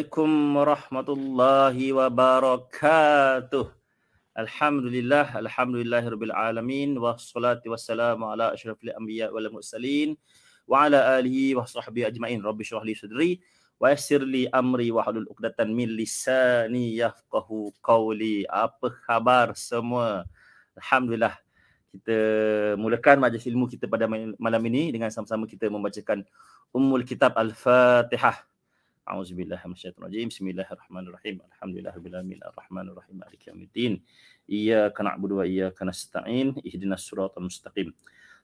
Assalamualaikum warahmatullahi wabarakatuh. Alhamdulillah, alhamdulillah rabbil alamin wassalatu wassalamu ala asyrafil anbiya wal mursalin wa ala alihi wa sahbihi ajmain. Rabbi syrah li sadri wa yassir li amri wa hlul 'uqdatan min lisani yafqahu qawli. Apa khabar semua? Alhamdulillah. Kita mulakan majlis ilmu kita pada malam ini dengan sama-sama kita membacakan Ummul Kitab Al-Fatihah. A'udzu billahi minasyaitonir rajim. Bismillahirrahmanirrahim. Alhamdulillahirabbil alamin. Arrahmanir Maliki yaumiddin. Iyyaka na'budu wa iyyaka nasta'in. Ihdinas siratal mustaqim.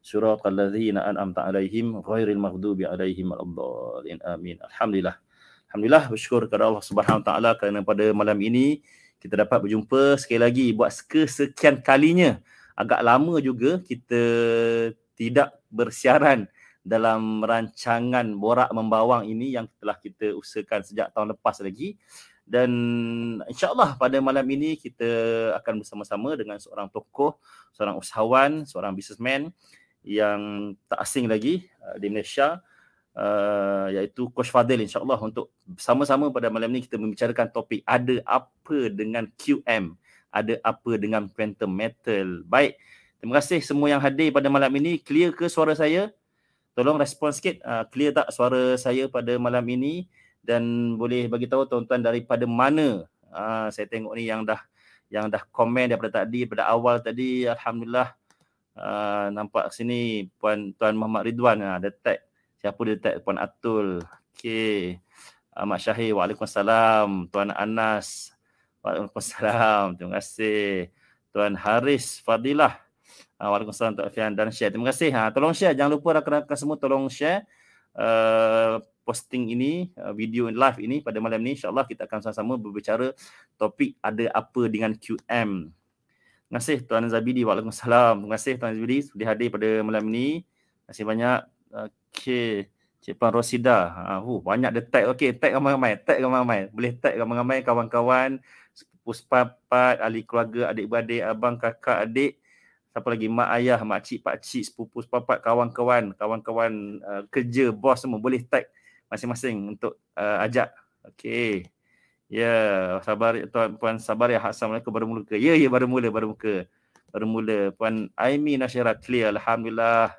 Siratal ladzina an'amta 'alaihim ghairil maghdubi 'alaihim waladdallin. Amin. Alhamdulillah. Alhamdulillah bersyukur kepada Allah Subhanahu taala kerana pada malam ini kita dapat berjumpa sekali lagi buat kesekian kalinya. Agak lama juga kita tidak bersiaran dalam rancangan borak membawang ini yang telah kita usahakan sejak tahun lepas lagi dan insyaallah pada malam ini kita akan bersama-sama dengan seorang tokoh, seorang usahawan, seorang businessman yang tak asing lagi uh, di Malaysia uh, iaitu Coach Fadil insyaallah untuk sama-sama pada malam ini kita membicarakan topik ada apa dengan QM, ada apa dengan quantum metal. Baik, terima kasih semua yang hadir pada malam ini. Clear ke suara saya? tolong respon sikit uh, clear tak suara saya pada malam ini dan boleh bagi tahu tuan-tuan daripada mana uh, saya tengok ni yang dah yang dah komen daripada tadi pada awal tadi alhamdulillah uh, nampak sini puan tuan Muhammad Ridwan uh, tag, siapa tag puan Atul okay, Ahmad Syahir waalaikumsalam tuan Anas waalaikumsalam terima kasih tuan Haris Fadilah Uh, ah, Waalaikumsalam Tok Fian dan share. Terima kasih. Ha, tolong share. Jangan lupa rakan-rakan semua tolong share uh, posting ini, uh, video live ini pada malam ini. InsyaAllah kita akan sama-sama berbicara topik ada apa dengan QM. Terima kasih Tuan Zabidi. Waalaikumsalam. Terima kasih Tuan Zabidi sudah hadir pada malam ini. Terima kasih banyak. Okey. Cik Puan Rosida. Ha, uh, banyak dia tag. Okey, tag ramai-ramai. Tag ramai-ramai. Boleh tag ramai-ramai kawan-kawan. Puspapat, ahli keluarga, adik-beradik, abang, kakak, adik. Uh, siapa lagi mak ayah mak cik pak cik sepupu sepapat kawan-kawan kawan-kawan uh, kerja bos semua boleh tag masing-masing untuk uh, ajak okey ya yeah. sabar ya, tuan puan sabar ya assalamualaikum baru mula ke ya yeah, yeah, baru mula baru muka baru mula puan Aimi Nasira clear alhamdulillah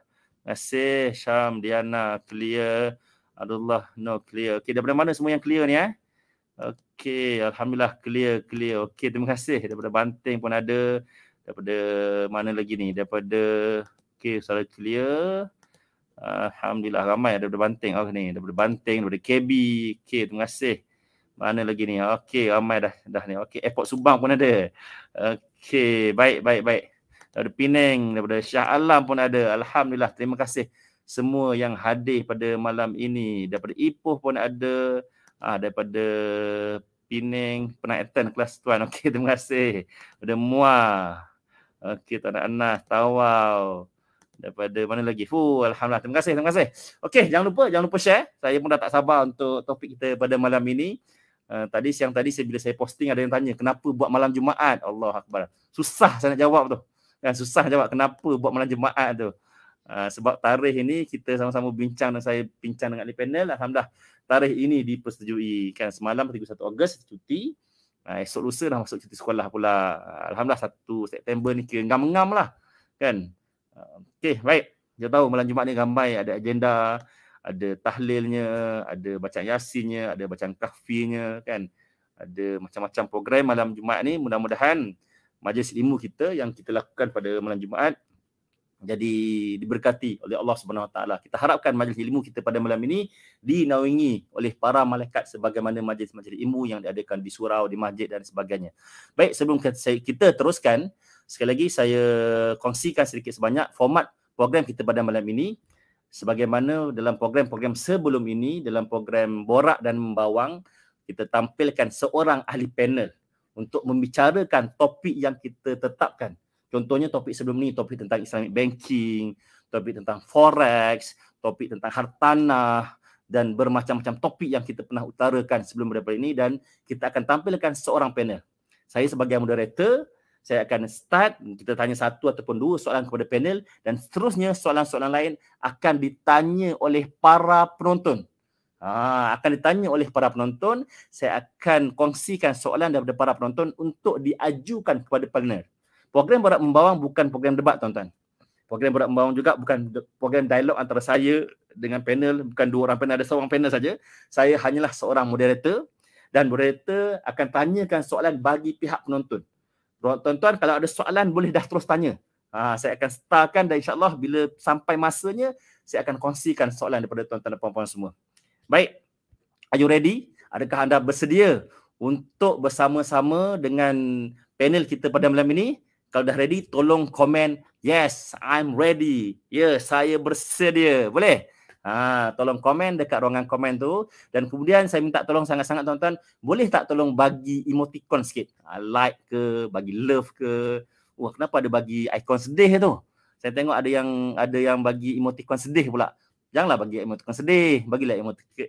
Nasir, Syam, Diana, clear. adullah no, clear. Okay, daripada mana semua yang clear ni eh? Okay, Alhamdulillah, clear, clear. Okay, terima kasih. Daripada Banting pun ada daripada mana lagi ni daripada okey salah clear alhamdulillah ramai daripada banting oh ni daripada banting daripada KB okey terima kasih mana lagi ni okey ramai dah dah ni okey airport subang pun ada okey baik baik baik daripada Penang daripada Shah Alam pun ada alhamdulillah terima kasih semua yang hadir pada malam ini daripada Ipoh pun ada ah daripada Penang pernah attend kelas tuan okey terima kasih daripada Muar Okey, tak nak anas, tawau. Daripada mana lagi? Fu, alhamdulillah. Terima kasih, terima kasih. Okey, jangan lupa, jangan lupa share. Saya pun dah tak sabar untuk topik kita pada malam ini. Uh, tadi siang tadi saya bila saya posting ada yang tanya kenapa buat malam Jumaat? Allah akbar. Susah saya nak jawab tu. Kan susah jawab kenapa buat malam Jumaat tu. Uh, sebab tarikh ini kita sama-sama bincang dan saya bincang dengan di panel alhamdulillah tarikh ini dipersetujui kan semalam 31 Ogos cuti. Uh, esok lusa dah masuk cuti sekolah pula. Alhamdulillah satu September ni kira ngam-ngam lah. Kan? Uh, ah, okay, baik. Kita tahu malam Jumaat ni ramai ada agenda, ada tahlilnya, ada bacaan yasinnya, ada bacaan kahfinya kan. Ada macam-macam program malam Jumaat ni. Mudah-mudahan majlis ilmu kita yang kita lakukan pada malam Jumaat jadi diberkati oleh Allah Subhanahu Wa Taala. Kita harapkan majlis ilmu kita pada malam ini dinaungi oleh para malaikat sebagaimana majlis-majlis ilmu yang diadakan di surau, di masjid dan sebagainya. Baik, sebelum kita teruskan, sekali lagi saya kongsikan sedikit sebanyak format program kita pada malam ini sebagaimana dalam program-program sebelum ini dalam program Borak dan Membawang kita tampilkan seorang ahli panel untuk membicarakan topik yang kita tetapkan Contohnya topik sebelum ni, topik tentang Islamic banking, topik tentang forex, topik tentang hartanah dan bermacam-macam topik yang kita pernah utarakan sebelum daripada ini dan kita akan tampilkan seorang panel. Saya sebagai moderator, saya akan start, kita tanya satu ataupun dua soalan kepada panel dan seterusnya soalan-soalan lain akan ditanya oleh para penonton. Ha, akan ditanya oleh para penonton, saya akan kongsikan soalan daripada para penonton untuk diajukan kepada panel. Program Borak Membawang bukan program debat tuan-tuan. Program Borak Membawang juga bukan program dialog antara saya dengan panel, bukan dua orang panel, ada seorang panel saja. Saya hanyalah seorang moderator dan moderator akan tanyakan soalan bagi pihak penonton. Tuan-tuan kalau ada soalan boleh dah terus tanya. Ha, saya akan setarkan dan insyaAllah bila sampai masanya saya akan kongsikan soalan daripada tuan-tuan dan puan-puan semua. Baik, are you ready? Adakah anda bersedia untuk bersama-sama dengan panel kita pada malam ini? Kalau dah ready, tolong komen yes, I'm ready. Ya, yeah, saya bersedia. Boleh? Ha, tolong komen dekat ruangan komen tu. Dan kemudian saya minta tolong sangat-sangat tuan-tuan, boleh tak tolong bagi emoticon sikit? Ha, like ke, bagi love ke? Wah, kenapa ada bagi ikon sedih tu? Saya tengok ada yang ada yang bagi emoticon sedih pula. Janganlah bagi emoticon sedih, bagilah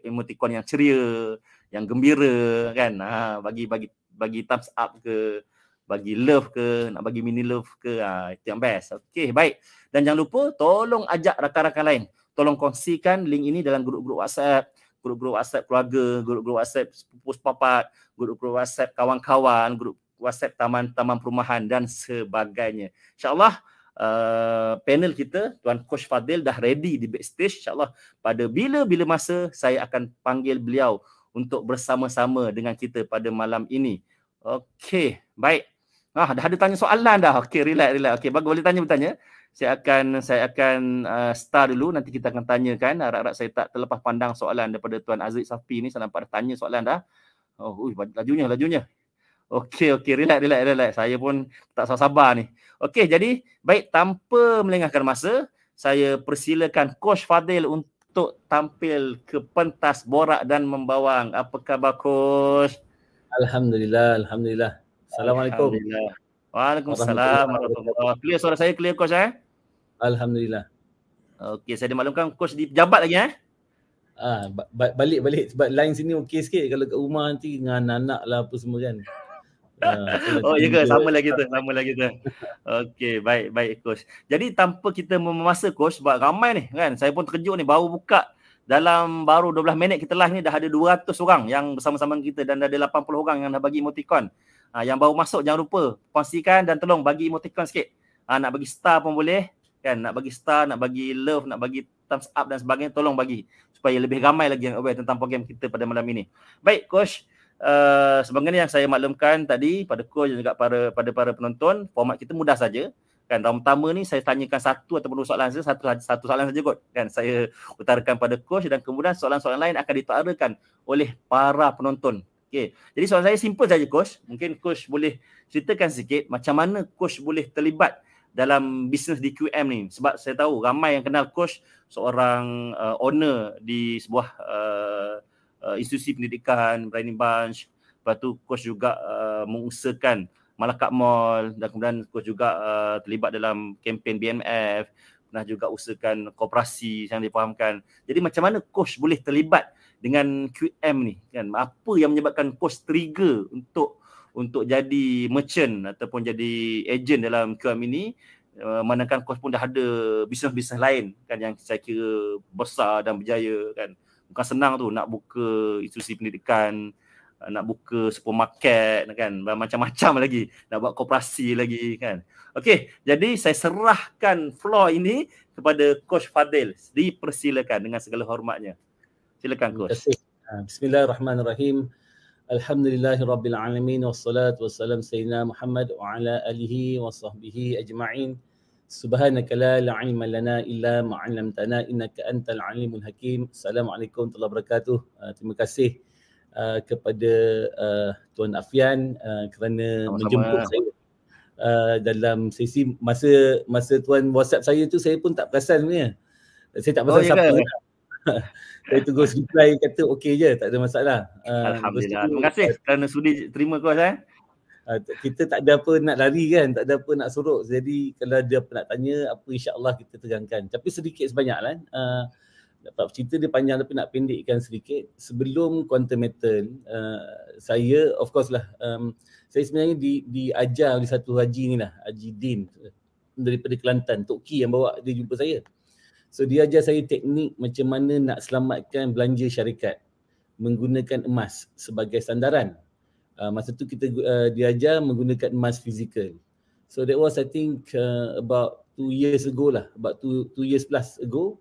emoticon yang ceria, yang gembira kan. Ha, bagi bagi bagi thumbs up ke bagi love ke, nak bagi mini love ke, ha, itu yang best. Okey, baik. Dan jangan lupa tolong ajak rakan-rakan lain. Tolong kongsikan link ini dalam grup-grup WhatsApp, grup-grup WhatsApp keluarga, grup-grup WhatsApp sepupu sepapat, grup-grup WhatsApp kawan-kawan, grup WhatsApp taman-taman perumahan dan sebagainya. InsyaAllah uh, panel kita, Tuan Coach Fadil dah ready di backstage. InsyaAllah pada bila-bila masa saya akan panggil beliau untuk bersama-sama dengan kita pada malam ini. Okey, baik. Ah, dah ada tanya soalan dah. Okey, relax, relax. Okey, bagus boleh tanya bertanya. Saya akan saya akan uh, start dulu nanti kita akan tanyakan. Harap-harap saya tak terlepas pandang soalan daripada Tuan Aziz Safi ni sebab nampak dah tanya soalan dah. Oh, uh, lajunya, lajunya. Okey, okey, relax, relax, relax. Saya pun tak sabar ni. Okey, jadi baik tanpa melengahkan masa, saya persilakan Coach Fadil untuk tampil ke pentas borak dan membawang. Apa khabar Coach? Alhamdulillah, Alhamdulillah. Assalamualaikum. Waalaikumsalam. Clear suara saya, clear coach eh? Alhamdulillah. Okey, saya dimaklumkan coach dijabat lagi eh? Ah, ba- balik balik sebab line sini okey sikit kalau kat rumah nanti dengan anak lah apa semua kan. Uh, oh ya ke sama lagi tu sama lagi tu. Okey baik baik coach. Jadi tanpa kita memasa coach sebab ramai ni kan saya pun terkejut ni baru buka dalam baru 12 minit kita live ni dah ada 200 orang yang bersama-sama kita dan dah ada 80 orang yang dah bagi emoticon. Ha, yang baru masuk jangan lupa kongsikan dan tolong bagi emoticon sikit. Ha, nak bagi star pun boleh. Kan? Nak bagi star, nak bagi love, nak bagi thumbs up dan sebagainya. Tolong bagi supaya lebih ramai lagi yang aware tentang program kita pada malam ini. Baik coach. Uh, sebenarnya yang saya maklumkan tadi pada coach dan juga pada, pada para penonton format kita mudah saja kan tahun pertama ni saya tanyakan satu atau dua soalan saja satu satu soalan saja kot kan saya utarakan pada coach dan kemudian soalan-soalan lain akan ditarakan oleh para penonton Okay. Jadi soalan saya simple saja coach. Mungkin coach boleh ceritakan sikit macam mana coach boleh terlibat dalam bisnes di QM ni. Sebab saya tahu ramai yang kenal coach seorang uh, owner di sebuah uh, uh, institusi pendidikan, Brandy Bunch. Lepas tu coach juga uh, mengusahakan Malakat Mall dan kemudian coach juga uh, terlibat dalam kempen BMF. Pernah juga usahakan koperasi yang dipahamkan. Jadi macam mana coach boleh terlibat dengan QM ni kan apa yang menyebabkan post trigger untuk untuk jadi merchant ataupun jadi agent dalam QM ini uh, manakan kos pun dah ada bisnes-bisnes lain kan yang saya kira besar dan berjaya kan bukan senang tu nak buka institusi pendidikan uh, nak buka supermarket kan macam-macam lagi nak buat koperasi lagi kan okey jadi saya serahkan floor ini kepada coach Fadil dipersilakan dengan segala hormatnya Silakan coach. Ah, bismillahirrahmanirrahim. Alhamdulillahi Rabbil Alamin Wassalatu wassalam Sayyidina Muhammad Wa ala alihi wa sahbihi ajma'in Subhanaka la la'ilma lana illa ma'alamtana Innaka antal alimul hakim Assalamualaikum warahmatullahi wabarakatuh ah, Terima kasih uh, kepada uh, Tuan Afian uh, Kerana Sama-sama. menjemput saya uh, Dalam sesi masa masa Tuan WhatsApp saya tu Saya pun tak perasan punya Saya tak perasan oh, ya siapa ya, kan? Saya tunggu reply kata okey je tak ada masalah. Ah, Alhamdulillah. Terima kasih kerana sudi terima kuasa eh. Ah, kita tak ada apa nak lari kan, tak ada apa nak suruh. Jadi kalau dia nak tanya, apa Allah kita terangkan. Tapi sedikit sebanyak lah. Eh. Ah, dapat cerita dia panjang tapi nak pendekkan sedikit. Sebelum quantum metal, saya of course lah, um, saya sebenarnya di, diajar oleh satu haji ni lah, Haji Din eh, daripada Kelantan, Tok Ki yang bawa dia jumpa saya. So dia ajar saya teknik macam mana nak selamatkan belanja syarikat menggunakan emas sebagai sandaran. Uh, masa tu kita uh, diajar menggunakan emas fizikal. So that was I think uh, about two years ago lah, about two, two years plus ago.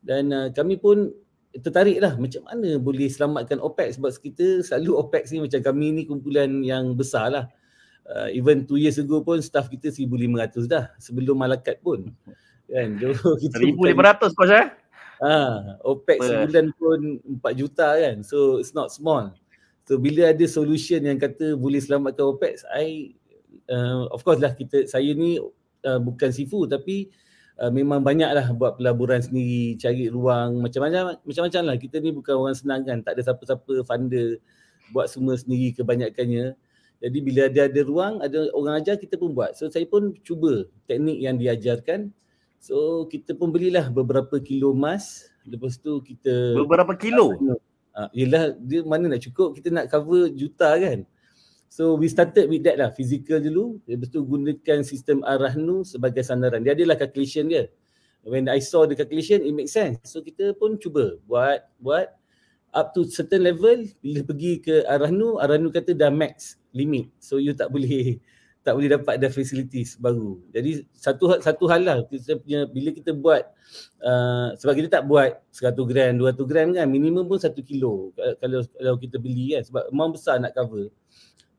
Dan uh, kami pun tertarik lah macam mana boleh selamatkan OPEX sebab kita selalu OPEX ni macam kami ni kumpulan yang besar lah. Uh, even two years ago pun staff kita 1,500 dah sebelum malakat pun kan seribu lima ratus kos eh ha, OPEX sebulan pun empat juta kan so it's not small so bila ada solution yang kata boleh selamatkan OPEX I uh, of course lah kita saya ni uh, bukan sifu tapi uh, memang banyaklah buat pelaburan sendiri cari ruang macam-macam macam-macam lah kita ni bukan orang senang kan tak ada siapa-siapa funder buat semua sendiri kebanyakannya jadi bila ada ada ruang ada orang ajar kita pun buat so saya pun cuba teknik yang diajarkan So kita pun belilah beberapa kilo emas Lepas tu kita Beberapa kilo? Ha, yelah dia mana nak cukup kita nak cover juta kan So we started with that lah physical dulu Lepas tu gunakan sistem arahnu sebagai sandaran Dia adalah calculation dia When I saw the calculation it makes sense So kita pun cuba buat buat Up to certain level bila pergi ke arahnu Arahnu kata dah max limit So you tak boleh tak boleh dapat ada facilities baru. Jadi satu satu hal lah kita punya bila kita buat uh, sebab kita tak buat 100 gram, 200 gram kan minimum pun 1 kilo kalau kalau kita beli kan sebab memang besar nak cover.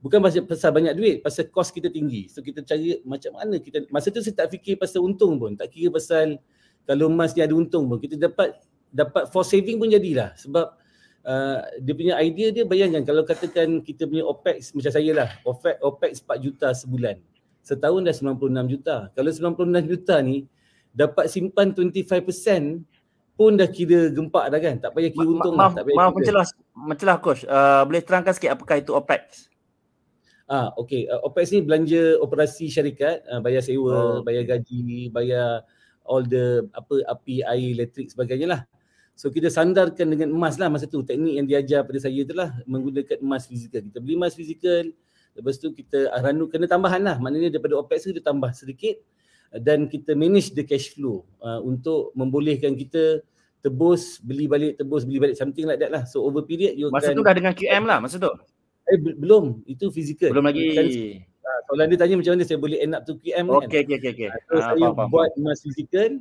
Bukan pasal, pasal banyak duit, pasal kos kita tinggi. So kita cari macam mana kita, masa tu saya tak fikir pasal untung pun. Tak kira pasal kalau emas ni ada untung pun. Kita dapat dapat for saving pun jadilah. Sebab uh, dia punya idea dia bayangkan kalau katakan kita punya OPEX macam saya lah OPEX, OPEX 4 juta sebulan setahun dah 96 juta kalau 96 juta ni dapat simpan 25% pun dah kira gempak dah kan tak payah kira untung ma- lah maaf ma- mencelah mencelah coach uh, boleh terangkan sikit apakah itu OPEX Ah, okay. Uh, OPEX ni belanja operasi syarikat, uh, bayar sewa, oh. bayar gaji, bayar all the apa api, air, elektrik sebagainya lah. So kita sandarkan dengan emas lah masa tu teknik yang diajar pada saya tu lah menggunakan emas fizikal. Kita beli emas fizikal, lepas tu kita ah, ranu kena tambahan lah. Maknanya daripada OPEX tu dia tambah sedikit ah, dan kita manage the cash flow uh, untuk membolehkan kita tebus, beli balik, tebus, beli balik, something like that lah. So over period you Masa can... tu dah dengan QM lah masa tu? Eh, b- belum. Itu fizikal. Belum lagi. Kan, uh, soalan dia tanya macam mana saya boleh end up tu QM okay, kan? Okay, okay, okay. Uh, so ah, saya apa, apa. buat emas fizikal,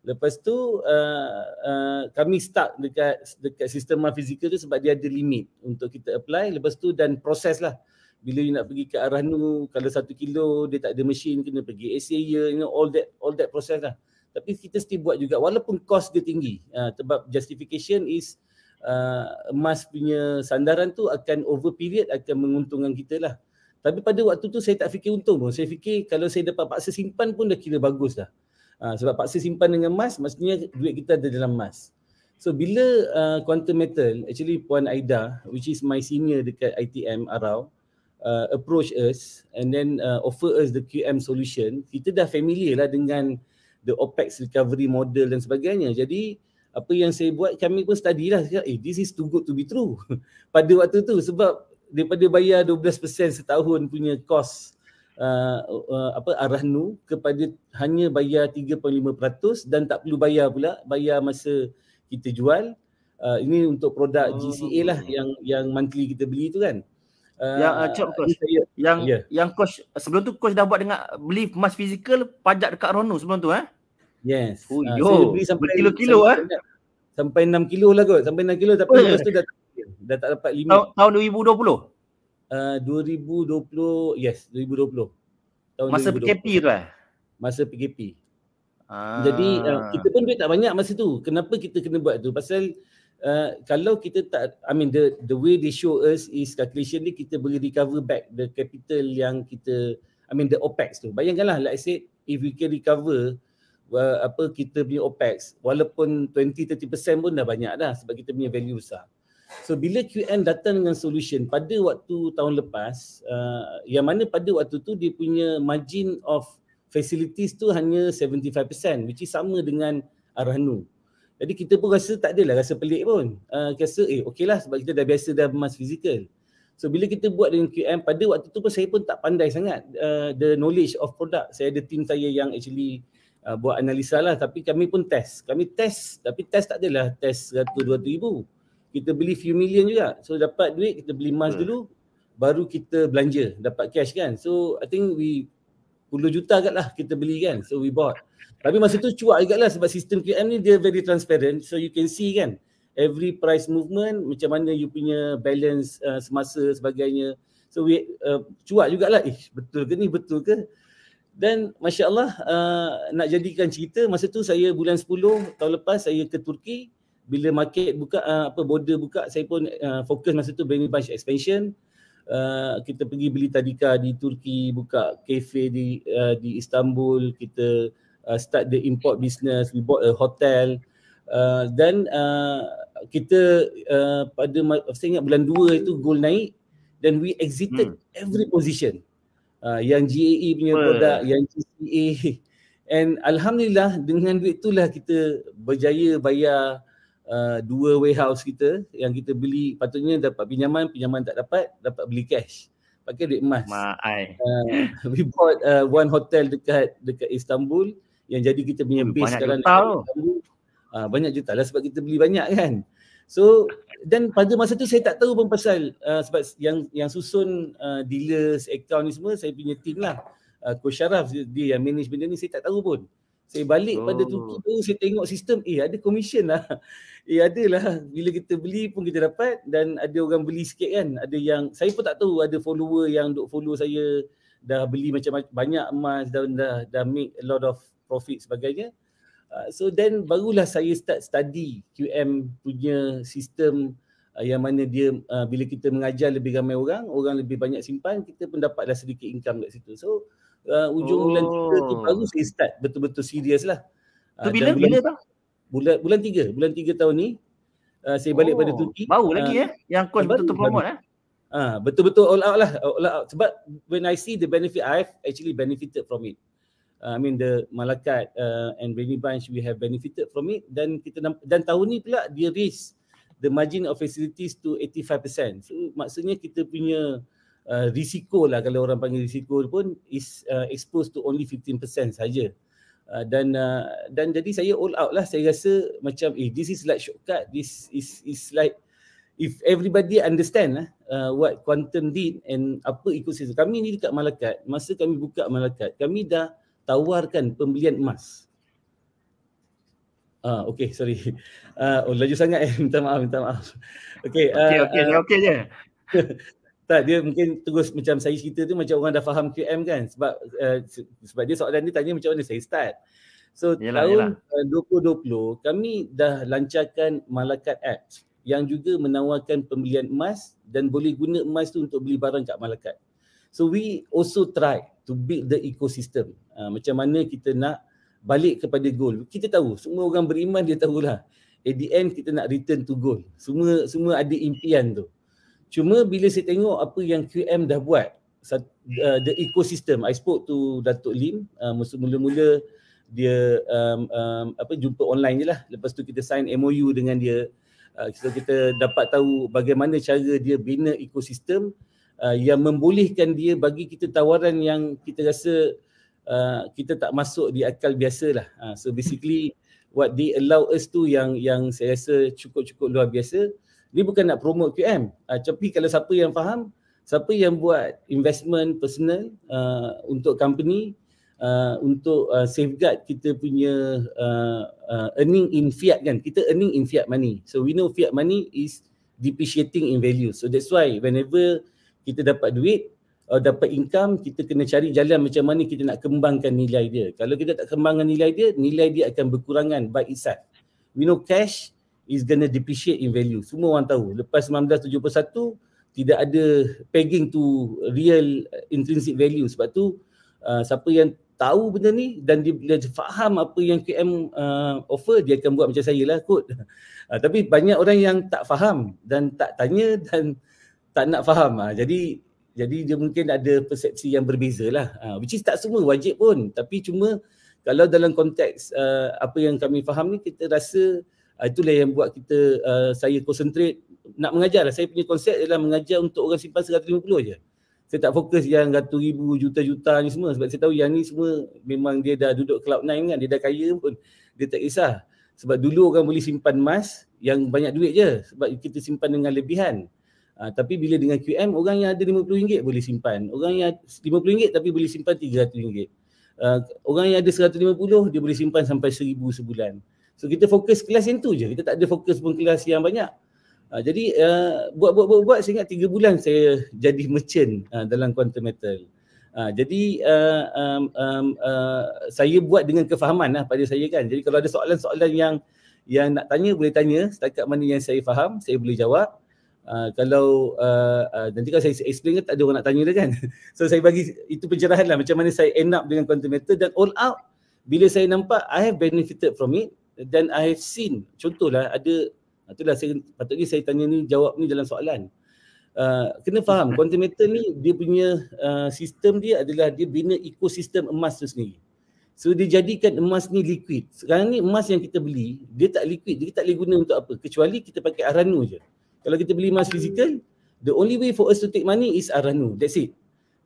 Lepas tu uh, uh, kami stuck dekat dekat sistem fizikal tu sebab dia ada limit untuk kita apply. Lepas tu dan proses lah. Bila you nak pergi ke arah nu, kalau satu kilo dia tak ada mesin, kena pergi ACA, you know, all that all that proses lah. Tapi kita still buat juga walaupun cost dia tinggi. Uh, sebab justification is uh, emas punya sandaran tu akan over period akan menguntungkan kita lah. Tapi pada waktu tu saya tak fikir untung pun. Saya fikir kalau saya dapat paksa simpan pun dah kira bagus lah Ha, sebab paksa simpan dengan emas maksudnya duit kita ada dalam emas so bila uh, quantum metal actually puan Aida which is my senior dekat ITM Arau uh, approach us and then uh, offer us the QM solution kita dah familiar lah dengan the opex recovery model dan sebagainya jadi apa yang saya buat kami pun study lah eh this is too good to be true pada waktu tu sebab daripada bayar 12% setahun punya cost uh, uh, apa arahnu kepada hanya bayar 3.5% dan tak perlu bayar pula bayar masa kita jual uh, ini untuk produk oh. GCA lah yang yang monthly kita beli tu kan uh, yang uh, coach saya, yang yeah. yang coach sebelum tu coach dah buat dengan beli emas fizikal pajak dekat Ronu sebelum tu eh yes oh, uh, yo. saya beli sampai kilo-kilo eh sampai 6 kilo lah kot sampai 6 kilo tapi oh, lepas tu dah dah tak dapat limit tahun, tahun 2020 2020 uh, yes 2020 tahun masa 2020. PKP tu lah masa PKP ah. jadi uh, kita pun duit tak banyak masa tu kenapa kita kena buat tu pasal uh, kalau kita tak I mean the the way they show us is calculation ni kita boleh recover back the capital yang kita I mean the OPEX tu bayangkanlah like I said if we can recover uh, apa kita punya OPEX walaupun 20-30% pun dah banyak dah sebab kita punya value besar So bila QN datang dengan solution pada waktu tahun lepas uh, yang mana pada waktu tu dia punya margin of facilities tu hanya 75% which is sama dengan Arhanu. Jadi kita pun rasa tak adalah rasa pelik pun. Uh, rasa eh lah sebab kita dah biasa dah mas fizikal. So bila kita buat dengan QM pada waktu tu pun saya pun tak pandai sangat uh, the knowledge of product. Saya ada team saya yang actually uh, buat analisa lah tapi kami pun test. Kami test tapi test tak adalah test 100 200 ribu kita beli few million juga so dapat duit kita beli emas hmm. dulu baru kita belanja dapat cash kan so i think we puluh juta agak lah kita beli kan so we bought tapi masa tu cuak agak lah sebab sistem QM ni dia very transparent so you can see kan every price movement macam mana you punya balance uh, semasa sebagainya so we uh, cuak lah. eh betul ke ni betul ke dan masya Allah uh, nak jadikan cerita masa tu saya bulan 10 tahun lepas saya ke Turki bila market buka uh, apa border buka saya pun uh, fokus masa tu Bremi Punch expansion uh, kita pergi beli tadika di Turki buka kafe di uh, di Istanbul kita uh, start the import business we bought a hotel dan uh, uh, kita uh, pada saya ingat bulan 2 itu gold naik dan we exited hmm. every position uh, yang GAE punya hmm. produk yang GCA and alhamdulillah dengan duit itulah kita berjaya bayar Uh, dua warehouse kita yang kita beli patutnya dapat pinjaman pinjaman tak dapat dapat beli cash pakai duit emas my uh, we bought uh, one hotel dekat dekat Istanbul yang jadi kita punya base banyak sekarang juta uh, banyak juta lah sebab kita beli banyak kan so dan pada masa tu saya tak tahu pun pasal uh, sebab yang yang susun uh, dealers account ni semua saya punya team lah uh, Ko Sharaf dia yang manage benda ni saya tak tahu pun saya balik oh. pada Turki tu saya tengok sistem eh ada komisen lah. Eh ada lah bila kita beli pun kita dapat dan ada orang beli sikit kan. Ada yang saya pun tak tahu ada follower yang duk follow saya dah beli macam banyak emas dan dah dah make a lot of profit sebagainya. Uh, so then barulah saya start study QM punya sistem uh, yang mana dia uh, bila kita mengajar lebih ramai orang, orang lebih banyak simpan, kita pun dapatlah sedikit income kat situ. So uh, ujung oh. bulan tiga tu oh. baru saya start betul-betul serius lah. Uh, bila? Bulan, bila tu? Bulan, bulan 3. Bulan tiga tahun ni uh, saya balik oh. pada Turki. Baru uh, lagi ah, eh? Yang coach betul-betul promote eh? Ah uh, betul-betul all out lah all out. sebab when I see the benefit I've actually benefited from it. Uh, I mean the Malakat uh, and Rainy Bunch we have benefited from it dan kita dan tahun ni pula dia raise the margin of facilities to 85%. So maksudnya kita punya uh, risiko lah kalau orang panggil risiko pun is uh, exposed to only 15% saja. Uh, dan uh, dan jadi saya all out lah. Saya rasa macam eh this is like shortcut. This is is like if everybody understand lah uh, what quantum did and apa ekosistem. Kami ni dekat Malakat. Masa kami buka Malakat, kami dah tawarkan pembelian emas. Ah uh, okey sorry. Ah uh, oh laju sangat eh minta maaf minta maaf. Okey okey ah, okey okey je. Ah. tak dia mungkin terus macam saya cerita tu macam orang dah faham QM kan sebab uh, sebab dia soalan ni tanya macam mana saya start so yelah, tahun yelah. 2020 eh, kami dah lancarkan Malakat Apps yang juga menawarkan pembelian emas dan boleh guna emas tu untuk beli barang kat Malakat so we also try to build the ecosystem uh, macam mana kita nak balik kepada goal kita tahu semua orang beriman dia tahulah at the end kita nak return to goal semua semua ada impian tu Cuma bila saya tengok apa yang QM dah buat hmm. uh, the ecosystem I spoke to Datuk Lim uh, mula-mula dia um, um, apa jumpa online je lah lepas tu kita sign MOU dengan dia uh, so kita dapat tahu bagaimana cara dia bina ekosistem uh, yang membolehkan dia bagi kita tawaran yang kita rasa uh, kita tak masuk di akal biasa lah uh, so basically what they allow us tu yang yang saya rasa cukup-cukup luar biasa uh, Ni bukan nak promote QM. Uh, ah, tapi kalau siapa yang faham, siapa yang buat investment personal uh, untuk company uh, untuk uh, safeguard kita punya uh, uh, earning in fiat kan. Kita earning in fiat money. So we know fiat money is depreciating in value. So that's why whenever kita dapat duit uh, dapat income, kita kena cari jalan macam mana kita nak kembangkan nilai dia. Kalau kita tak kembangkan nilai dia, nilai dia akan berkurangan by itself. We know cash is gonna depreciate in value. Semua orang tahu. Lepas 1971, tidak ada pegging to real uh, intrinsic value. Sebab tu, uh, siapa yang tahu benda ni dan dia, dia faham apa yang QM uh, offer, dia akan buat macam saya lah kot. Uh, tapi banyak orang yang tak faham dan tak tanya dan tak nak faham. Uh, jadi, jadi dia mungkin ada persepsi yang berbeza lah. Uh, which is tak semua wajib pun. Tapi cuma kalau dalam konteks uh, apa yang kami faham ni, kita rasa uh, Ah, itulah yang buat kita uh, saya konsentrat nak mengajar lah. Saya punya konsep adalah mengajar untuk orang simpan 150 je. Saya tak fokus yang ratu ribu, juta-juta ni semua sebab saya tahu yang ni semua memang dia dah duduk cloud nine kan. Dia dah kaya pun. Dia tak kisah. Sebab dulu orang boleh simpan emas yang banyak duit je. Sebab kita simpan dengan lebihan. Ha, tapi bila dengan QM, orang yang ada RM50 boleh simpan. Orang yang RM50 tapi boleh simpan RM300. Uh, orang yang ada RM150, dia boleh simpan sampai RM1,000 sebulan. So kita fokus kelas yang tu je. Kita tak ada fokus pun kelas yang banyak. Uh, jadi buat-buat-buat eh, uh, saya ingat 3 bulan saya jadi merchant uh, dalam quantum metal. Uh, jadi uh, um, um, uh, saya buat dengan kefahaman lah pada saya kan. Jadi kalau ada soalan-soalan yang yang nak tanya boleh tanya setakat mana yang saya faham saya boleh jawab. Uh, kalau uh, uh, nanti kalau saya explain kan tak ada orang nak tanya dah kan. So saya bagi itu pencerahan lah macam mana saya end up dengan quantum meter dan all out bila saya nampak I have benefited from it dan I have seen contohlah ada ah, itulah saya patutnya saya tanya ni jawab ni dalam soalan uh, kena faham quantum meter ni dia punya uh, sistem dia adalah dia bina ekosistem emas tu sendiri so dia jadikan emas ni liquid sekarang ni emas yang kita beli dia tak liquid dia tak boleh guna untuk apa kecuali kita pakai aranu je kalau kita beli emas physical the only way for us to take money is aranu that's it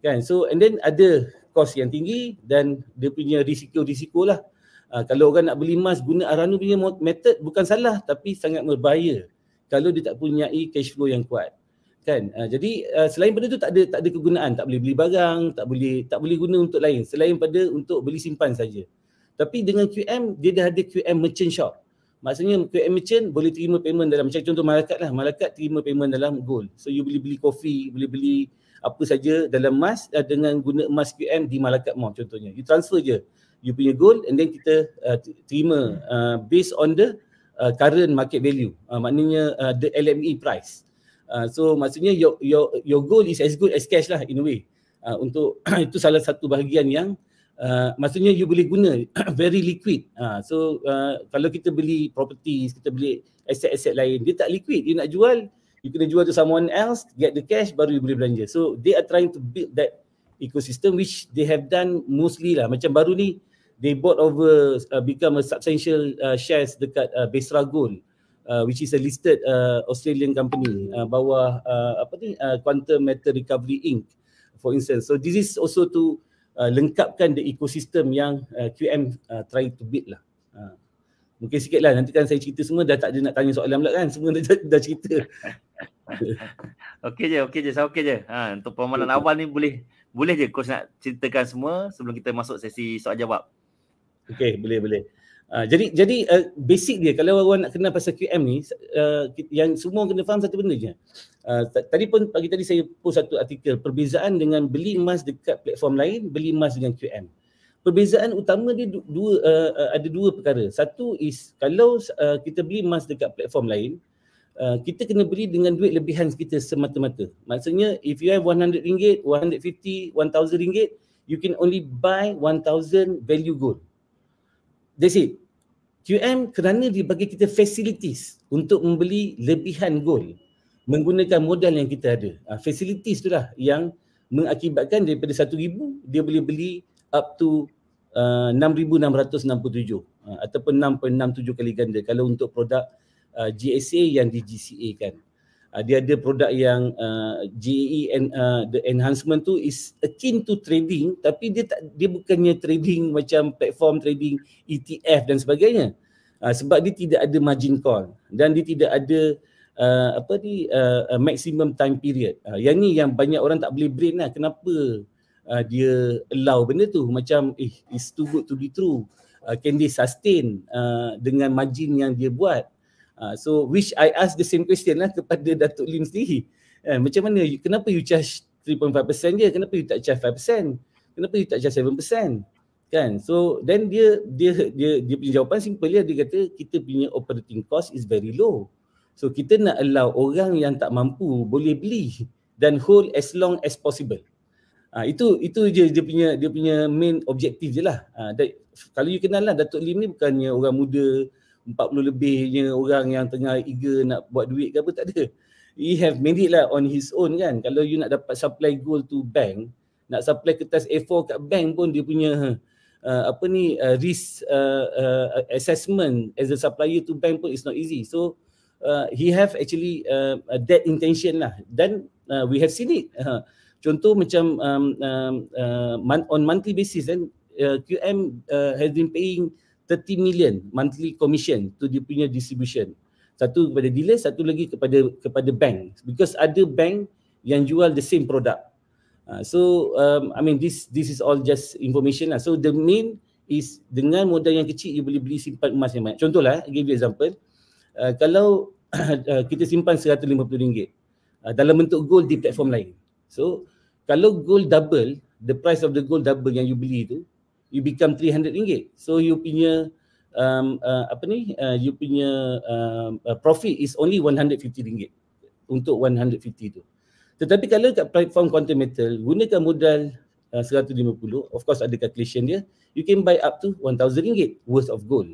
kan so and then ada kos yang tinggi dan dia punya risiko-risiko lah Ah, kalau orang nak beli emas guna Aranu punya method bukan salah tapi sangat berbahaya kalau dia tak punya cash flow yang kuat kan uh, jadi uh, selain benda tu tak ada tak ada kegunaan tak boleh beli barang tak boleh tak boleh guna untuk lain selain pada untuk beli simpan saja tapi dengan QM dia dah ada QM merchant shop maksudnya QM merchant boleh terima payment dalam macam contoh malakat lah malakat terima payment dalam gold so you boleh beli kopi boleh beli apa saja dalam emas uh, dengan guna emas QM di malakat mall contohnya you transfer je you punya goal and then kita uh, terima uh, based on the uh, current market value uh, maknanya uh, the LME price uh, so maksudnya your your your goal is as good as cash lah in a way uh, untuk itu salah satu bahagian yang uh, maksudnya you boleh guna very liquid uh, so uh, kalau kita beli property kita beli aset-aset lain dia tak liquid you nak jual you kena jual to someone else get the cash baru you boleh belanja so they are trying to build that ecosystem which they have done mostly lah macam baru ni uh, they bought over uh, become a substantial uh, shares dekat uh, Gold, uh, which is a listed uh, Australian company uh, bawah uh, apa ni uh, Quantum Metal Recovery Inc for instance so this is also to uh, lengkapkan the ecosystem yang uh, QM uh, try to build lah uh, mungkin sikit lah nanti kan saya cerita semua dah tak ada nak tanya soalan pula kan semua dah, dah cerita okey je okey je saya okey je ha, untuk permalan awal ni boleh boleh je coach nak ceritakan semua sebelum kita masuk sesi soal jawab Okey, boleh boleh. Uh, jadi jadi uh, basic dia kalau orang nak kenal pasal QM ni uh, yang semua kena faham satu benda je. Uh, tadi pun pagi tadi saya post satu artikel perbezaan dengan beli emas dekat platform lain, beli emas dengan QM. Perbezaan utama dia dua uh, ada dua perkara. Satu is kalau uh, kita beli emas dekat platform lain, uh, kita kena beli dengan duit lebihan kita semata-mata. Maksudnya if you have 100 ringgit, 150, 1000 ringgit, you can only buy 1000 value gold. That's it. QM kerana dia bagi kita facilities untuk membeli lebihan gold menggunakan modal yang kita ada. Uh, facilities tu lah yang mengakibatkan daripada RM1,000 dia boleh beli up to uh, 6,667 uh, ataupun 6.67 kali ganda kalau untuk produk uh, ah, GSA yang di GCA kan. Ah, dia ada produk yang uh, ah, GEE e and uh, the enhancement tu is akin to trading tapi dia tak dia bukannya trading macam platform trading ETF dan sebagainya uh, sebab dia tidak ada margin call dan dia tidak ada uh, apa ni uh, maximum time period uh, yang ni yang banyak orang tak boleh brain lah kenapa uh, dia allow benda tu macam eh it's too good to be true uh, can they sustain uh, dengan margin yang dia buat Ah, so which I ask the same question lah kepada Datuk Lim sendiri. Eh, macam mana, you, kenapa you charge 3.5% je? Kenapa you tak charge 5%? Kenapa you tak charge 7%? kan so then dia dia dia dia punya jawapan simple dia dia kata kita punya operating cost is very low so kita nak allow orang yang tak mampu boleh beli dan hold as long as possible ha, itu itu je dia punya dia punya main objective je lah ha, kalau you kenal lah Datuk Lim ni bukannya orang muda 40 lebihnya orang yang tengah eager nak buat duit ke apa tak ada. He have made it lah on his own kan. Kalau you nak dapat supply gold to bank, nak supply kertas A4 kat bank pun dia punya ha, uh, apa ni uh, risk uh, uh, assessment as a supplier to bank pun is not easy. So uh, he have actually uh, that intention lah. Then uh, we have seen it. Uh, contoh macam um, um, uh, on monthly basis then uh, QM uh, has been paying 30 million monthly commission tu dia punya distribution satu kepada dealer satu lagi kepada kepada bank because ada bank yang jual the same product uh, so um, i mean this this is all just information lah so the main is dengan modal yang kecil you boleh beli simpan emas yang banyak lah give you example uh, kalau uh, kita simpan RM150 uh, dalam bentuk gold di platform lain so kalau gold double the price of the gold double yang you beli tu you become 300 ringgit so you punya um uh, apa ni uh, you punya um, uh, profit is only 150 ringgit untuk 150 tu tetapi kalau kat platform quantum metal gunakan modal uh, 150 of course ada calculation dia you can buy up to 1000 ringgit worth of gold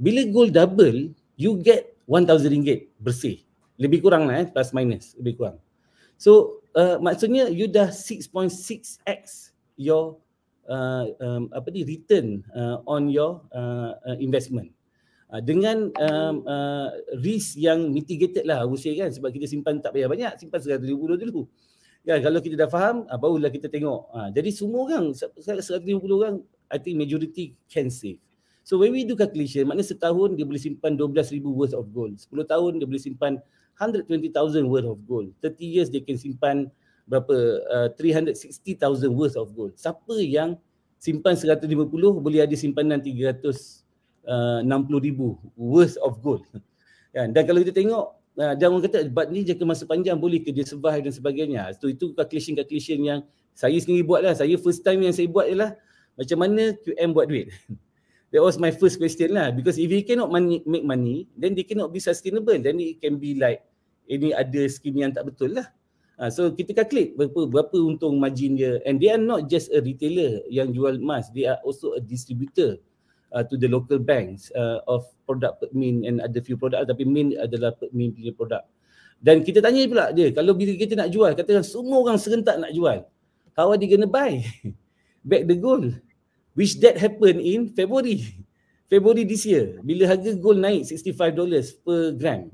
bila gold double you get 1000 ringgit bersih lebih kurang lah eh plus minus lebih kurang so uh, maksudnya you dah 6.6x your Uh, um, apa ni return uh, on your uh, uh investment uh, dengan um, uh, risk yang mitigated lah usia kan sebab kita simpan tak payah banyak simpan RM100,000 dulu kan kalau kita dah faham uh, barulah kita tengok uh, jadi semua orang RM100,000 orang I think majority can save so when we do calculation maknanya setahun dia boleh simpan RM12,000 worth of gold 10 tahun dia boleh simpan RM120,000 worth of gold 30 years dia can simpan berapa uh, 360,000 worth of gold. Siapa yang simpan 150 boleh ada simpanan 360,000 uh, worth of gold. Kan? Dan kalau kita tengok uh, dan orang kata but ni jangka masa panjang boleh kerja dia dan sebagainya. Ha, so itu calculation-calculation yang saya sendiri buat lah. Saya first time yang saya buat ialah macam mana QM buat duit. That was my first question lah. Because if he cannot money, make money, then they cannot be sustainable. Then it can be like any other scheme yang tak betul lah. Uh, so kita calculate kan berapa, berapa untung margin dia and they are not just a retailer yang jual emas, they are also a distributor uh, to the local banks uh, of product Perkmin and other few product tapi Min adalah Perkmin punya product. Dan kita tanya pula dia, kalau bila kita nak jual, katakan semua orang serentak nak jual, how are they gonna buy? Back the gold. Which that happened in February. February this year, bila harga gold naik $65 per gram.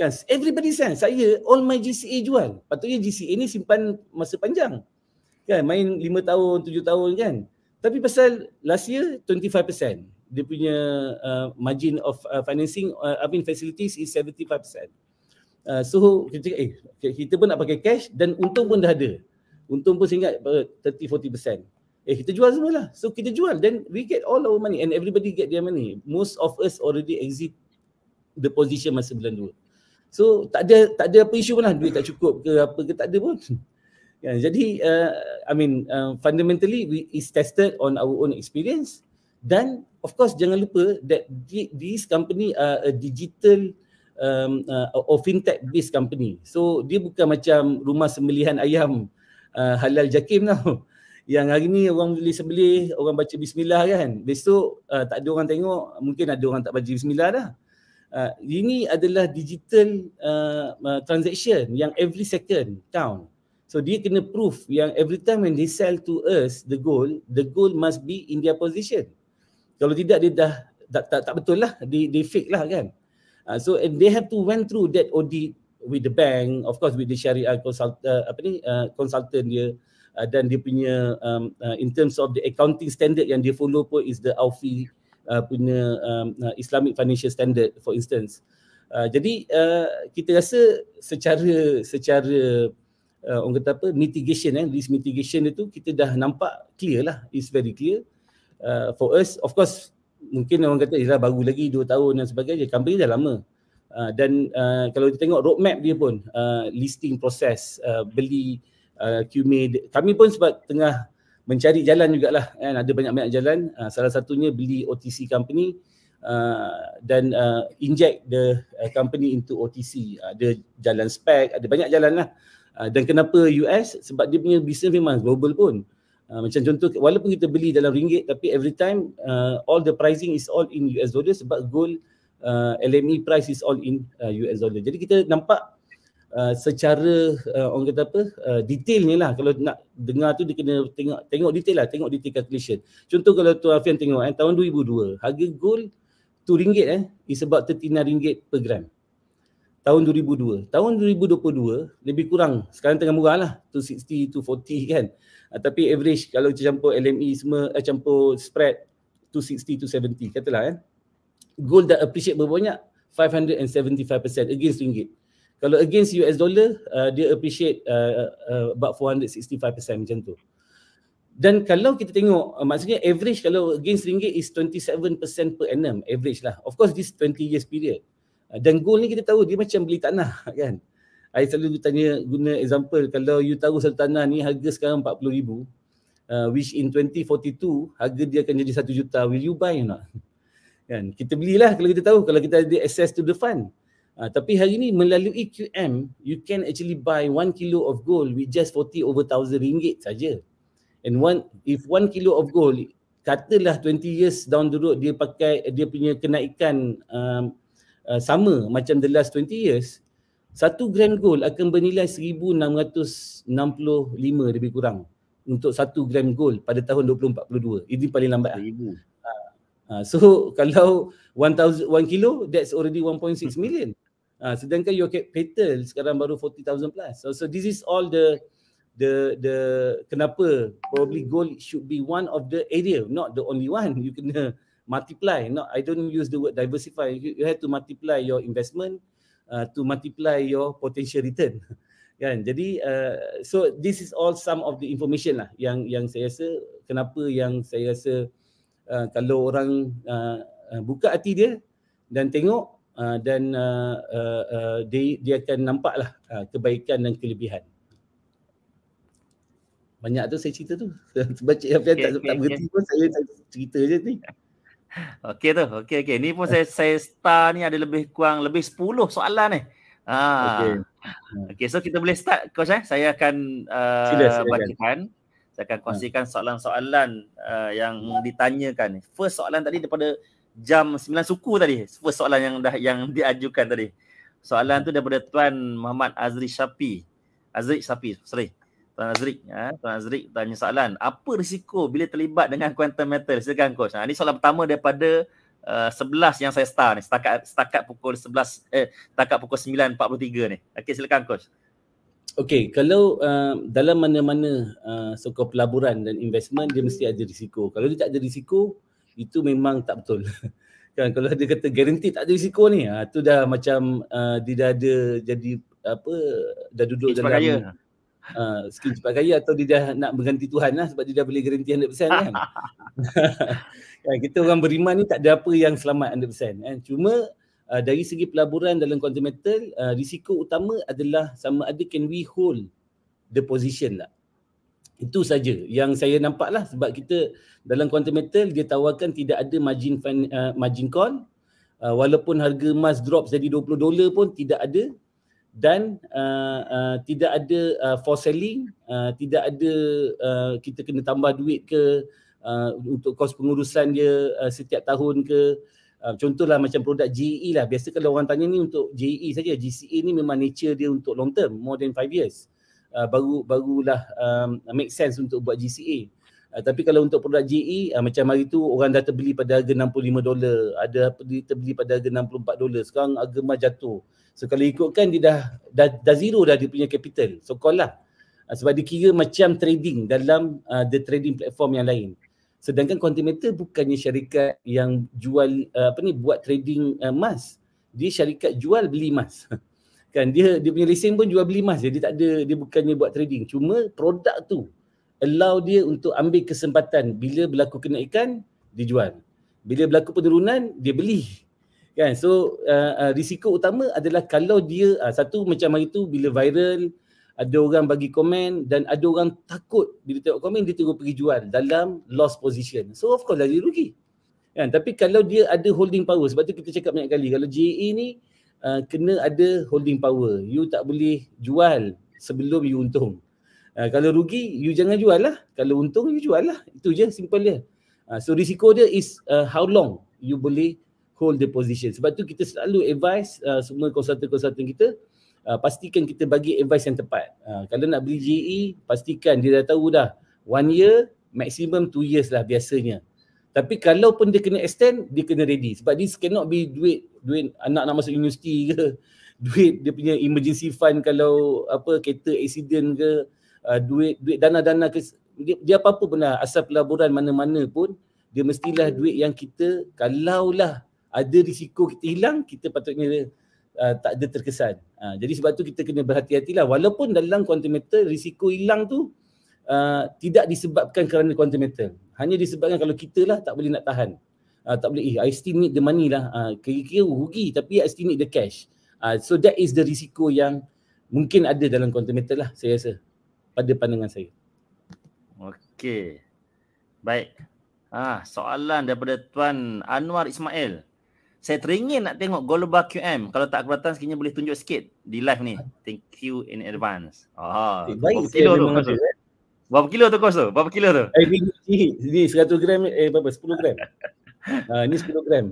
Yes, everybody sell. Saya all my GCA jual. Patutnya GCA ni simpan masa panjang. Kan, main 5 tahun, 7 tahun kan. Tapi pasal last year 25%. Dia punya uh, margin of uh, financing, uh, I mean facilities is 75%. Uh, so kita cakap eh kita pun nak pakai cash dan untung pun dah ada untung pun seingat uh, eh, 30-40% eh kita jual semualah so kita jual then we get all our money and everybody get their money most of us already exit the position masa bulan 2 So tak ada tak ada apa isu pun lah duit tak cukup ke apa ke tak ada pun. Yeah, jadi uh, I mean uh, fundamentally we is tested on our own experience dan of course jangan lupa that this company are a digital um, uh, or fintech based company. So dia bukan macam rumah sembelihan ayam uh, halal jakim tau. Yang hari ni orang beli sembelih, orang baca bismillah kan. Besok uh, tak ada orang tengok, mungkin ada orang tak baca bismillah dah uh, ini adalah digital uh, uh, transaction yang every second count. So dia kena proof yang every time when they sell to us the gold, the gold must be in their position. Kalau tidak dia dah tak tak, tak betul lah, they, they fake lah kan. Uh, so and they have to went through that audit with the bank, of course with the syariah uh, consult, uh, apa ni, uh, consultant dia uh, dan dia punya um, uh, in terms of the accounting standard yang dia follow pun is the Aufi Uh, punya um, uh, Islamic Financial Standard for instance. Uh, jadi uh, kita rasa secara secara uh, orang kata apa mitigation eh risk mitigation itu kita dah nampak clear lah is very clear uh, for us of course mungkin orang kata ialah baru lagi dua tahun dan sebagainya company dah lama uh, dan uh, kalau kita tengok roadmap dia pun uh, listing proses uh, beli uh, QMA kami pun sebab tengah mencari jalan jugalah kan ada banyak-banyak jalan uh, salah satunya beli OTC company uh, dan uh, inject the uh, company into OTC uh, ada jalan spec ada banyak jalan lah uh, dan kenapa US sebab dia punya business memang global pun uh, macam contoh walaupun kita beli dalam ringgit tapi every time uh, all the pricing is all in US dollar sebab gold uh, LME price is all in uh, US dollar jadi kita nampak Uh, secara uh, orang kata apa uh, ni lah kalau nak dengar tu dia kena tengok tengok detail lah tengok detail calculation contoh kalau tu Afian tengok eh tahun 2002 harga gold tu ringgit eh is about rm ringgit per gram tahun 2002 tahun 2022 lebih kurang sekarang tengah murah lah 260 240 kan uh, tapi average kalau campur LME semua uh, campur spread 260 270 katalah kan gold dah appreciate berapa banyak 575% against ringgit kalau against US dollar uh, dia appreciate uh, uh, about 465% macam tu dan kalau kita tengok uh, maksudnya average kalau against ringgit is 27% per annum average lah of course this 20 years period uh, dan gold ni kita tahu dia macam beli tanah kan saya selalu tanya guna example kalau you tahu satu tanah ni harga sekarang 40 ribu uh, which in 2042 harga dia akan jadi 1 juta will you buy or not kan kita belilah kalau kita tahu kalau kita ada access to the fund Ah, tapi hari ni melalui QM, you can actually buy one kilo of gold with just 40 over thousand ringgit saja. And one if one kilo of gold, katalah 20 years down the road dia pakai dia punya kenaikan um, uh, sama macam the last 20 years, Satu gram gold akan bernilai 1665 lebih kurang untuk satu gram gold pada tahun 2042. Ini paling lambat. Lah. Ah, ah, so kalau 1000 1 kilo that's already 1.6 million. Ah, sedangkan your capital sekarang baru 40,000 plus. So, so this is all the the the kenapa probably gold should be one of the area, not the only one. You can multiply. Not I don't use the word diversify. You, you have to multiply your investment uh, to multiply your potential return. kan? Jadi uh, so this is all some of the information lah yang yang saya rasa kenapa yang saya rasa uh, kalau orang uh, buka hati dia dan tengok Ah, dan uh, ah, uh, ah, dia, dia akan nampaklah uh, kebaikan dan kelebihan. Banyak tu saya cerita tu. Sebab Cik Hafian okay, tak, okay, tak okay. berhenti pun saya, saya cerita je ni. Okey tu. Okey okey. Ni pun saya saya start ni ada lebih kurang lebih 10 soalan ni. Eh. Ha. Okey. Okey, so kita boleh start coach eh. Saya akan uh, bacakan. Saya akan kongsikan soalan-soalan uh, yang ditanyakan. First soalan tadi daripada jam 9 suku tadi. First soalan yang dah yang diajukan tadi. Soalan tu daripada Tuan Muhammad Azri Syapi. Azri Syapi, sorry. Tuan Azri, ya. Tuan Azri tanya soalan. Apa risiko bila terlibat dengan quantum matter? Silakan coach. Ha, ini soalan pertama daripada uh, 11 yang saya start ni. Setakat, setakat pukul 11, eh, setakat pukul 9.43 ni. Okay, silakan coach. Okay, kalau uh, dalam mana-mana uh, sokong pelaburan dan investment, dia mesti ada risiko. Kalau dia tak ada risiko, itu memang tak betul. kan kalau dia kata guarantee tak ada risiko ni, ha, tu dah macam uh, dia dah ada jadi apa dah duduk dalam kaya. Uh, skin cepat kaya ah, atau dia dah nak mengganti Tuhan lah sebab dia dah boleh guarantee 100% kan. ya, kita orang beriman ni tak ada apa yang selamat 100% kan. Cuma uh, dari segi pelaburan dalam quantum metal, uh, risiko utama adalah sama ada can we hold the position lah. Itu saja yang saya nampaklah sebab kita dalam quantum metal dia tawarkan tidak ada margin uh, margin call uh, eh, walaupun harga emas drop jadi 20 dolar pun tidak ada dan uh, uh, tidak ada uh, for selling uh, tidak ada uh, kita kena tambah duit ke uh, untuk kos pengurusan dia uh, setiap tahun ke uh, contohlah macam produk GE e lah biasa kalau orang tanya ni untuk GE e saja GCE ni memang nature dia untuk long term more than 5 years Uh, baru barulah um, make sense untuk buat GCA. Uh, tapi kalau untuk produk GE uh, macam hari tu orang dah terbeli pada harga 65 dolar, ada terbeli pada harga 64 dolar. Sekarang harga mah jatuh. So kalau ikutkan dia dah, dah dah zero dah dia punya capital. So call lah. Uh, sebab dia kira macam trading dalam uh, the trading platform yang lain. Sedangkan Quantimator bukannya syarikat yang jual uh, apa ni buat trading uh, emas. Uh, dia syarikat jual beli emas. kan dia dia punya lesen pun jual beli emas jadi tak ada dia bukannya buat trading cuma produk tu allow dia untuk ambil kesempatan bila berlaku kenaikan dia jual bila berlaku penurunan dia beli kan so uh, uh, risiko utama adalah kalau dia uh, satu macam hari tu bila viral ada orang bagi komen dan ada orang takut bila tengok komen dia terus pergi jual dalam loss position so of course lah dia rugi kan tapi kalau dia ada holding power sebab tu kita cakap banyak kali kalau JA ni uh, kena ada holding power. You tak boleh jual sebelum you untung. Uh, kalau rugi, you jangan jual lah. Kalau untung, you jual lah. Itu je, simple dia. Uh, so, risiko dia is uh, how long you boleh hold the position. Sebab tu kita selalu advise uh, semua konsultan-konsultan kita, uh, pastikan kita bagi advice yang tepat. Uh, kalau nak beli GE, pastikan dia dah tahu dah. One year, maximum two years lah biasanya. Tapi kalau pun dia kena extend, dia kena ready. Sebab this cannot be duit duit anak nak masuk universiti ke duit dia punya emergency fund kalau apa kereta accident ke uh, duit duit dana-dana ke dia, dia apa-apa pun lah asal pelaburan mana-mana pun dia mestilah hmm. duit yang kita kalaulah ada risiko kita hilang kita patutnya uh, tak ada terkesan uh, jadi sebab tu kita kena berhati-hatilah walaupun dalam quantum metal risiko hilang tu uh, tidak disebabkan kerana quantum metal hanya disebabkan kalau kita lah tak boleh nak tahan uh, tak boleh eh I still need the money lah uh, kira-kira rugi tapi I still need the cash uh, so that is the risiko yang mungkin ada dalam quantum meter lah saya rasa pada pandangan saya Okay. baik ah soalan daripada tuan Anwar Ismail saya teringin nak tengok Golubah QM. Kalau tak keberatan, sekiranya boleh tunjuk sikit di live ni. Thank you in advance. Oh, eh, baik, berapa kilo tu? Kos tu? Eh. Berapa kilo tu kos tu? Berapa kilo tu? Eh, ini, ini 100 gram, eh berapa? 10 gram. Ah, ni 10 gram.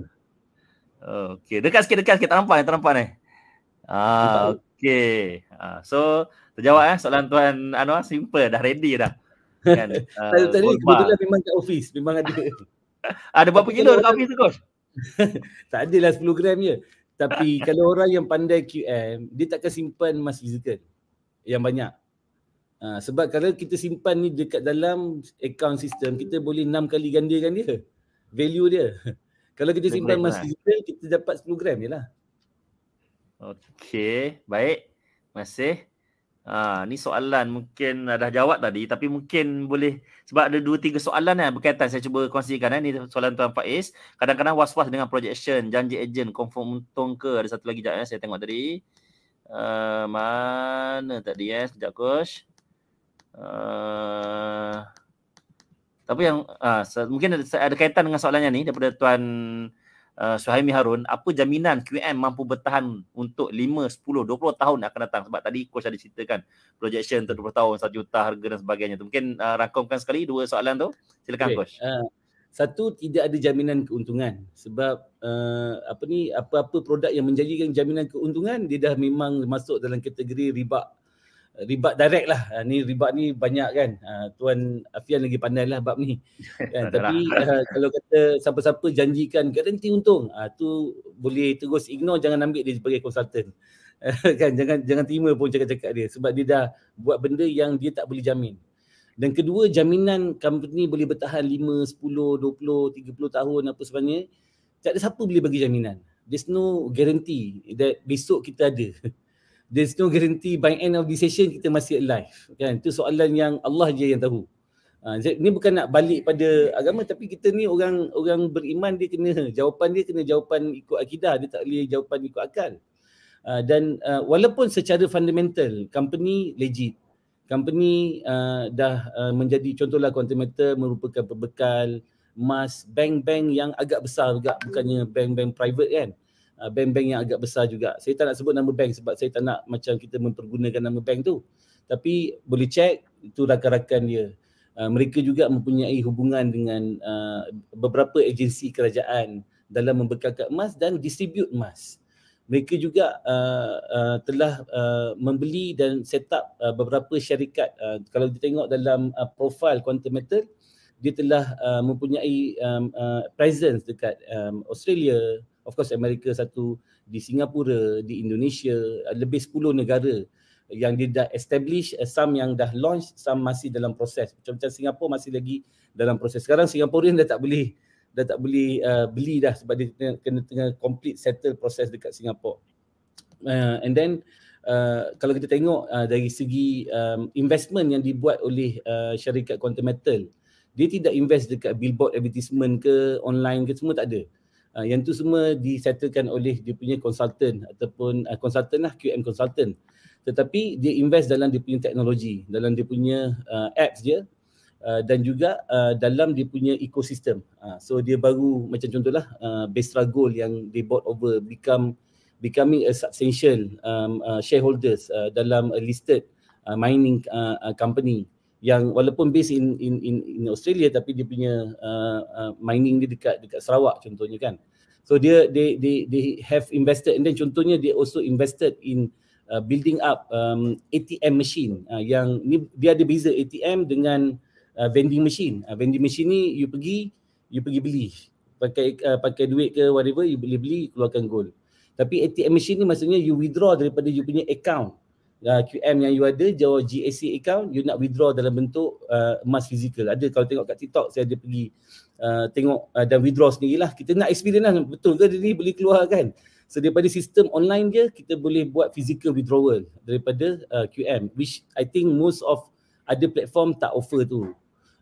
Oh, okay. Dekat sikit, dekat sikit. Tak nampak ni, tak nampak ni. Ah, okay. Ah, so, terjawab eh. Soalan Tuan Anwar simple. Dah ready dah. Kan? Uh, tadi kebetulan memang kat ofis. Memang ada. ada berapa kilo dekat ofis tu, Coach? tak adalah 10 gram je. Tapi kalau orang yang pandai QM, dia takkan simpan mas fizikal yang banyak. Ha, sebab kalau kita simpan ni dekat dalam account system, kita boleh enam kali gandakan dia value dia. Kalau kita simpan emas digital, lah. kita dapat 10 gram je lah. Okay, baik. Masih. Ha, ni soalan mungkin dah jawab tadi tapi mungkin boleh sebab ada dua tiga soalan yang berkaitan saya cuba kongsikan eh. ni soalan Tuan Faiz kadang-kadang was-was dengan projection janji agent, confirm untung ke ada satu lagi jawapan eh. saya tengok tadi uh, mana tadi eh sekejap coach uh, tapi yang uh, mungkin ada, ada kaitan dengan soalannya ni daripada Tuan uh, Suhaimi Harun, apa jaminan QM mampu bertahan untuk 5, 10, 20 tahun akan datang? Sebab tadi coach ada ceritakan projection untuk 20 tahun, 1 juta harga dan sebagainya. Tu. Mungkin uh, rangkumkan sekali dua soalan tu. Silakan okay. coach. Uh, satu, tidak ada jaminan keuntungan sebab uh, apa ni apa-apa produk yang menjanjikan jaminan keuntungan dia dah memang masuk dalam kategori riba ribat direct lah. Uh, ni ribat ni banyak kan. Uh, Tuan Afian lagi pandai lah bab ni. kan? Tapi uh, kalau kata siapa-siapa janjikan garanti untung, uh, tu boleh terus ignore jangan ambil dia sebagai konsultan. kan jangan jangan terima pun cakap-cakap dia sebab dia dah buat benda yang dia tak boleh jamin. Dan kedua jaminan company boleh bertahan 5, 10, 20, 30 tahun apa sebagainya. tak ada siapa boleh bagi jaminan. There's no guarantee that besok kita ada. there's no guarantee by end of the session kita masih alive kan itu soalan yang Allah je yang tahu ha, ni bukan nak balik pada agama tapi kita ni orang orang beriman dia kena jawapan dia kena jawapan ikut akidah dia tak boleh jawapan ikut akal uh, dan uh, walaupun secara fundamental company legit company uh, dah uh, menjadi contohlah quantum merupakan pembekal mas bank-bank yang agak besar juga bukannya bank-bank private kan uh, bank-bank yang agak besar juga. Saya tak nak sebut nama bank sebab saya tak nak macam kita mempergunakan nama bank tu. Tapi boleh cek, itu rakan-rakan dia. Uh, mereka juga mempunyai hubungan dengan uh, beberapa agensi kerajaan dalam membekalkan emas dan distribute emas. Mereka juga uh, uh, telah uh, membeli dan set up uh, beberapa syarikat. Uh, kalau kita tengok dalam uh, profil Quantum Metal, dia telah uh, mempunyai um, uh, presence dekat um, Australia, of course Amerika satu di Singapura di Indonesia lebih 10 negara yang dia dah establish eh, some yang dah launch some masih dalam proses macam-macam Singapura masih lagi dalam proses sekarang Singaporean dah tak boleh dah tak boleh uh, beli dah sebab dia kena, kena tengah complete settle proses dekat Singapura uh, eh, and then Uh, kalau kita tengok uh, dari segi um, investment yang dibuat oleh uh, syarikat quantum metal dia tidak invest dekat billboard advertisement ke online ke semua tak ada uh, yang tu semua disettlekan oleh dia punya consultant ataupun uh, consultant lah QM consultant tetapi dia invest dalam dia punya teknologi dalam dia punya uh, apps dia uh, dan juga uh, dalam dia punya ekosistem uh, so dia baru macam contohlah uh, Bestra Gold yang they bought over become becoming a substantial um, uh, shareholders uh, dalam a listed uh, mining uh, uh, company yang walaupun based in in in in Australia tapi dia punya uh, uh, mining dia dekat dekat Sarawak contohnya kan uh, So dia they they they have invested and then contohnya dia also invested in uh, building up um, ATM machine uh, yang ni dia ada beza ATM dengan uh, vending machine. Uh, vending machine ni you pergi you pergi beli pakai uh, pakai duit ke whatever you beli beli keluarkan gold. Tapi ATM machine ni maksudnya you withdraw daripada you punya account uh, QM yang you ada jawa GAC account you nak withdraw dalam bentuk uh, emas fizikal. Ada kalau tengok kat TikTok saya ada pergi uh, tengok uh, dan withdraw sendiri lah. Kita nak experience lah betul ke dia ni boleh keluar kan. So daripada sistem online dia kita boleh buat physical withdrawal daripada uh, QM which I think most of ada platform tak offer tu.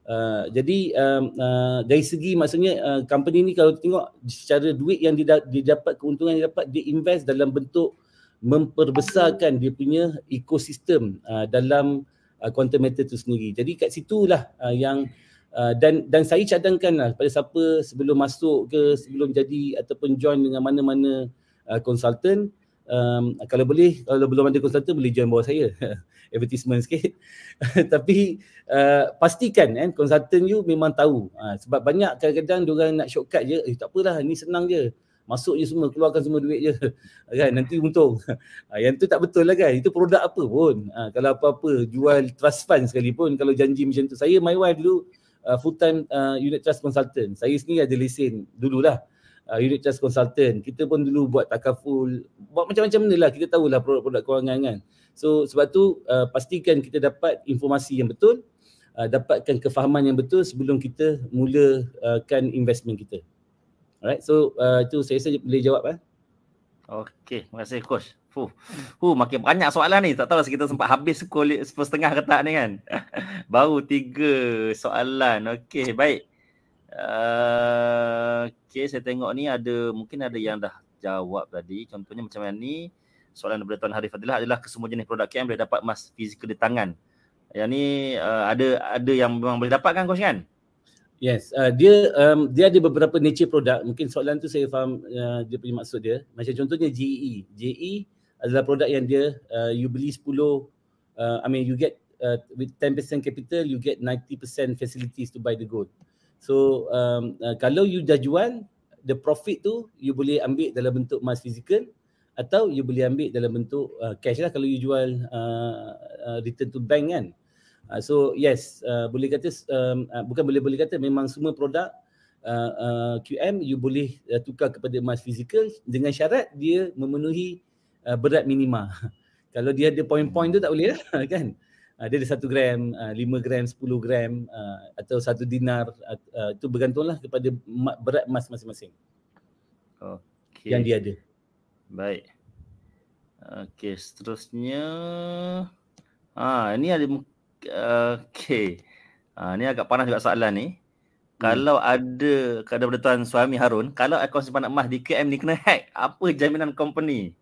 Uh, jadi um, uh, dari segi maksudnya uh, company ni kalau tengok secara duit yang dia, dia dapat keuntungan dia dapat dia invest dalam bentuk memperbesarkan dia punya ekosistem uh, dalam uh, quantum matter tu sendiri. Jadi kat situlah uh, yang Uh, dan dan saya cadangkanlah pada siapa sebelum masuk ke sebelum jadi ataupun join dengan mana-mana konsultan uh, um, kalau boleh kalau belum ada konsultan boleh join bawah saya advertisement sikit tapi uh, pastikan kan eh, konsultan you memang tahu uh, sebab banyak kadang-kadang dia orang nak shortcut je eh tak apalah ni senang je masuk je semua keluarkan semua duit je kan nanti untung uh, yang tu tak betul lah kan itu produk apa pun uh, kalau apa-apa jual trust fund sekalipun kalau janji macam tu saya my wife dulu uh, full time uh, unit trust consultant. Saya sendiri ada lesen dululah uh, unit trust consultant. Kita pun dulu buat takaful, buat macam-macam ni lah. Kita tahulah produk-produk kewangan kan. So sebab tu uh, pastikan kita dapat informasi yang betul, uh, dapatkan kefahaman yang betul sebelum kita mulakan investment kita. Alright, so uh, itu saya saja boleh jawab. Eh. Okey, terima kasih coach. Fuh. Fuh, makin banyak soalan ni. Tak tahu lah kita sempat habis kulit setengah ke tak ni kan. Baru tiga soalan. Okey, baik. uh, eh, okay, saya tengok ni ada mungkin ada yang dah jawab tadi. Contohnya macam yang ni. Soalan daripada Tuan Harif Adilah adalah kesemua jenis produk KM boleh dapat mas fizikal di tangan. Yang ni uh, ada ada yang memang boleh dapat kan coach kan? Yes, uh, dia um, dia ada beberapa nature produk. Mungkin soalan tu saya faham uh, dia punya maksud dia. Macam contohnya GE. GE adalah produk yang dia uh, you beli 10 uh, I mean you get uh, with 10% capital you get 90% facilities to buy the gold. So um, uh, kalau you dah jual the profit tu you boleh ambil dalam bentuk emas fizikal atau you boleh ambil dalam bentuk uh, cash lah kalau you jual uh, uh, return to bank kan. Uh, so yes, uh, boleh kata um, uh, bukan boleh boleh kata memang semua produk uh, uh, QM you boleh uh, tukar kepada emas fizikal dengan syarat dia memenuhi uh, berat minima. Kalau dia ada point-point tu tak boleh lah, kan? Uh, dia ada satu gram, uh, 5 gram, sepuluh gram uh, atau satu dinar uh, uh, tu bergantunglah kepada berat emas masing-masing. Okay. Yang dia ada. Baik. Okay, seterusnya ah ini ada Okay, Ha, ni agak panas juga soalan ni. Hmm. Kalau hmm. ada kepada Tuan Suami Harun, kalau akaun simpanan emas di KM ni kena hack, apa jaminan company?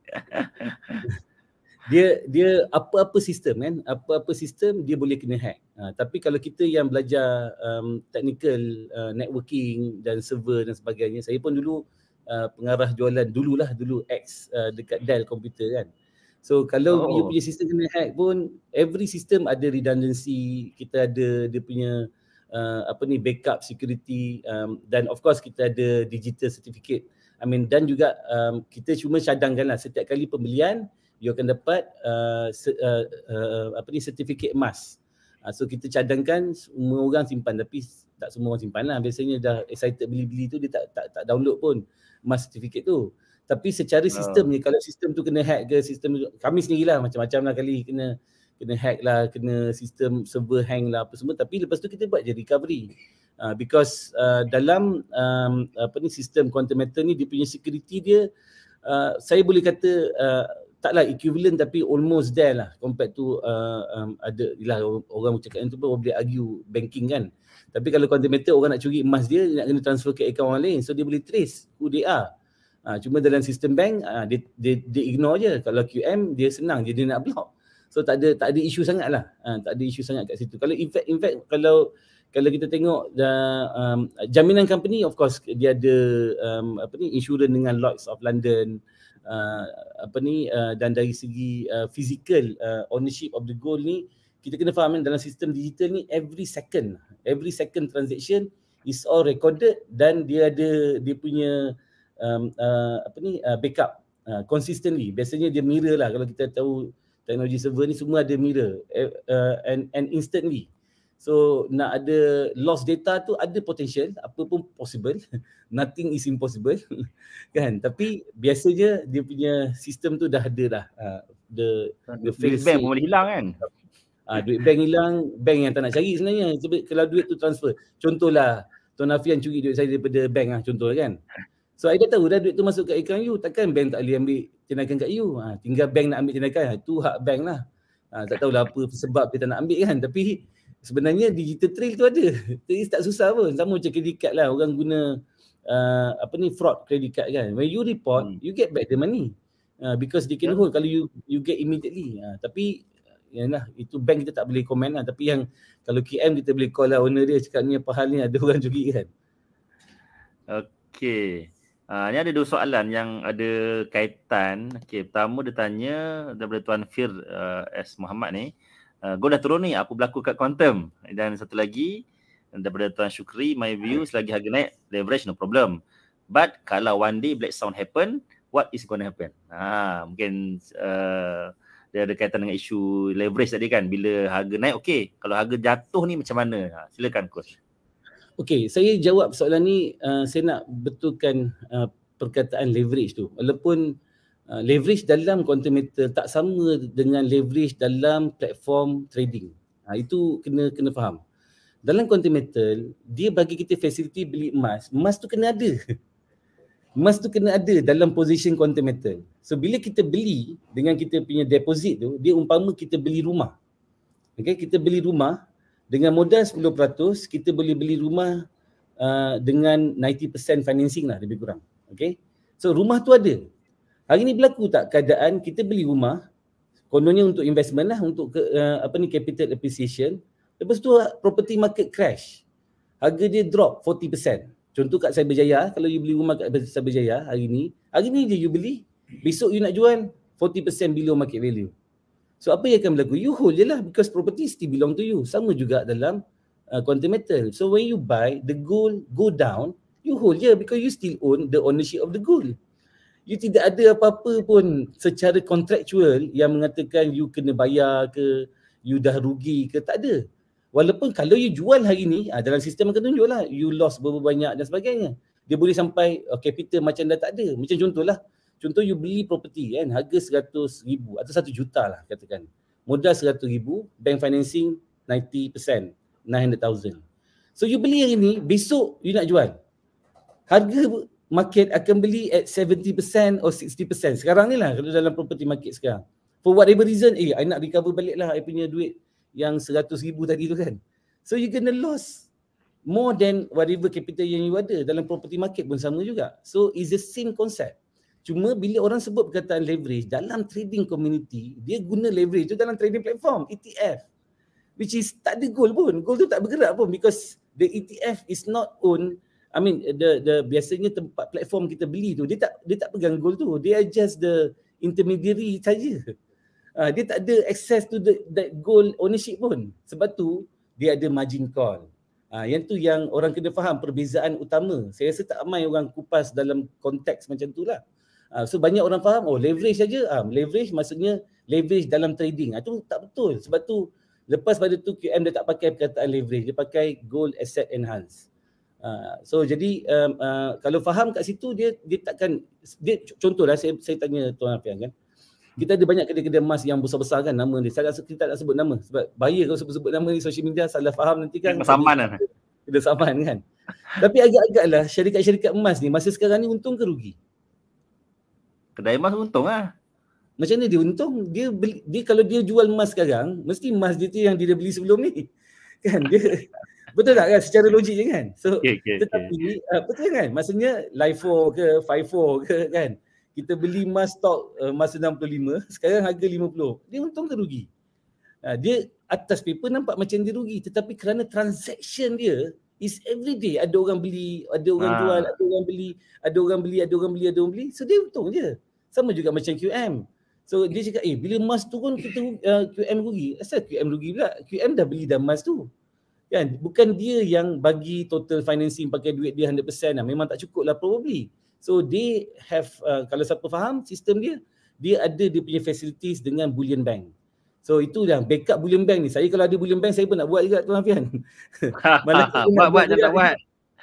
dia dia apa-apa sistem kan, apa-apa sistem dia boleh kena hack. Ha, tapi kalau kita yang belajar um, technical uh, networking dan server dan sebagainya, saya pun dulu uh, pengarah jualan dululah dulu ex uh, dekat Dell komputer kan. Uh, So kalau oh. you punya sistem kena hack pun every system ada redundancy, kita ada dia punya uh, apa ni backup security um, dan of course kita ada digital certificate. I mean dan juga um, kita cuma cadangkanlah setiap kali pembelian you akan dapat uh, uh, uh, apa ni certificate emas. Uh, so kita cadangkan semua orang simpan tapi tak semua orang simpan lah. Biasanya dah excited beli-beli tu dia tak tak tak download pun emas certificate tu tapi secara sistem ni, kalau sistem tu kena hack ke sistem kami sendirilah macam-macam lah kali kena kena hack lah kena sistem server hang lah apa semua tapi lepas tu kita buat je recovery uh, because uh, dalam um, apa ni sistem quantum matter ni dia punya security dia uh, saya boleh kata uh, taklah equivalent tapi almost there lah compared to uh, um, ada ialah orang cakap yang tu pun boleh argue banking kan tapi kalau quantum meter orang nak curi emas dia dia nak kena transfer ke akaun orang lain so dia boleh trace who they are Uh, cuma dalam sistem bank uh, dia, dia dia ignore je kalau QM dia senang je dia nak block. So tak ada tak ada isu sangatlah. Uh, tak ada isu sangat kat situ. Kalau in fact in fact kalau kalau kita tengok uh, um, jaminan company of course dia ada um, apa ni insurance dengan Lloyds of London uh, apa ni uh, dan dari segi uh, physical uh, ownership of the gold ni kita kena faham kan dalam sistem digital ni every second every second transaction is all recorded dan dia ada dia punya um, uh, apa ni uh, backup uh, consistently biasanya dia mirror lah kalau kita tahu teknologi server ni semua ada mirror eh, uh, and and instantly so nak ada lost data tu ada potential apa pun possible nothing is impossible kan tapi biasanya dia punya sistem tu dah ada dah uh, the the fail bank pun boleh hilang kan Ah, duit bank hilang, bank yang tak nak cari sebenarnya. kalau duit tu transfer. Contohlah, Tuan Afian curi duit saya daripada bank lah contoh kan. So I dah tahu dah duit tu masuk kat account you, takkan bank tak boleh ambil tindakan kat you. Ha, tinggal bank nak ambil tindakan, ha, tu hak bank lah. Ha, tak tahulah apa sebab dia tak nak ambil kan. Tapi sebenarnya digital trail tu ada. Jadi tak susah pun. Sama macam credit card lah. Orang guna uh, apa ni fraud credit card kan. When you report, hmm. you get back the money. Uh, because they can hold kalau you you get immediately. Uh, tapi ya lah, itu bank kita tak boleh komen lah. Tapi yang kalau KM kita boleh call lah owner dia cakap ni apa hal ni ada orang curi kan. Okay. Uh, ni ada dua soalan yang ada kaitan. Okey, pertama dia tanya daripada Tuan Fir uh, S. Muhammad ni. Uh, ah, gua dah turun ni, apa berlaku kat Quantum? Dan satu lagi daripada Tuan Syukri, my view selagi harga naik, leverage no problem. But kalau one day black sound happen, what is going to happen? Ha, mungkin uh, dia ada kaitan dengan isu leverage tadi kan. Bila harga naik, okey. Kalau harga jatuh ni macam mana? Ha, silakan coach. Okey, saya jawab soalan ni uh, saya nak betulkan uh, perkataan leverage tu. Walaupun uh, leverage dalam quantum meter tak sama dengan leverage dalam platform trading. Ha, itu kena kena faham. Dalam quantum metal, dia bagi kita facility beli emas. Emas tu kena ada. Emas tu kena ada dalam position quantum metal. So bila kita beli dengan kita punya deposit tu, dia umpama kita beli rumah. Okay, kita beli rumah, dengan modal 10% kita boleh beli rumah uh, dengan 90% financing lah lebih kurang. Okay. So rumah tu ada. Hari ni berlaku tak keadaan kita beli rumah kononnya untuk investment lah untuk ke, uh, apa ni capital appreciation. Lepas tu property market crash. Harga dia drop 40%. Contoh kat Cyberjaya, kalau you beli rumah kat Cyberjaya hari ni, hari ni je you beli, besok you nak jual 40% below market value. So apa yang akan berlaku? You hold je lah because property still belong to you. Sama juga dalam uh, quantum metal. So when you buy, the gold go down, you hold je because you still own the ownership of the gold. You tidak ada apa-apa pun secara contractual yang mengatakan you kena bayar ke, you dah rugi ke, tak ada. Walaupun kalau you jual hari ni, ha, dalam sistem akan tunjuk lah, you lost berapa banyak dan sebagainya. Dia boleh sampai uh, capital macam dah tak ada. Macam contohlah, contoh you beli property kan harga 100 ribu atau 1 juta lah katakan modal 100 ribu bank financing 90% 900,000 so you beli hari ni besok you nak jual harga market akan beli at 70% or 60% sekarang ni lah kalau dalam property market sekarang for whatever reason eh I nak recover balik lah I punya duit yang 100 ribu tadi tu kan so you gonna lose more than whatever capital yang you ada dalam property market pun sama juga. So it's the same concept. Cuma bila orang sebut perkataan leverage dalam trading community, dia guna leverage tu dalam trading platform, ETF. Which is tak ada goal pun. Goal tu tak bergerak pun because the ETF is not own I mean the the biasanya tempat platform kita beli tu dia tak dia tak pegang goal tu. Dia just the intermediary saja. Uh, dia tak ada access to the, that goal ownership pun. Sebab tu dia ada margin call. Uh, yang tu yang orang kena faham perbezaan utama. Saya rasa tak ramai orang kupas dalam konteks macam tu lah. Uh, so banyak orang faham, oh leverage saja. Uh, leverage maksudnya leverage dalam trading. Itu ah, uh, tak betul. Sebab tu lepas pada tu QM dia tak pakai perkataan leverage. Dia pakai gold asset enhance. Uh, so jadi um, uh, kalau faham kat situ dia dia takkan dia contohlah saya saya tanya tuan Afian kan. Kita ada banyak kedai-kedai emas yang besar-besar kan nama dia. Saya tak, kita sebut nama sebab bahaya kalau sebut-sebut nama di social media salah faham nanti kan. Kita saman kan. Lah. Kita saman kan. Tapi agak agak lah syarikat-syarikat emas ni masa sekarang ni untung ke rugi? kedai emas untung lah. Macam mana dia untung? Dia beli, dia kalau dia jual emas sekarang, mesti emas dia tu yang dia beli sebelum ni. Kan dia Betul tak kan? Secara logik je kan? So, okay, okay, tetapi okay. Uh, eh, betul kan? Maksudnya LIFO ke FIFO ke kan? Kita beli emas stok uh, masa 65, sekarang harga 50. Dia untung ke rugi? Uh, dia atas paper nampak macam dia rugi. Tetapi kerana transaction dia is everyday. Ada orang beli, ada orang ha. jual, ada orang beli, ada orang beli, ada orang beli, ada orang beli. So, dia untung je. Sama juga macam QM. So dia cakap eh bila emas turun kita uh, QM rugi. Asal QM rugi pula? QM dah beli dah emas tu. Kan? Bukan dia yang bagi total financing pakai duit dia 100% lah. Memang tak cukup lah probably. So they have, uh, kalau siapa faham sistem dia, dia ada dia punya facilities dengan bullion bank. So itu dah backup bullion bank ni. Saya kalau ada bullion bank saya pun nak buat juga tuan Afian. buat buat buat tak buat.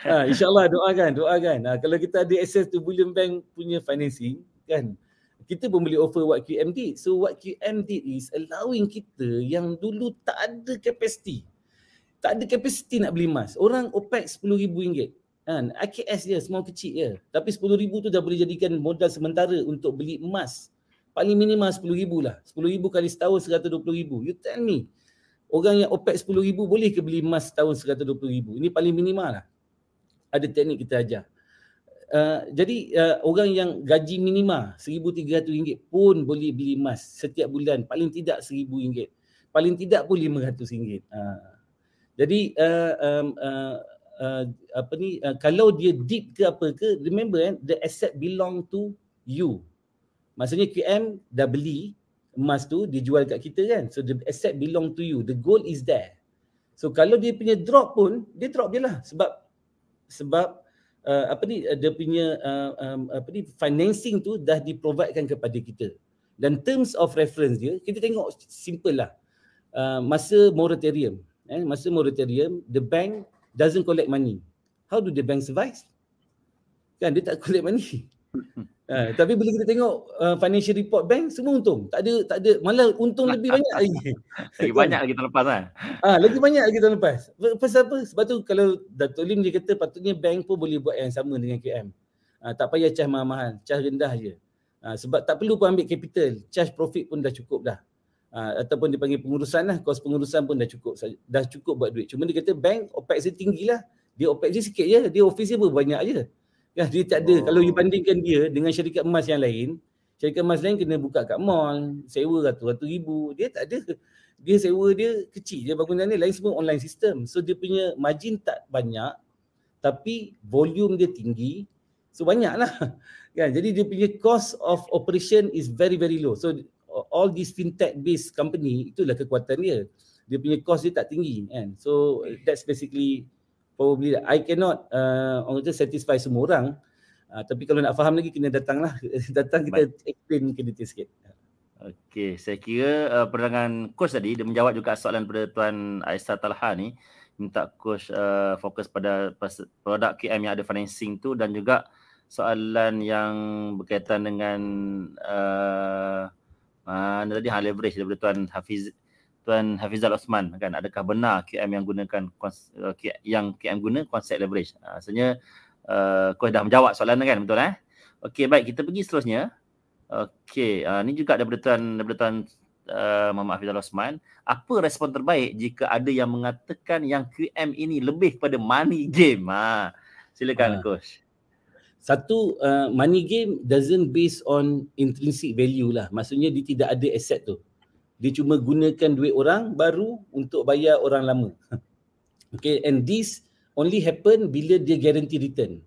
Ha insyaallah doakan doakan. Ha, kalau kita ada access to bullion bank punya financing kan kita pun boleh offer what QM did. So what QM did is allowing kita yang dulu tak ada kapasiti, Tak ada kapasiti nak beli emas. Orang OPEC RM10,000. Kan? IKS dia, semua kecil je. Tapi RM10,000 tu dah boleh jadikan modal sementara untuk beli emas. Paling minima RM10,000 lah. RM10,000 kali setahun RM120,000. You tell me. Orang yang OPEC RM10,000 boleh ke beli emas setahun RM120,000? Ini paling minima lah. Ada teknik kita ajar. Uh, jadi uh, orang yang gaji minima RM1,300 pun boleh beli emas setiap bulan paling tidak RM1,000 paling tidak pun RM500 uh, jadi uh, um, uh, uh, apa ni uh, kalau dia deep ke apa ke remember eh, the asset belong to you maksudnya QM dah beli emas tu dia jual kat kita kan so the asset belong to you the goal is there so kalau dia punya drop pun dia drop je lah sebab sebab uh, apa ni uh, dia punya uh, um, apa ni financing tu dah di providekan kepada kita dan terms of reference dia kita tengok simple lah uh, masa moratorium eh masa moratorium the bank doesn't collect money how do the bank survive kan dia tak collect money Ha, tapi bila kita tengok uh, financial report bank semua untung. Tak ada tak ada malah untung lebih banyak lagi. lagi banyak lagi terlepas kan. Eh? Ha? Ah ha, lagi banyak lagi lepas. Pasal apa? Sebab tu kalau Dato' Lim dia kata patutnya bank pun boleh buat yang sama dengan KM. Ha, ah, tak payah cas mahal-mahal, cas rendah je. Ha, sebab tak perlu pun ambil capital, cas profit pun dah cukup dah. Ha, ataupun dipanggil pengurusan lah, kos pengurusan pun dah cukup dah cukup buat duit. Cuma dia kata bank opex dia tinggi Dia opex dia sikit je, dia office dia pun banyak je. Ya, dia tak ada. Oh. Kalau you bandingkan dia dengan syarikat emas yang lain, syarikat emas lain kena buka kat mall, sewa ratu-ratu ribu. Dia tak ada. Dia sewa dia kecil je bangunan ni. Lain semua online system. So dia punya margin tak banyak tapi volume dia tinggi. So banyak lah. Kan? Jadi dia punya cost of operation is very very low. So all these fintech based company itulah kekuatan dia. Dia punya cost dia tak tinggi kan. So that's basically probably lah. I cannot uh, orang kata satisfy semua orang uh, tapi kalau nak faham lagi kena datanglah datang kita explain ke detail sikit Okay, saya kira uh, perdagangan coach tadi dia menjawab juga soalan daripada Tuan Aisyah Talha ni minta coach uh, fokus pada produk KM yang ada financing tu dan juga soalan yang berkaitan dengan uh, uh, tadi high leverage daripada Tuan Hafiz Tuan Hafizal Osman kan adakah benar KM yang gunakan uh, yang KM guna konsep leverage? Ha, ah, sebenarnya uh, kau dah menjawab soalan kan betul eh? Okey baik kita pergi seterusnya. Okey uh, ni juga daripada tuan daripada tuan uh, Muhammad Hafizal Osman, apa respon terbaik jika ada yang mengatakan yang KM ini lebih pada money game? Ha, silakan uh, coach. Satu uh, money game doesn't based on intrinsic value lah. Maksudnya dia tidak ada aset tu dia cuma gunakan duit orang baru untuk bayar orang lama. Okay, and this only happen bila dia guarantee return.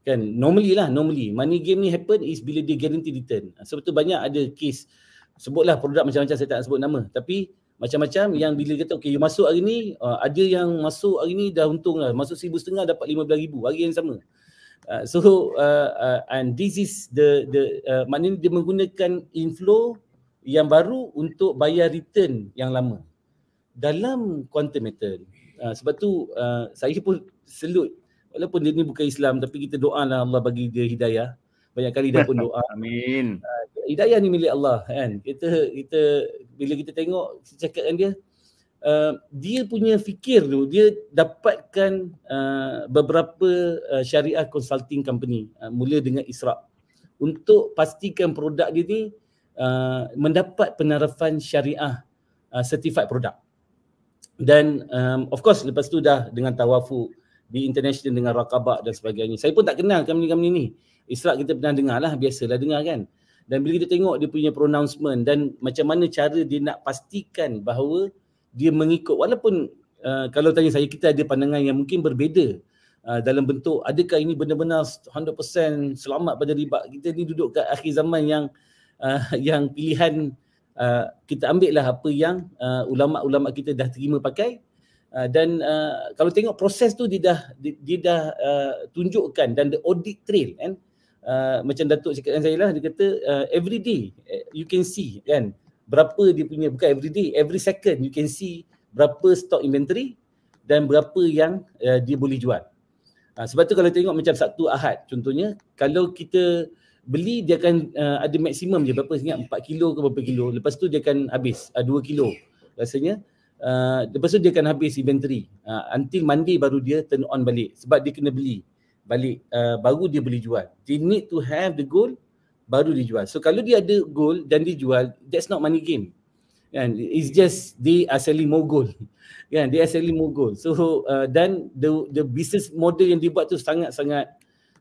Kan, normally lah, normally. Money game ni happen is bila dia guarantee return. Ah, sebab tu banyak ada case, sebutlah produk macam-macam saya tak sebut nama. Tapi macam-macam yang bila kata, okay, you masuk hari ni, ah, ada yang masuk hari ni dah untung lah. Masuk seribu setengah dapat lima belas ribu, hari yang sama. Ah, so uh, uh, and this is the the uh, maknanya dia menggunakan inflow yang baru untuk bayar return yang lama dalam quantum method uh, sebab tu uh, saya pun selut walaupun dia ni bukan Islam tapi kita doa lah Allah bagi dia hidayah banyak kali dia pun doa amin uh, hidayah ni milik Allah kan kita kita bila kita tengok kita cakap dengan dia uh, dia punya fikir tu dia dapatkan uh, beberapa uh, syariah consulting company uh, mula dengan Israq untuk pastikan produk dia ni uh, mendapat penarafan syariah uh, certified product. Dan um, of course lepas tu dah dengan tawafu di international dengan rakabak dan sebagainya. Saya pun tak kenal kami-kami ni. Israq kita pernah dengar lah, biasalah dengar kan. Dan bila kita tengok dia punya pronouncement dan macam mana cara dia nak pastikan bahawa dia mengikut walaupun uh, kalau tanya saya kita ada pandangan yang mungkin berbeza uh, dalam bentuk adakah ini benar-benar 100% selamat pada riba kita ni duduk kat akhir zaman yang uh, yang pilihan uh, kita ambil lah apa yang uh, ulama-ulama kita dah terima pakai uh, dan uh, kalau tengok proses tu dia dah dia, dia dah uh, tunjukkan dan the audit trail kan uh, macam datuk cakap dengan saya lah dia kata uh, every day uh, you can see kan berapa dia punya bukan every day every second you can see berapa stock inventory dan berapa yang uh, dia boleh jual. Uh, sebab tu kalau tengok macam Sabtu Ahad contohnya kalau kita beli dia akan uh, ada maksimum je berapa ingat empat kilo ke berapa kilo lepas tu dia akan habis uh, ah, 2 kilo rasanya uh, lepas tu dia akan habis inventory uh, until Monday baru dia turn on balik sebab dia kena beli balik uh, baru dia boleh jual they need to have the goal baru dia jual so kalau dia ada goal dan dia jual that's not money game kan it's just they are selling more goal kan they are selling more goal so uh, the the business model yang dibuat tu sangat-sangat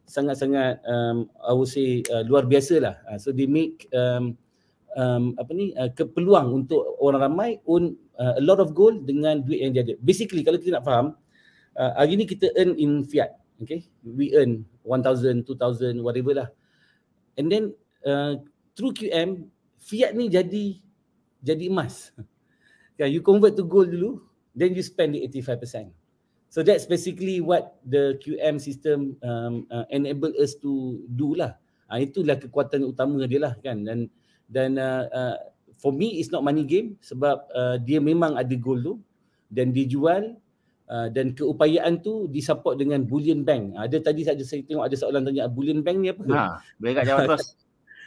sangat-sangat um, I would say uh, luar biasa lah. Uh, so they make um, um, apa ni uh, kepeluang untuk orang ramai own uh, a lot of gold dengan duit yang dia ada. Basically kalau kita nak faham uh, hari ni kita earn in fiat. Okay. We earn 1,000, 2,000 whatever lah. And then uh, through QM fiat ni jadi jadi emas. Yeah, you convert to gold dulu then you spend the 85%. So that's basically what the QM system um, uh, enable us to do lah. Uh, itulah kekuatan utama dia lah kan. Dan dan uh, uh, for me it's not money game sebab uh, dia memang ada goal tu dan dijual uh, dan keupayaan tu disupport dengan bullion bank. Ah, ada tadi saya saya tengok ada soalan tanya bullion bank ni apa? Ha, boleh kat jawab terus.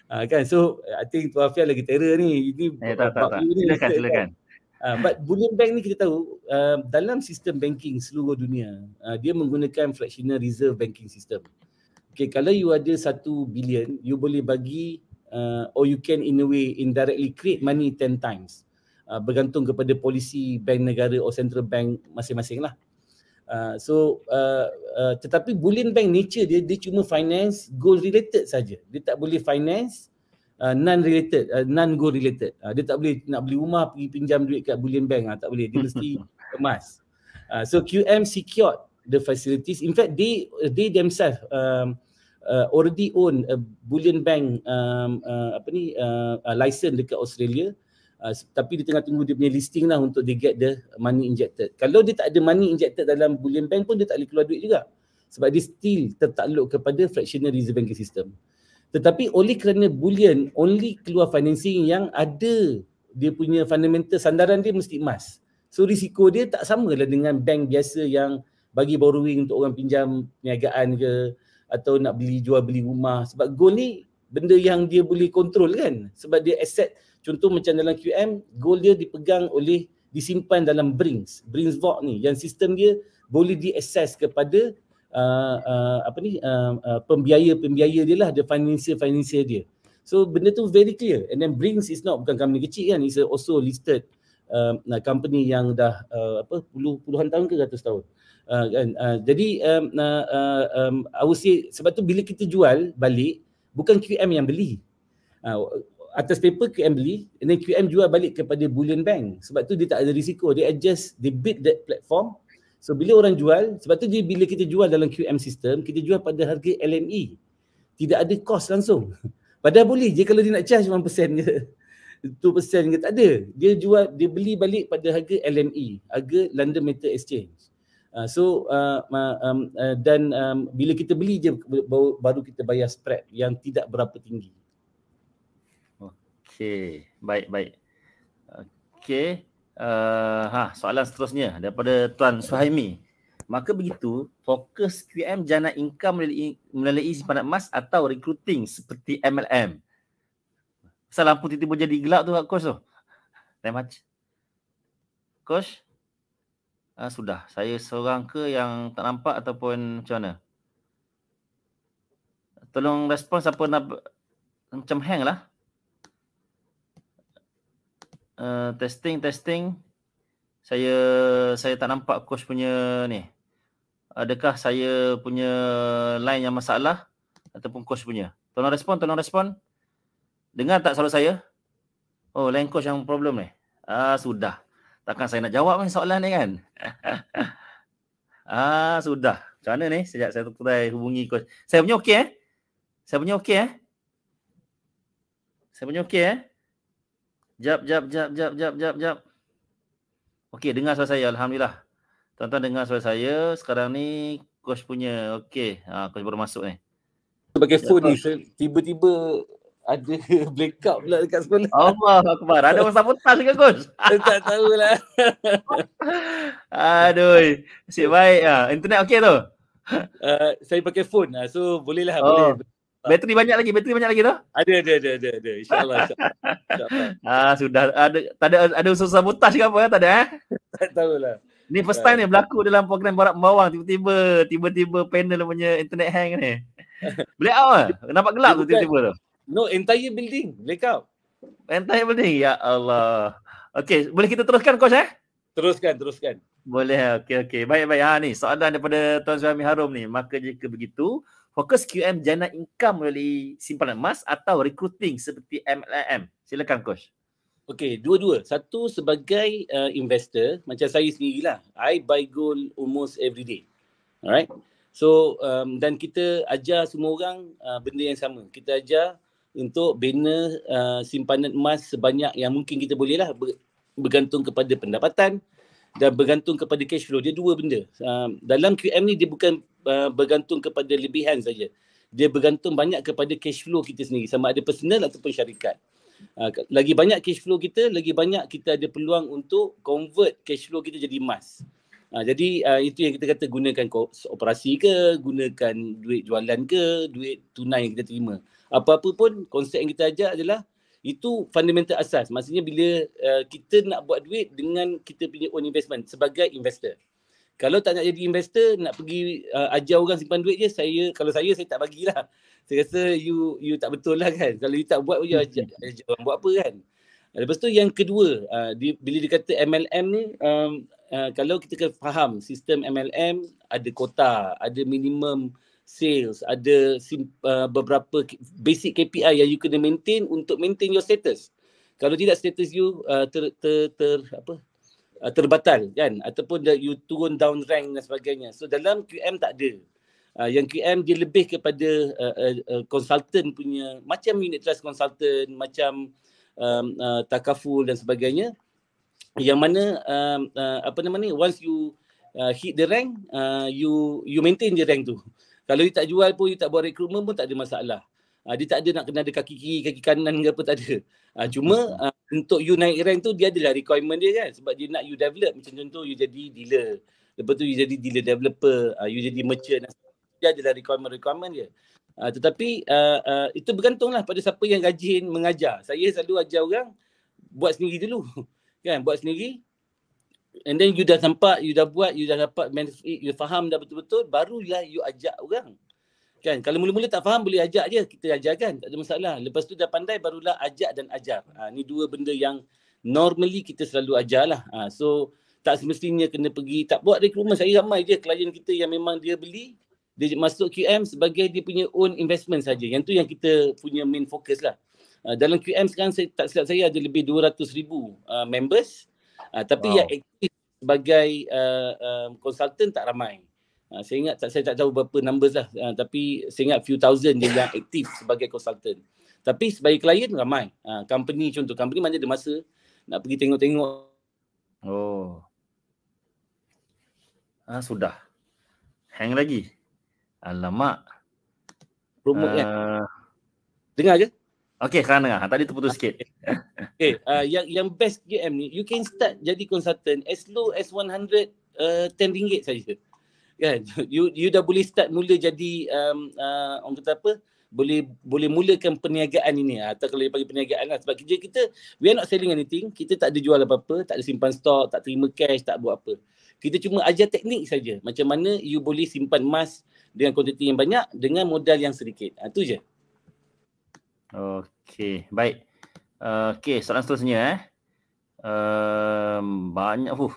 uh, kan so I think tu Afia lagi terror ni. Ini eh, tak, tak, tak. Ni, silakan silakan. Kan? Ah, but bullion bank ni kita tahu uh, dalam sistem banking seluruh dunia uh, dia menggunakan fractional reserve banking system. Okay, kalau you ada satu billion, you boleh bagi uh, or you can in a way indirectly create money ten times. Uh, bergantung kepada polisi bank negara or central bank masing-masing lah. Uh, so uh, uh, tetapi bullion bank nature dia dia cuma finance gold related saja. Dia tak boleh finance uh, uh, non related uh, non go related uh, dia tak boleh nak beli rumah pergi pinjam duit kat bullion bank uh, tak boleh dia mesti emas uh, so QM secured the facilities in fact they they themselves um, uh, already own a bullion bank um, uh, apa ni uh, uh, license dekat Australia uh, tapi dia tengah tunggu dia punya listing lah untuk dia get the money injected kalau dia tak ada money injected dalam bullion bank pun dia tak boleh keluar duit juga sebab dia still tertakluk kepada fractional reserve banking system tetapi oleh kerana bullion only keluar financing yang ada dia punya fundamental sandaran dia mesti emas so risiko dia tak samalah dengan bank biasa yang bagi borrowing untuk orang pinjam perniagaan ke atau nak beli jual beli rumah sebab gold ni benda yang dia boleh kontrol kan sebab dia aset contoh macam dalam QM gold dia dipegang oleh disimpan dalam Brings Brings Vault ni yang sistem dia boleh diakses kepada Uh, uh, apa ni uh, uh, pembiaya-pembiaya dia lah the financier-financier dia so benda tu very clear and then brings is not bukan company kecil kan it's also listed um, uh, company yang dah uh, apa puluh, puluhan tahun ke ratus tahun uh, kan uh, jadi um, uh, uh um, i would say sebab tu bila kita jual balik bukan QM yang beli uh, atas paper QM beli and then QM jual balik kepada bullion bank sebab tu dia tak ada risiko dia adjust they build that platform So bila orang jual, sebab tu je bila kita jual dalam QM system, kita jual pada harga LME. Tidak ada kos langsung. Padahal boleh je kalau dia nak charge 1% je. 2% je tak ada. Dia jual, dia beli balik pada harga LME. Harga London Metal Exchange. Uh, so uh, um, uh, dan um, bila kita beli je baru kita bayar spread yang tidak berapa tinggi. Okay, baik-baik. Okay, uh, ha, soalan seterusnya daripada Tuan Suhaimi. Maka begitu, fokus QM jana income melalui, melalui simpanan emas atau recruiting seperti MLM? Kenapa lampu tiba-tiba jadi gelap tu kat coach tu? Thank much. Coach? Uh, sudah. Saya seorang ke yang tak nampak ataupun macam mana? Tolong respon siapa nak macam hang lah. Eh, testing testing. Saya saya tak nampak coach punya ni. Adakah saya punya line yang masalah ataupun coach punya? Tolong respon, tolong respon. Dengar tak suara saya? Oh, line coach yang problem ni. Ah, sudah. Takkan saya nak jawab ni soalan ni kan? ah, sudah. Macam mana ni? Sejak saya tukar hubungi coach. Saya punya okey eh? Saya punya okey eh? Saya punya okey eh? Jap, jap, jap, jap, jap, jap, jap. Okey, dengar suara saya. Alhamdulillah. Tuan-tuan dengar suara saya. Sekarang ni coach punya. Okey, ha, coach baru masuk ni. Sebagai phone ni, tiba-tiba ada blackout pula dekat sekolah. Allah Akbar. Ada masa pun tas ke coach? tak tahulah. Aduh. Asyik baik. Ha. Internet okey tu? uh, saya pakai phone. Ha, so bolehlah. Oh. Boleh. Bateri banyak lagi, bateri banyak lagi tu? Ada, ada, ada, ada, ada. InsyaAllah. Insya ah, sudah. Ada, tak ada, ada usaha sabotaj ke apa? Tak ada, eh? Tak tahulah. Ni first time ni berlaku dalam program Barat Membawang. Tiba-tiba, tiba-tiba panel punya internet hang ni. Black out ke? Lah. Nampak gelap tu tiba-tiba tu? No, entire building. Black out. Entire building? Ya Allah. Okay, boleh kita teruskan coach eh? Teruskan, teruskan. Boleh, okay, okay. Baik, baik. Ha, ni, soalan daripada Tuan Suhaimi Harum ni. Maka jika begitu, fokus QM jana income melalui simpanan emas atau recruiting seperti MLM? Silakan coach. Okay, dua-dua. Satu sebagai uh, investor macam saya sendiri lah, I buy gold almost every day. Alright. So um, dan kita ajar semua orang uh, benda yang sama. Kita ajar untuk bina uh, simpanan emas sebanyak yang mungkin kita boleh lah bergantung kepada pendapatan dan bergantung kepada cash flow. Dia dua benda. Uh, dalam QM ni dia bukan Uh, bergantung kepada lebihan saja. Dia bergantung banyak kepada cash flow kita sendiri sama ada personal ataupun syarikat. Uh, lagi banyak cash flow kita, lagi banyak kita ada peluang untuk convert cash flow kita jadi emas. Uh, jadi itu yang kita kata gunakan operasi ke, gunakan duit jualan ke, duit tunai yang kita terima. Apa-apa pun konsep yang kita ajar adalah itu fundamental asas. Maksudnya bila kita nak buat duit dengan kita punya own investment sebagai investor kalau tak nak jadi investor nak pergi uh, ajar orang simpan duit je saya kalau saya saya tak bagilah saya rasa you you tak betul lah kan kalau you tak buat you ajar, ajar orang buat apa kan lepas tu yang kedua uh, di, bila dia kata MLM ni um, uh, kalau kita kena faham sistem MLM ada kota ada minimum sales ada sim, uh, beberapa basic KPI yang you kena maintain untuk maintain your status kalau tidak status you uh, ter, ter ter apa uh, terbatal kan ataupun that you turun down rank dan sebagainya so dalam QM tak ada uh, yang QM dia lebih kepada uh, uh, uh, consultant punya macam unit trust consultant macam um, uh, takaful dan sebagainya yang mana um, uh, apa nama ni once you uh, hit the rank uh, you you maintain the rank tu kalau you tak jual pun you tak buat recruitment pun tak ada masalah uh, dia tak ada nak kena ada kaki kiri kaki kanan ke apa tak ada uh, cuma uh, untuk you naik rank tu dia adalah requirement dia kan sebab dia nak you develop macam contoh you jadi dealer lepas tu you jadi dealer developer uh, you jadi merchant dia adalah requirement requirement dia uh, tetapi uh, uh, itu bergantunglah pada siapa yang rajin mengajar saya selalu ajar orang buat sendiri dulu kan buat sendiri and then you dah nampak you dah buat you dah dapat benefit you faham dah betul-betul barulah you ajak orang Kan? Kalau mula-mula tak faham boleh ajak je. Kita ajar kan? Tak ada masalah. Lepas tu dah pandai barulah ajak dan ajar. Ha, ni dua benda yang normally kita selalu ajar lah. Ha, so tak semestinya kena pergi. Tak buat rekrutmen Saya ramai je klien kita yang memang dia beli. Dia masuk QM sebagai dia punya own investment saja. Yang tu yang kita punya main focus lah. Ha, dalam QM sekarang saya, tak silap saya ada lebih 200,000 ribu uh, members. Ha, tapi wow. yang aktif sebagai uh, um, consultant tak ramai. Ha, saya ingat saya tak tahu berapa numbers lah. Uh, tapi saya ingat few thousand dia yang aktif sebagai consultant. Tapi sebagai klien ramai. Uh, company contoh. Company mana ada masa nak pergi tengok-tengok. Oh. Ah, sudah. Hang lagi. Alamak. Promote uh. kan? Dengar je. Okay, sekarang dengar. Tadi terputus ah, sikit. Okay, okay. Uh, ah, yang yang best GM ni, you can start jadi consultant as low as 100 uh, 10 ringgit saja kan you you dah boleh start mula jadi um, uh, orang kata apa boleh boleh mulakan perniagaan ini ah, atau kalau dia panggil perniagaan lah sebab kerja kita we are not selling anything kita tak ada jual apa-apa tak ada simpan stok tak terima cash tak buat apa kita cuma ajar teknik saja macam mana you boleh simpan emas dengan kuantiti yang banyak dengan modal yang sedikit ha, tu je Okay, baik uh, Okay, soalan seterusnya eh um, banyak, uh,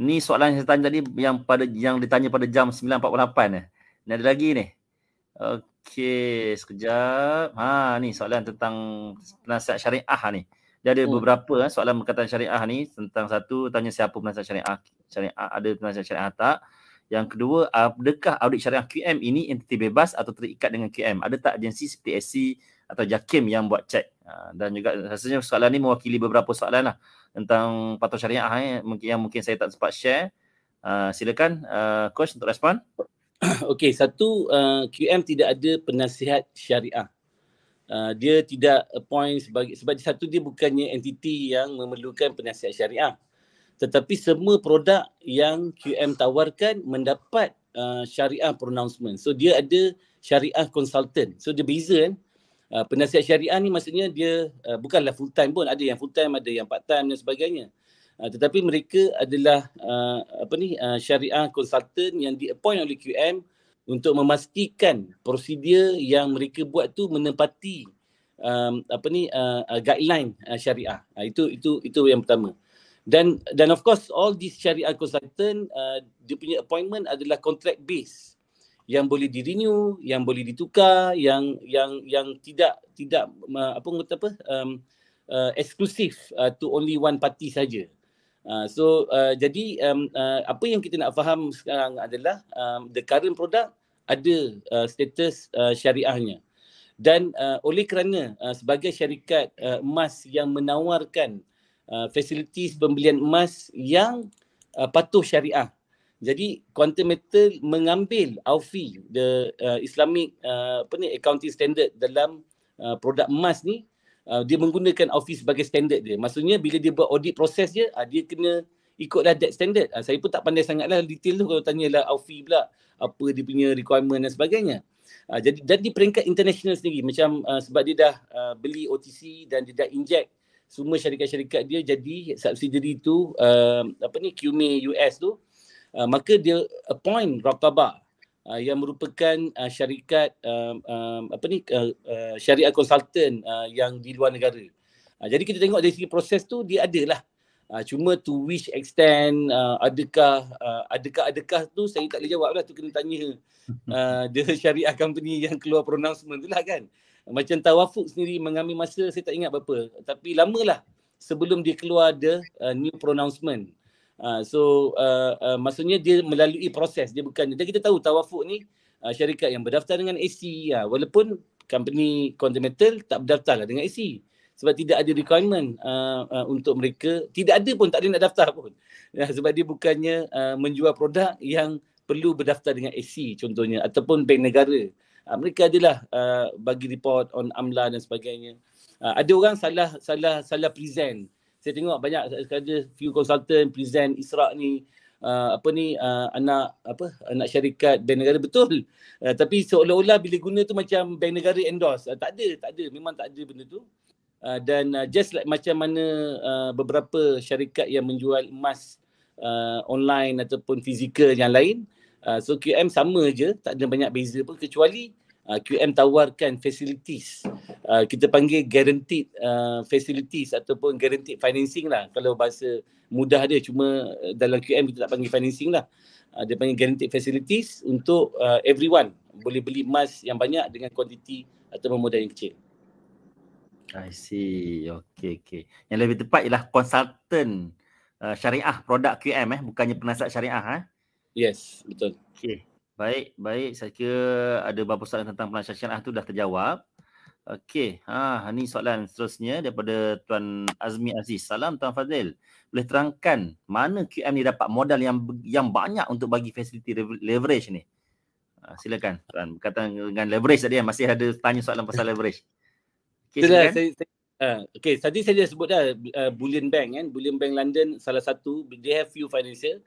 Ni soalan yang tanya tadi yang pada yang ditanya pada jam 9.48 eh. Ni ada lagi ni. Okey, sekejap. Ha, ni soalan tentang penasihat syariah ni. Dia ada hmm. beberapa eh, soalan berkaitan syariah ni tentang satu tanya siapa penasihat syariah. Syariah ada penasihat syariah tak? Yang kedua, adakah audit syariah QM ini entiti bebas atau terikat dengan QM? Ada tak agensi seperti SC atau JAKIM yang buat cek? Ha, dan juga rasanya soalan ini mewakili beberapa soalan lah tentang patuh syariah eh, mungkin yang mungkin saya tak sempat share. Uh, silakan uh, coach untuk respon. Okey, satu uh, ah, QM tidak ada penasihat syariah. Uh, dia tidak appoint sebagai sebab satu dia bukannya entiti yang memerlukan penasihat syariah. Tetapi semua produk yang QM tawarkan mendapat uh, syariah pronouncement. So dia ada syariah consultant. So dia beza kan. Eh? Ah, penasihat syariah ni maksudnya dia uh, bukanlah full time pun ada yang full time ada yang part time dan sebagainya uh, tetapi mereka adalah uh, apa ni uh, syariah consultant yang diappoint oleh QM untuk memastikan prosedur yang mereka buat tu menepati um, apa ni uh, guideline uh, syariah uh, itu itu itu yang pertama dan dan of course all these syariah consultant uh, dia punya appointment adalah contract based yang boleh di renew yang boleh ditukar yang yang yang tidak tidak apa kata apa um, uh, eksklusif uh, to only one party saja uh, so uh, jadi um, uh, apa yang kita nak faham sekarang adalah um, the current product ada uh, status uh, syariahnya dan uh, oleh kerana uh, sebagai syarikat uh, emas yang menawarkan uh, fasiliti pembelian emas yang uh, patuh syariah jadi quantum meter mengambil AUFI the uh, Islamic uh, apa ni accounting standard dalam uh, produk emas ni uh, dia menggunakan AUFI sebagai standard dia. Maksudnya bila dia buat audit proses dia uh, dia kena ikutlah that standard. Uh, saya pun tak pandai sangatlah detail tu kalau tanyalah AUFI pula apa dia punya requirement dan sebagainya. Uh, jadi dan di peringkat international sendiri macam uh, sebab dia dah uh, beli OTC dan dia dah inject semua syarikat-syarikat dia jadi subsidiary tu uh, apa ni QME US tu Ah, maka dia appoint Rakabah ah, uh, yang merupakan uh, syarikat uh, uh, apa ni uh, uh, syariah consultant uh, yang di luar negara. Uh, jadi kita tengok dari segi proses tu dia ada lah. Uh, cuma to which extent uh, adakah uh, adakah adakah tu saya tak boleh jawab lah tu kena tanya uh, the syariah company yang keluar pronouncement tu lah kan. Macam Tawafuk sendiri mengambil masa saya tak ingat berapa tapi lamalah sebelum dia keluar the uh, new pronouncement. Ah, so uh, uh, maksudnya dia melalui proses dia bukan dan kita tahu tawafuk ni uh, syarikat yang berdaftar dengan AC ya uh, walaupun company quantum metal tak berdaftar lah dengan AC sebab tidak ada requirement uh, uh, untuk mereka tidak ada pun tak ada nak daftar pun ya, sebab dia bukannya uh, menjual produk yang perlu berdaftar dengan AC contohnya ataupun bank negara uh, mereka adalah uh, bagi report on amla dan sebagainya uh, ada orang salah salah salah present saya tengok banyak sekali few consultant present isra ni uh, apa ni uh, anak apa anak syarikat bank negara betul uh, tapi seolah-olah bila guna tu macam bank negara endorse uh, tak ada tak ada memang tak ada benda tu uh, dan uh, just like macam mana uh, beberapa syarikat yang menjual emas uh, online ataupun fizikal yang lain uh, so QM sama je tak ada banyak beza pun kecuali Ah, QM tawarkan facilities ah, kita panggil guaranteed uh, facilities ataupun guaranteed financing lah kalau bahasa mudah dia cuma eh, dalam QM kita tak panggil financing lah uh, dia panggil guaranteed facilities untuk everyone boleh beli emas yang banyak dengan kuantiti atau modal yang kecil I see okay okay yang lebih tepat ialah consultant uh, syariah produk QM eh bukannya penasak syariah eh yes betul okay Baik, baik. Saya kira ada beberapa soalan tentang pelancaran syariah tu dah terjawab. Okey, ha, ah, ni soalan seterusnya daripada Tuan Azmi Aziz. Salam Tuan Fazil. Boleh terangkan mana QM ni dapat modal yang yang banyak untuk bagi facility leverage ni? Ah, silakan Tuan. Berkaitan dengan leverage tadi yang masih ada tanya soalan pasal leverage. Okey, Saya, saya, uh, ha, okay, tadi saya dah sebut dah uh, Bullion Bank kan. Bullion Bank London salah satu. They have few financial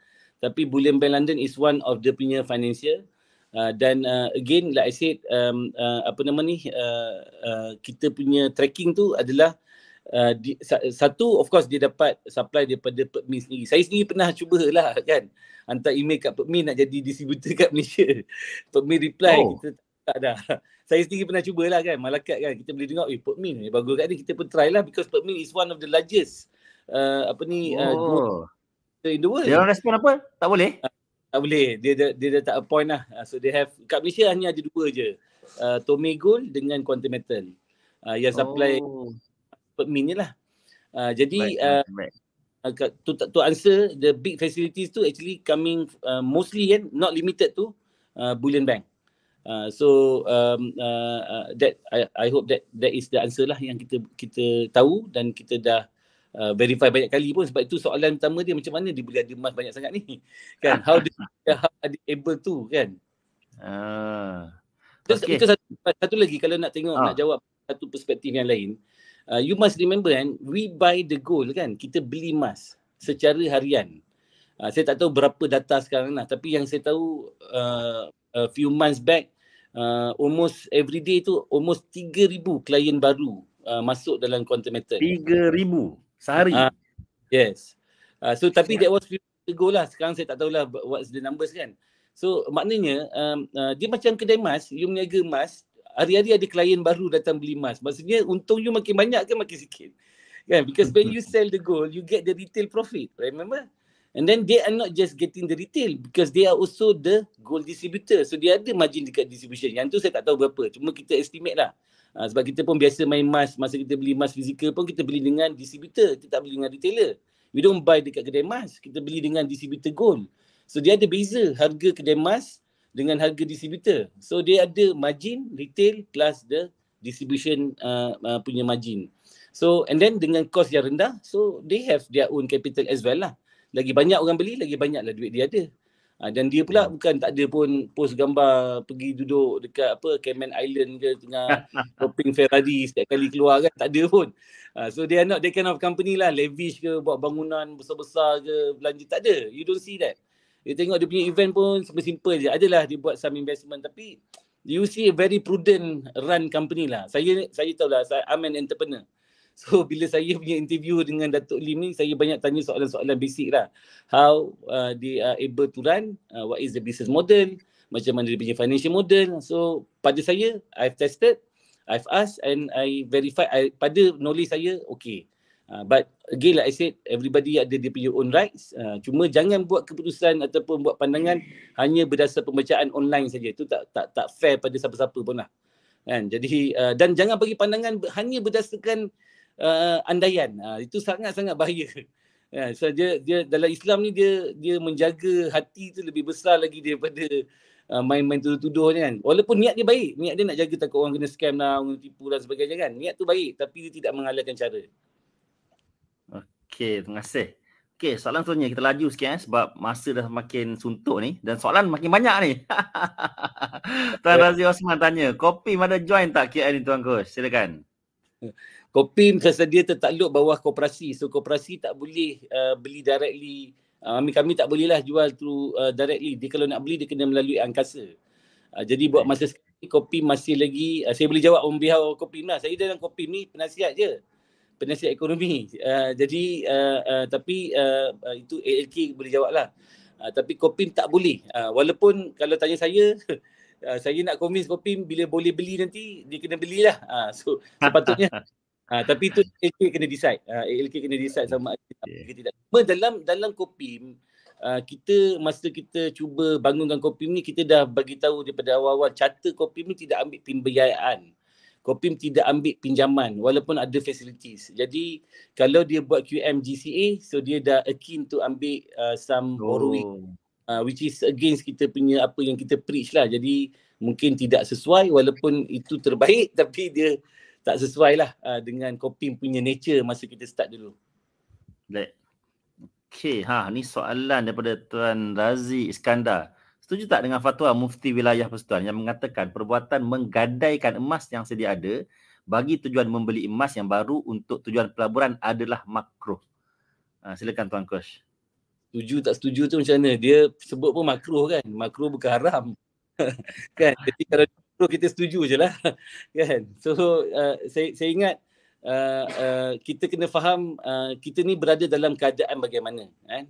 tapi Bullion Bank London is one of the punya financier uh, dan uh, again like I said um, uh, apa nama ni uh, uh, kita punya tracking tu adalah Uh, di, satu of course dia dapat supply daripada Perkmin sendiri. Saya sendiri pernah cuba lah kan hantar email kat Perkmin nak jadi distributor kat Malaysia. Perkmin reply oh. kita tak ada. Saya sendiri pernah cuba lah kan malakat kan kita boleh tengok eh Perkmin ni eh, bagus kat ni kita pun try lah because Perkmin is one of the largest uh, apa ni uh, oh. uh, in the world. Dia orang respon apa? Tak boleh. Ah, tak boleh. Dia dia, dia, dia tak appoint lah. Ah, so they have kat Malaysia hanya ada dua je. Uh, ah, Tommy Gold dengan Quantum Metal. Uh, yang supply oh. min ni lah. Uh, jadi right. uh, to, to answer the big facilities tu actually coming uh, mostly kan not limited to uh, bullion bank. Uh, so um, uh, uh, that I, I hope that that is the answer lah yang kita kita tahu dan kita dah Uh, verify banyak kali pun sebab itu soalan utama dia macam mana dia boleh ada emas banyak sangat ni kan how do you, how are you able to kan ah uh, okay. itu satu, satu lagi kalau nak tengok uh. nak jawab satu perspektif yang lain uh, you must remember kan we buy the gold kan kita beli emas secara harian uh, saya tak tahu berapa data sekarang lah tapi yang saya tahu uh, a few months back Uh, almost every day tu almost 3000 klien baru uh, masuk dalam quantum method 3000 Sari, Uh, ah, yes. Uh, so tapi yeah. that was few ago lah. Sekarang saya tak tahulah what's the numbers kan. So maknanya um, uh, dia macam kedai emas. You meniaga emas. Hari-hari ada klien baru datang beli emas. Maksudnya untung you makin banyak ke makin sikit. Kan? Yeah, because when you sell the gold, you get the retail profit. Remember? And then they are not just getting the retail because they are also the gold distributor. So dia ada margin dekat distribution. Yang tu saya tak tahu berapa. Cuma kita estimate lah. Ha, sebab kita pun biasa main mask, masa kita beli mask fizikal pun kita beli dengan distributor, kita tak beli dengan retailer. We don't buy dekat kedai mask, kita beli dengan distributor gold. So dia ada beza harga kedai mask dengan harga distributor. So dia ada margin retail plus the distribution uh, uh, punya margin. So and then dengan cost yang rendah, so they have their own capital as well lah. Lagi banyak orang beli, lagi banyaklah duit dia ada. Ah, dan dia pula ya. bukan tak ada pun post gambar pergi duduk dekat apa Cayman Island ke tengah shopping Ferrari setiap kali keluar kan tak ada pun. Uh, so dia are dia that kind of company lah lavish ke buat bangunan besar-besar ke belanja tak ada. You don't see that. You tengok dia punya event pun simple-simple je. Adalah dia buat some investment tapi you see a very prudent run company lah. Saya saya tahu lah I'm an entrepreneur. So bila saya punya interview dengan Datuk Lim ni saya banyak tanya soalan-soalan basic lah. How uh, they are able to run, uh, what is the business model, macam mana dia punya financial model. So pada saya, I've tested, I've asked and I verify I, pada knowledge saya, okay. Uh, but again like I said, everybody ada dia punya own rights. Uh, cuma jangan buat keputusan ataupun buat pandangan hanya berdasar pembacaan online saja. Itu tak tak tak fair pada siapa-siapa pun lah. Kan? Jadi uh, dan jangan bagi pandangan hanya berdasarkan Uh, uh, andaian uh, itu sangat-sangat bahaya ya yeah, so dia dalam Islam ni dia dia menjaga hati tu lebih besar lagi daripada uh, main-main tuduh-tuduh ni kan walaupun niat dia baik niat dia nak jaga takut orang kena scam lah orang tipu dan sebagainya kan niat tu baik tapi dia tidak menghalalkan cara Okay, terima kasih Okay, soalan seterusnya kita laju sikit eh sebab masa dah makin suntuk ni dan soalan makin banyak ni Tuan yeah. Razi Osman tanya kopi mana join tak KL ni tuan coach silakan Kopim tersedia tertakluk bawah koperasi. So koperasi tak boleh uh, beli directly. Uh, kami kami tak bolehlah jual tu uh, directly. Dia kalau nak beli dia kena melalui angkasa. Uh, jadi buat masa sekarang kopi masih lagi uh, saya boleh jawab on behalf Kopim lah. Saya dalam kopi ni penasihat je. Penasihat ekonomi. Uh, jadi uh, uh, tapi uh, uh, itu ALK boleh jawablah. Uh, tapi kopi tak boleh. Uh, walaupun kalau tanya saya uh, saya nak convince Kopim bila boleh beli nanti dia kena belilah. Ha uh, so sepatutnya ha uh, tapi itu ALK kena decide. Uh, ah, ALK kena decide sama ada okay. kita tidak. dalam dalam Kopim uh, ah, kita masa kita cuba bangunkan Kopim ni kita dah bagi tahu daripada awal-awal carta Kopim ni tidak ambil pembiayaan. Kopim tidak ambil pinjaman walaupun ada facilities. Jadi kalau dia buat QM GCA so dia dah akin to ambil uh, some oh uh, which is against kita punya apa yang kita preach lah jadi mungkin tidak sesuai walaupun itu terbaik tapi dia tak sesuai lah uh, dengan coping punya nature masa kita start dulu baik Okay, ha, ni soalan daripada Tuan Razi Iskandar. Setuju tak dengan fatwa Mufti Wilayah Persatuan yang mengatakan perbuatan menggadaikan emas yang sedia ada bagi tujuan membeli emas yang baru untuk tujuan pelaburan adalah makro? Ha, silakan Tuan Kosh setuju tak setuju tu macam mana dia sebut pun makro kan makro bukan haram kan jadi kalau makruh kita setuju je lah kan so uh, saya, saya ingat uh, uh, kita kena faham uh, kita ni berada dalam keadaan bagaimana kan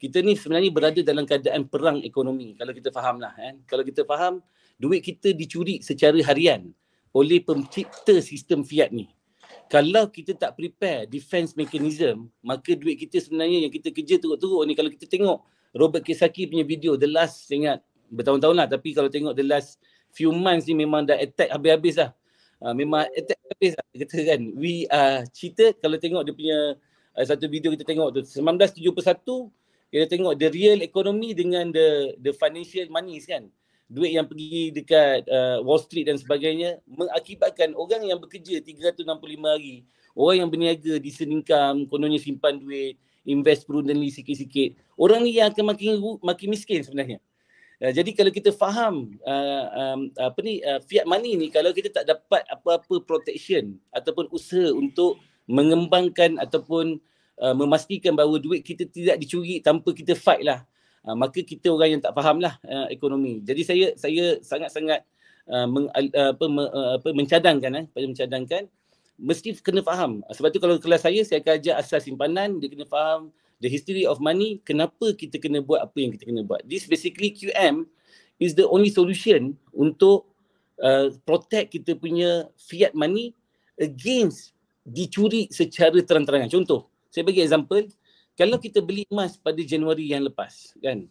kita ni sebenarnya berada dalam keadaan perang ekonomi kalau kita faham lah kan kalau kita faham duit kita dicuri secara harian oleh pencipta sistem fiat ni kalau kita tak prepare defense mechanism maka duit kita sebenarnya yang kita kerja teruk-teruk ni kalau kita tengok Robert Kiyosaki punya video the last saya ingat bertahun-tahun lah tapi kalau tengok the last few months ni memang dah attack habis-habis lah uh, memang attack habis lah kita kan we uh, cerita kalau tengok dia punya uh, satu video kita tengok tu 1971 kita tengok the real economy dengan the the financial money kan duit yang pergi dekat uh, Wall Street dan sebagainya mengakibatkan orang yang bekerja 365 hari, orang yang berniaga di seningkam, kononnya simpan duit, invest prudently sikit-sikit, orang ni yang akan makin makin miskin sebenarnya. Uh, jadi kalau kita faham uh, um, apa ni uh, fiat money ni kalau kita tak dapat apa-apa protection ataupun usaha untuk mengembangkan ataupun uh, memastikan bahawa duit kita tidak dicuri tanpa kita fight lah Ah, maka kita orang yang tak fahamlah uh, ekonomi. Jadi saya saya sangat-sangat uh, uh, uh, mencadangkan eh pada mencadangkan mesti kena faham. Ah, sebab tu kalau kelas saya saya akan ajar asas simpanan, dia kena faham the history of money, kenapa kita kena buat apa yang kita kena buat. This basically QM is the only solution untuk uh, protect kita punya fiat money against dicuri secara terang-terangan. Contoh, saya bagi example kalau kita beli emas pada Januari yang lepas kan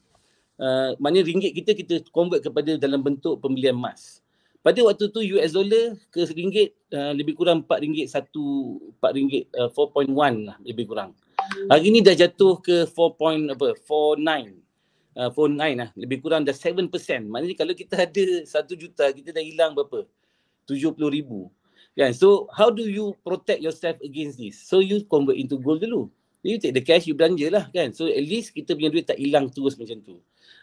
uh, maknanya ringgit kita kita convert kepada dalam bentuk pembelian emas pada waktu tu US dollar ke ringgit uh, lebih kurang 4 ringgit 1 4 ringgit uh, eh, 4.1 lah lebih kurang hari ni dah jatuh ke 4. Point, apa 49 uh, 49 lah lebih kurang dah 7% maknanya kalau kita ada 1 juta kita dah hilang berapa 70 ribu kan so how do you protect yourself against this so you convert into gold dulu you take the cash you belanja lah kan so at least kita punya duit tak hilang terus macam tu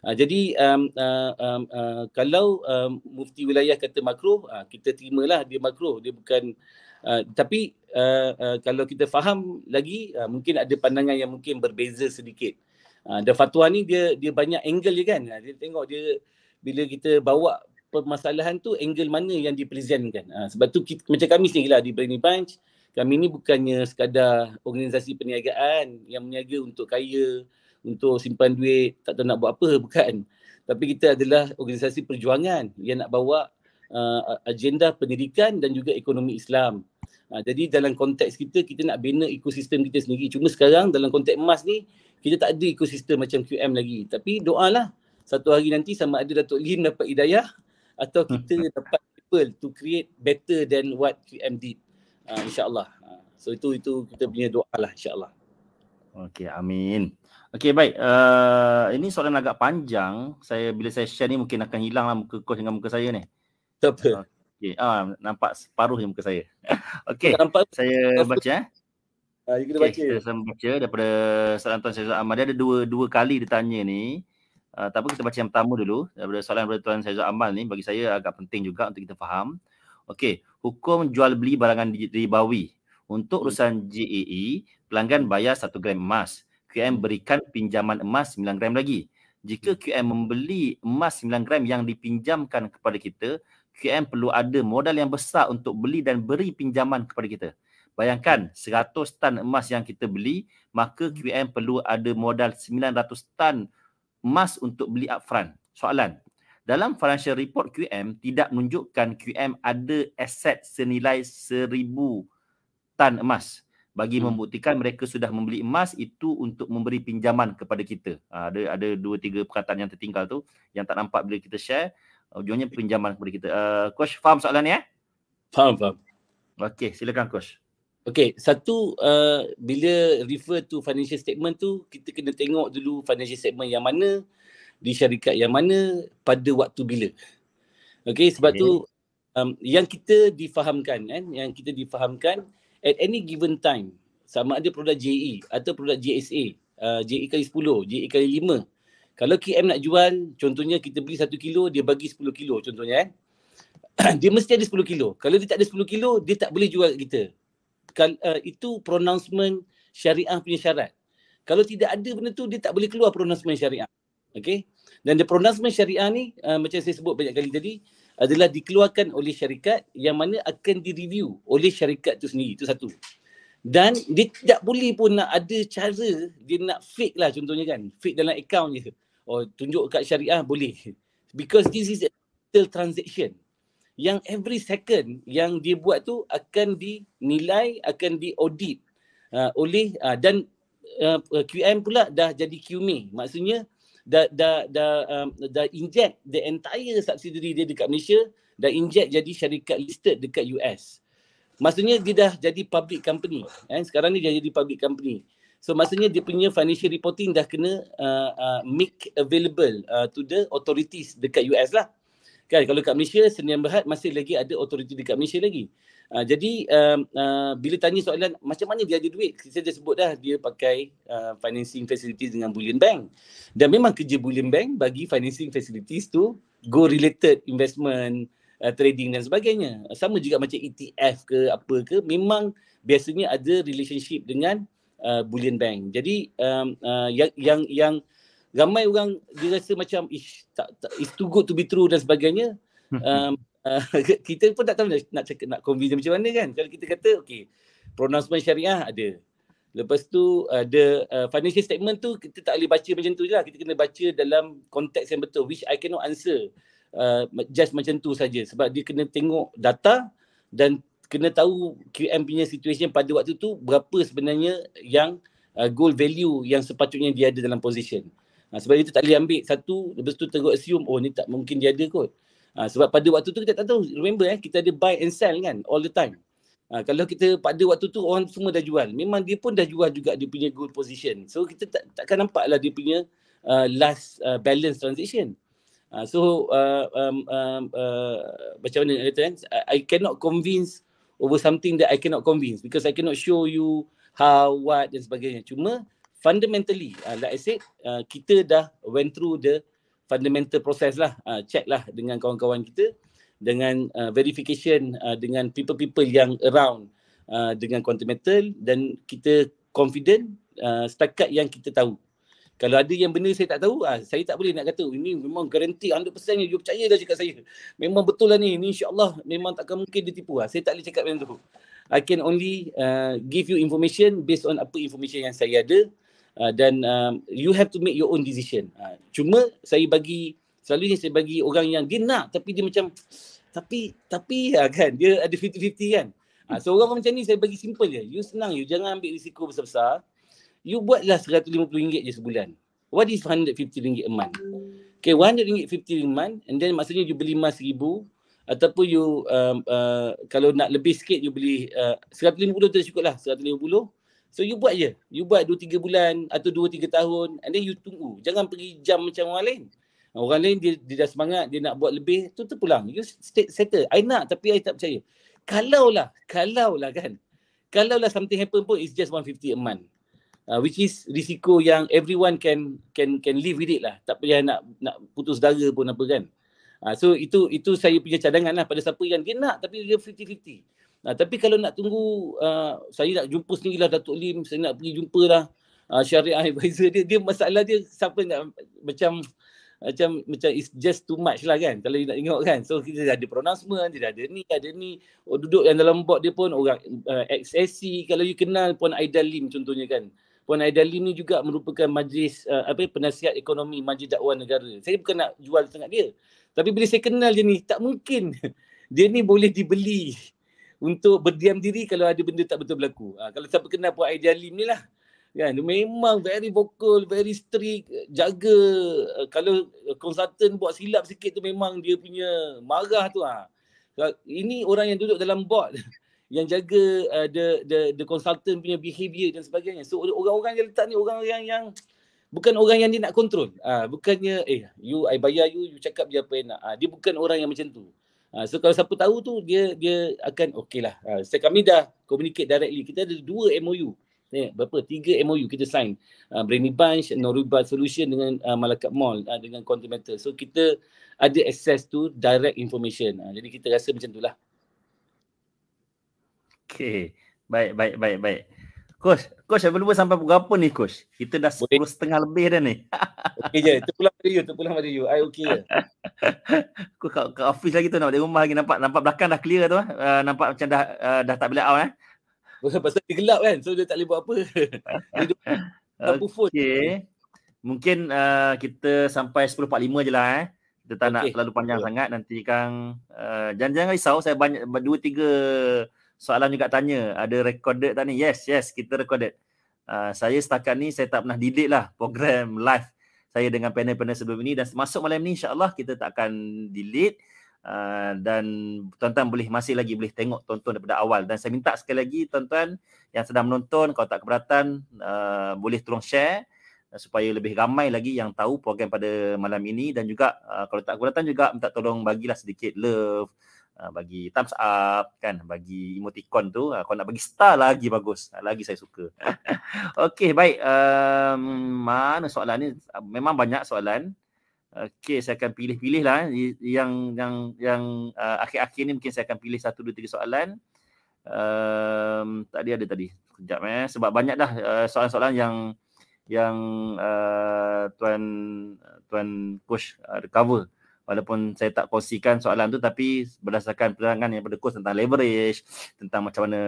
uh, jadi um, uh, um, uh, kalau um, mufti wilayah kata makro uh, ah, kita lah dia makro dia bukan uh, tapi uh, uh, kalau kita faham lagi uh, mungkin ada pandangan yang mungkin berbeza sedikit dan uh, fatwa ni dia dia banyak angle je kan dia tengok dia bila kita bawa permasalahan tu angle mana yang dipresentkan uh, sebab tu kita, macam kami sendiri lah di Brainy Bunch kami ni bukannya sekadar organisasi perniagaan yang meniaga untuk kaya, untuk simpan duit, tak tahu nak buat apa, bukan. Tapi kita adalah organisasi perjuangan yang nak bawa uh, agenda pendidikan dan juga ekonomi Islam. Uh, jadi dalam konteks kita, kita nak bina ekosistem kita sendiri. Cuma sekarang dalam konteks emas ni, kita tak ada ekosistem macam QM lagi. Tapi doalah satu hari nanti sama ada Datuk Lim dapat hidayah atau kita hmm. dapat people to create better than what QM did uh, insyaallah uh, so itu itu kita punya doa lah insyaallah Okay, amin Okay, baik uh, ini soalan agak panjang saya bila saya share ni mungkin akan hilang lah muka coach dengan muka saya ni tak apa uh, okey uh, nampak separuh muka saya okey saya baca eh Ha, okay, baca. Kita baca daripada Ustaz Anton Syazul Ahmad. Dia ada dua dua kali dia tanya ni. Uh, tak kita baca yang pertama dulu. Daripada soalan daripada Tuan Syazul Ahmad ni bagi saya agak penting juga untuk kita faham. Okey, hukum jual beli barangan ribawi. Untuk hmm. urusan JEE, pelanggan bayar 1 gram emas. QM berikan pinjaman emas 9 gram lagi. Jika QM hmm. membeli emas 9 gram yang dipinjamkan kepada kita, QM perlu ada modal yang besar untuk beli dan beri pinjaman kepada kita. Bayangkan 100 hmm. tan emas yang kita beli, maka QM perlu ada modal 900 tan emas untuk beli upfront. Soalan, dalam financial report QM tidak menunjukkan QM ada aset senilai seribu tan emas bagi hmm. membuktikan mereka sudah membeli emas itu untuk memberi pinjaman kepada kita. Uh, ada ada dua tiga perkataan yang tertinggal tu yang tak nampak bila kita share uh, ujungnya pinjaman kepada kita. Uh, coach faham soalan ni eh? Faham, faham. Okey, silakan coach. Okay satu uh, bila refer to financial statement tu kita kena tengok dulu financial statement yang mana di syarikat yang mana pada waktu bila. okay sebab okay. tu um, yang kita difahamkan kan yang kita difahamkan at any given time sama ada produk JE atau produk JSA uh, JE kali 10, JE kali 5. Kalau KM nak jual contohnya kita beli 1 kilo dia bagi 10 kilo contohnya kan. dia mesti ada 10 kilo. Kalau dia tak ada 10 kilo dia tak boleh jual kita. Kan, uh, itu pronouncement syariah punya syarat. Kalau tidak ada benda tu dia tak boleh keluar pronouncement syariah. okay? dan the pronouncement syariah ni uh, macam saya sebut banyak kali tadi adalah dikeluarkan oleh syarikat yang mana akan direview oleh syarikat tu sendiri itu satu dan dia tidak boleh pun nak ada cara dia nak fake lah contohnya kan fake dalam account je oh tunjuk kat syariah boleh because this is a digital transaction yang every second yang dia buat tu akan dinilai akan diaudit uh, oleh uh, dan uh, uh QM pula dah jadi QMA maksudnya dah dah dah um, dah inject the entire subsidiary dia dekat Malaysia dah inject jadi syarikat listed dekat US. Maksudnya dia dah jadi public company. Eh? Sekarang ni dia jadi public company. So maksudnya dia punya financial reporting dah kena uh, uh, make available uh, to the authorities dekat US lah. Kan kalau kat Malaysia Senian Berhad masih lagi ada authority dekat Malaysia lagi. Uh, jadi uh, uh, bila tanya soalan macam mana dia ada duit saya dah sebut dah dia pakai uh, financing facilities dengan bullion bank dan memang kerja bullion bank bagi financing facilities tu go related investment uh, trading dan sebagainya sama juga macam ETF ke apa ke memang biasanya ada relationship dengan uh, bullion bank jadi um, uh, yang yang yang ramai orang dia rasa macam tak, tak it's too good to be true dan sebagainya hmm. um, uh, kita pun tak tahu nak nak cakap nak convince macam mana kan. Kalau kita kata okey, pronouncement syariah ada. Lepas tu ada uh, uh, financial statement tu kita tak boleh baca macam tu je lah. Kita kena baca dalam konteks yang betul which I cannot answer uh, just macam tu saja sebab dia kena tengok data dan kena tahu QM punya situasi pada waktu tu berapa sebenarnya yang uh, goal value yang sepatutnya dia ada dalam position. Ha, sebab itu tak boleh ambil satu lepas tu teruk assume oh ni tak mungkin dia ada kot. Ha, sebab pada waktu tu kita tak tahu, remember eh, kita ada buy and sell kan all the time. Ha, kalau kita pada waktu tu orang semua dah jual, memang dia pun dah jual juga dia punya good position. So kita tak, takkan nampak lah dia punya uh, last uh, balance transition. Uh, ha, so uh, um, uh, uh, macam mana nak kata kan, I, I cannot convince over something that I cannot convince because I cannot show you how, what dan sebagainya. Cuma fundamentally, uh, like I said, uh, kita dah went through the fundamental process lah uh, check lah dengan kawan-kawan kita dengan uh, verification uh, dengan people-people yang around uh, dengan quantum metal dan kita confident uh, setakat yang kita tahu kalau ada yang benar saya tak tahu uh, saya tak boleh nak kata ini memang guarantee 100% you percaya dah cakap saya memang betul lah ni ni insyaAllah memang takkan mungkin dia tipu uh. saya tak boleh cakap macam tu I can only uh, give you information based on apa information yang saya ada dan uh, um, you have to make your own decision. Uh, cuma saya bagi selalu ni saya bagi orang yang dia nak tapi dia macam tapi tapi ya kan dia ada 50-50 kan. Uh, so orang macam ni saya bagi simple je. You senang you jangan ambil risiko besar-besar. You buatlah RM150 je sebulan. What is RM150 a month? Okay, RM150 a month and then maksudnya you beli emas RM1,000 ataupun you uh, uh, kalau nak lebih sikit you beli uh, RM150 tu dah cukup lah. RM150 So you buat je. You buat 2 3 bulan atau 2 3 tahun and then you tunggu. Jangan pergi jam macam orang lain. Orang lain dia, dia dah semangat, dia nak buat lebih, tu pulang. You stay, settle. I nak tapi I tak percaya. kalau lah kan. kalau lah something happen pun, it's just 150 a month. Uh, which is risiko yang everyone can can can live with it lah. Tak payah nak nak putus dara pun apa kan. Uh, so itu itu saya punya cadangan lah pada siapa yang dia nak tapi dia 50-50. Nah, tapi kalau nak tunggu, uh, saya nak jumpa sendiri lah Datuk Lim, saya nak pergi jumpa lah uh, ah, syariah advisor dia. Dia masalah dia siapa nak macam macam macam it's just too much lah kan kalau you nak tengok kan so kita dah ada pronouncement kita dah ada ni ada ni oh, duduk yang dalam board dia pun orang uh, ah, XSC kalau you kenal Puan Aida Lim contohnya kan Puan Aida Lim ni juga merupakan majlis uh, apa penasihat ekonomi majlis dakwah negara saya bukan nak jual sangat dia tapi bila saya kenal dia ni tak mungkin dia ni boleh dibeli untuk berdiam diri kalau ada benda tak betul berlaku. Ha, kalau siapa kenal Puan Aidy Alim ni lah. ya kan? Dia memang very vocal, very strict, jaga. Eh, kalau konsultan buat silap sikit tu memang dia punya marah tu. Ha. Ini orang yang duduk dalam bot yang jaga uh, the, the, the consultant punya behavior dan sebagainya. So orang-orang yang letak ni orang-orang yang bukan orang yang dia nak kontrol. Ha, ah, bukannya, eh, you, I bayar you, you cakap dia apa yang nak. Ha, dia bukan orang yang macam tu. Ah, so kalau siapa tahu tu dia dia akan okeylah. Uh, ah, so kami dah communicate directly. Kita ada dua MOU. Ya, yeah, berapa? Tiga MOU kita sign. Uh, Brainy Bunch, Noruba Solution dengan uh, Malakat Mall uh, dengan Continental. So kita ada access to direct information. Uh, jadi kita rasa macam itulah. Okay. Baik, baik, baik, baik. Coach, coach apa lupa sampai pukul apa ni coach? Kita dah sepuluh 10 setengah lebih dah ni. okey je, tu pulang pada you, tu pulang pada you. I okey je. Aku kat, kat office lagi tu nak balik rumah lagi nampak nampak belakang dah clear tu. Uh, nampak macam dah uh, dah tak boleh out eh. Pasal, pasal dia gelap kan, so dia tak boleh buat apa. Tak okay. Mungkin uh, kita sampai 10.45 je lah eh. Kita tak okay. nak terlalu panjang okay. sangat. Nanti Kang, uh, jangan-jangan risau. Saya banyak, dua, tiga soalan juga tanya ada recorded tak ni? Yes, yes, kita recorded. Uh, saya setakat ni saya tak pernah didik lah program live saya dengan panel-panel sebelum ini dan masuk malam ni insyaAllah kita tak akan delete uh, dan tuan-tuan boleh masih lagi boleh tengok tonton tuan daripada awal dan saya minta sekali lagi tuan-tuan yang sedang menonton kalau tak keberatan uh, boleh tolong share supaya lebih ramai lagi yang tahu program pada malam ini dan juga uh, kalau tak keberatan juga minta tolong bagilah sedikit love Ah, bagi thumbs up kan bagi emoticon tu uh, ah, kalau nak bagi star lagi bagus ah, lagi saya suka okey baik um, mana soalan ni memang banyak soalan Okey, saya akan pilih-pilih lah. Eh. Yang yang yang uh, akhir-akhir ni mungkin saya akan pilih satu, dua, tiga soalan. Um, tadi ada tadi. Sekejap eh. Sebab banyak dah uh, soalan-soalan yang yang uh, Tuan Tuan push uh, cover walaupun saya tak kongsikan soalan tu tapi berdasarkan penerangan yang pada tentang leverage tentang macam mana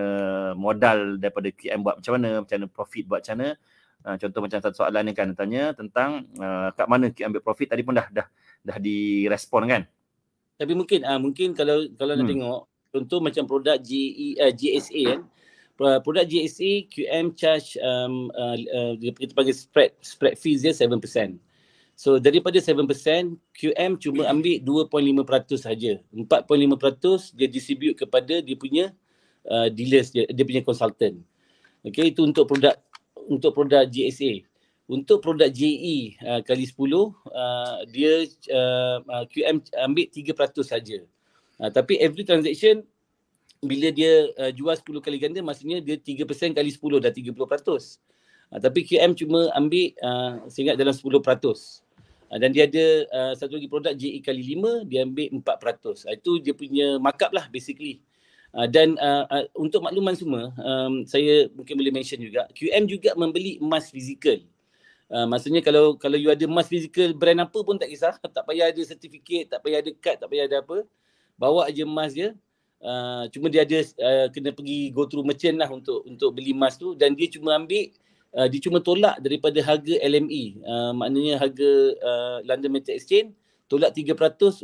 modal daripada QM buat macam mana macam mana profit buat macam mana uh, contoh macam satu soalan ni kan tanya tentang uh, kat mana QM ambil profit tadi pun dah dah dah direspon kan tapi mungkin uh, mungkin kalau kalau hmm. nak tengok contoh macam produk GE uh, eh, GSA kan produk GSA QM charge um, uh, uh, kita panggil spread spread fees dia 7% So daripada 7%, QM cuma ambil 2.5% saja. 4.5% dia distribute kepada dia punya uh, dealers dia, dia punya consultant. Okey, itu untuk produk untuk produk GSA. Untuk produk JE uh, kali 10, uh, dia uh, uh QM ambil 3% saja. Uh, tapi every transaction bila dia uh, jual 10 kali ganda maksudnya dia 3% kali 10 dah 30%. Uh, tapi QM cuma ambil uh, sehingga dalam 10%. Ah, dan dia ada uh, satu lagi produk JE kali lima dia ambil 4%. Uh, ah, itu dia punya markup lah basically. Uh, dan uh, uh, untuk makluman semua um, saya mungkin boleh mention juga QM juga membeli emas fizikal. Uh, maksudnya kalau kalau you ada emas fizikal brand apa pun tak kisah, tak payah ada sertifikat, tak payah ada kad, tak payah ada apa. Bawa aje emas dia. Uh, cuma dia ada uh, kena pergi go through merchant lah untuk untuk beli emas tu dan dia cuma ambil uh, dicuma tolak daripada harga LME uh, maknanya harga uh, London Metal Exchange tolak 3%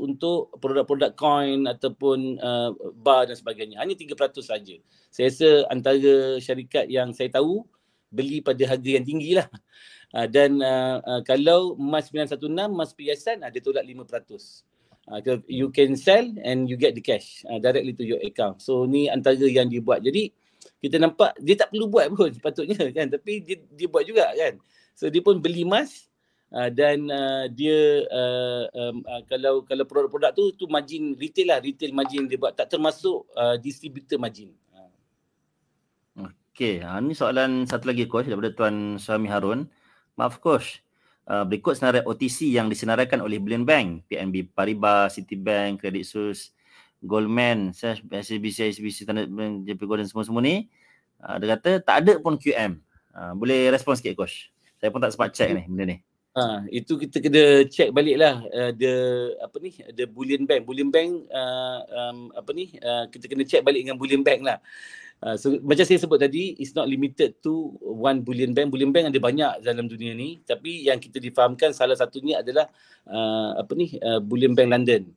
untuk produk-produk coin ataupun uh, bar dan sebagainya hanya 3% saja saya rasa antara syarikat yang saya tahu beli pada harga yang tinggilah uh, dan uh, uh, kalau emas 916 emas perhiasan ada uh, tolak 5% Uh, you can sell and you get the cash uh, directly to your account. So ni antara yang dibuat. Jadi kita nampak dia tak perlu buat pun sepatutnya kan tapi dia dia buat juga kan so dia pun beli emas uh, dan uh, dia uh, um, uh, kalau kalau produk-produk tu tu margin retail lah retail margin dia buat tak termasuk uh, distributor margin Okay, ha, ni soalan satu lagi coach daripada Tuan Suami Harun. Maaf coach, uh, berikut senarai OTC yang disenaraikan oleh Blend Bank, PNB Paribas, Citibank, Credit Suisse Goldman, SBC, SBC, JP Gordon semua-semua ni uh, Dia kata tak ada pun QM uh, ah, Boleh respon sikit coach Saya pun tak sempat check ni benda ni ha, Itu kita kena check balik lah Ada uh, eh, apa ni Ada bullion bank Bullion bank uh, um, Apa ni uh, Kita kena check balik dengan bullion bank lah Uh, so, macam saya sebut tadi, it's not limited to one bullion bank. Bullion bank ada banyak dalam dunia ni. Tapi yang kita difahamkan salah satunya adalah uh, apa ni, uh, bullion bank London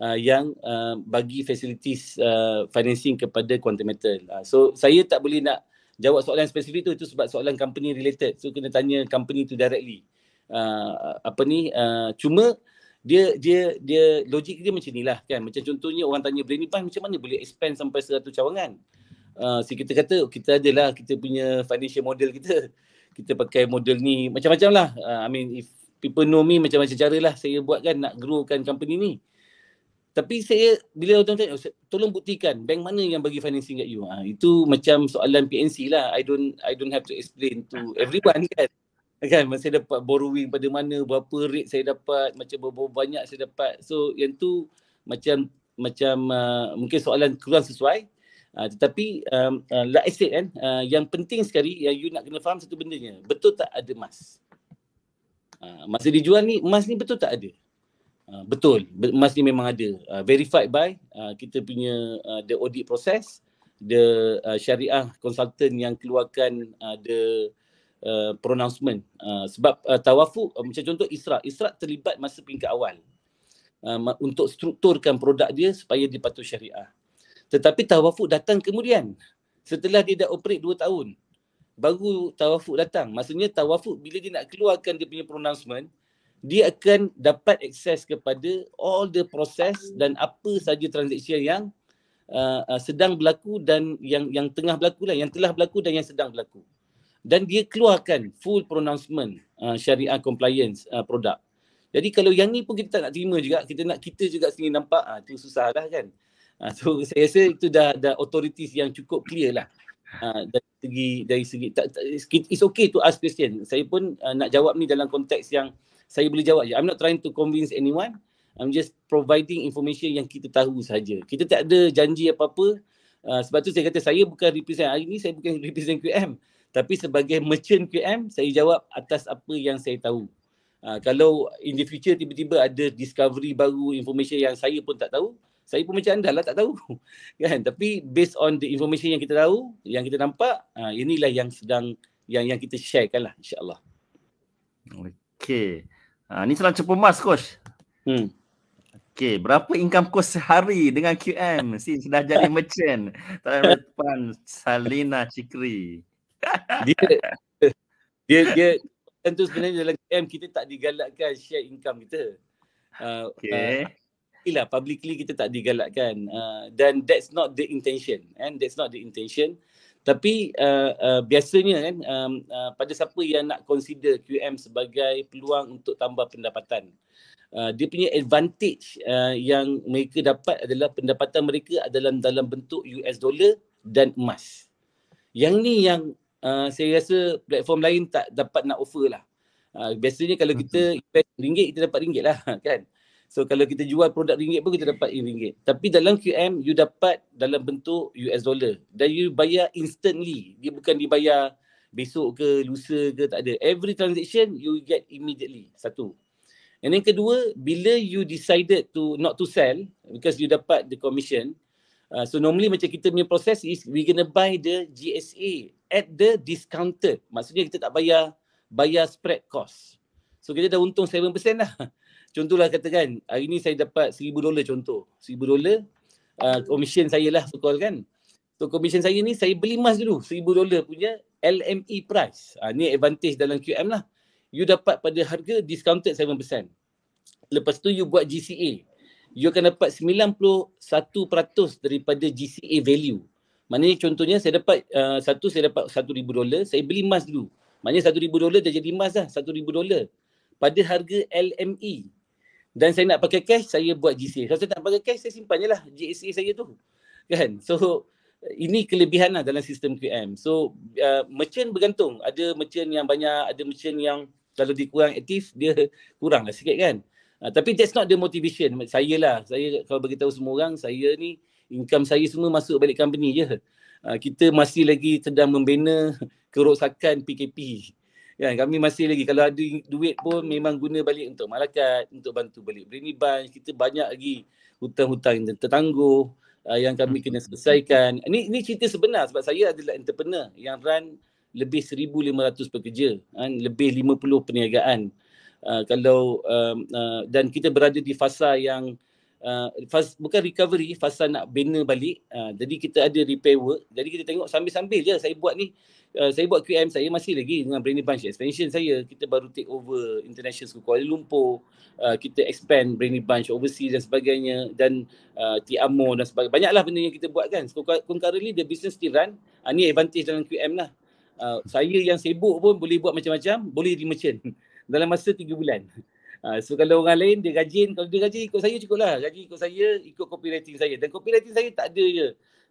uh, yang uh, bagi facilities uh, financing kepada quantum metal. Uh, so saya tak boleh nak jawab soalan spesifik tu itu sebab soalan company related. So kena tanya company tu directly. Uh, apa ni uh, cuma dia dia dia logik dia macam inilah kan. Macam contohnya orang tanya Brainy Pan macam mana boleh expand sampai 100 cawangan. Uh, si kita kata oh, kita adalah kita punya financial model kita. Kita pakai model ni macam-macam lah. Uh, I mean if people know me macam-macam cara lah saya buatkan nak growkan company ni. Tapi saya bila orang tanya, tolong buktikan bank mana yang bagi financing kat you. Ha, itu macam soalan PNC lah. I don't I don't have to explain to everyone kan. Kan saya dapat borrowing pada mana, berapa rate saya dapat, macam berapa banyak saya dapat. So yang tu macam macam uh, mungkin soalan kurang sesuai. Uh, tetapi um, uh, like I said kan, uh, yang penting sekali yang you nak kena faham satu benda ni. Betul tak ada emas? Uh, masa dijual ni, emas ni betul tak ada? Ah, betul emas memang ada uh, verified by uh, kita punya uh, the audit process the uh, syariah consultant yang keluarkan uh, the uh, pronouncement uh, sebab uh, tawafu uh, macam contoh Isra Isra terlibat masa peringkat awal uh, untuk strukturkan produk dia supaya dipatuhi syariah tetapi tawafu datang kemudian setelah dia dah operate dua tahun baru tawafu datang maksudnya tawafu bila dia nak keluarkan dia punya pronouncement dia akan dapat akses kepada all the proses dan apa saja transaksi yang uh, uh, sedang berlaku dan yang yang tengah berlaku lah, yang telah berlaku dan yang sedang berlaku. Dan dia keluarkan full pronouncement uh, syariah compliance uh, produk. Jadi kalau yang ni pun kita tak nak terima juga, kita nak kita juga sini nampak, uh, tu susah lah kan. Uh, so saya rasa itu dah ada authorities yang cukup clear lah. Uh, dari segi, dari segi, tak, tak, it's okay to ask question. Saya pun uh, nak jawab ni dalam konteks yang saya boleh jawab je. I'm not trying to convince anyone. I'm just providing information yang kita tahu saja. Kita tak ada janji apa-apa. Uh, sebab tu saya kata saya bukan represent hari ni, saya bukan represent QM. Tapi sebagai merchant QM, saya jawab atas apa yang saya tahu. Uh, kalau in the future tiba-tiba ada discovery baru, information yang saya pun tak tahu, saya pun macam anda lah tak tahu. kan? Tapi based on the information yang kita tahu, yang kita nampak, uh, inilah yang sedang yang yang kita sharekan lah insyaAllah. Okay. Ha, ni senang cepu mas coach. Hmm. Okay, berapa income kos sehari dengan QM? Si sudah jadi merchant. Tanya depan Salina Cikri. dia, dia, dia, tentu sebenarnya dalam QM kita tak digalakkan share income kita. Uh, ha, okay. Uh, ha, ialah, publicly kita tak digalakkan. Uh, dan that's not the intention. And that's not the intention. Uh, tapi uh, uh, biasanya kan um, uh, pada siapa yang nak consider QM sebagai peluang untuk tambah pendapatan uh, dia punya advantage uh, yang mereka dapat adalah pendapatan mereka adalah dalam bentuk US dollar dan emas yang ni yang uh, saya rasa platform lain tak dapat nak offer lah uh, biasanya kalau kita ringgit kita dapat ringgit lah kan So kalau kita jual produk ringgit pun kita dapat ringgit. Tapi dalam QM you dapat dalam bentuk US dollar dan you bayar instantly. Dia bukan dibayar besok ke lusa ke tak ada. Every transaction you get immediately. Satu. And then kedua, bila you decided to not to sell because you dapat the commission. Uh, so normally macam kita punya proses is we gonna buy the GSA at the discounted. Maksudnya kita tak bayar bayar spread cost. So kita dah untung 7% lah contohlah katakan hari ni saya dapat seribu dolar contoh seribu dolar komisen uh, saya lah sokol kan so komisen saya ni saya beli emas dulu seribu dolar punya LME price uh, ni advantage dalam QM lah you dapat pada harga discounted 7% lepas tu you buat GCA you akan dapat 91% daripada GCA value maknanya contohnya saya dapat uh, satu saya dapat satu ribu dolar saya beli emas dulu maknanya ribu dolar dah jadi emas lah satu ribu dolar pada harga LME dan saya nak pakai cash, saya buat GCA. Kalau saya tak pakai cash, saya simpan je lah GCA saya tu. Kan? So, ini kelebihan lah dalam sistem QM. So, uh, merchant bergantung. Ada merchant yang banyak, ada merchant yang kalau dia kurang aktif, dia kurang lah sikit kan. Uh, tapi that's not the motivation. Saya lah, saya kalau beritahu semua orang, saya ni income saya semua masuk balik company je. Uh, kita masih lagi sedang membina kerosakan PKP. Ya, kami masih lagi kalau ada duit pun memang guna balik untuk malakat, untuk bantu balik Brini Bunch. Kita banyak lagi hutang-hutang yang tertangguh uh, yang kami kena hmm. selesaikan. Ini ini cerita sebenar sebab saya adalah entrepreneur yang run lebih 1500 pekerja kan lebih 50 perniagaan uh, kalau uh, uh, dan kita berada di fasa yang uh, fas, bukan recovery fasa nak bina balik uh, jadi kita ada repair work jadi kita tengok sambil-sambil je saya buat ni uh, saya buat QM saya masih lagi dengan Brandy Bunch expansion saya kita baru take over international school Kuala Lumpur uh, kita expand Brandy Bunch overseas dan sebagainya dan uh, Tiamo dan sebagainya banyaklah benda yang kita buat kan so, concurrently the business still run uh, ni advantage dalam QM lah uh, saya yang sibuk pun boleh buat macam-macam boleh di merchant dalam masa 3 bulan Ah, so kalau orang lain dia gaji kalau dia gaji ikut saya cukup lah gaji ikut saya ikut copywriting saya dan copywriting saya tak ada je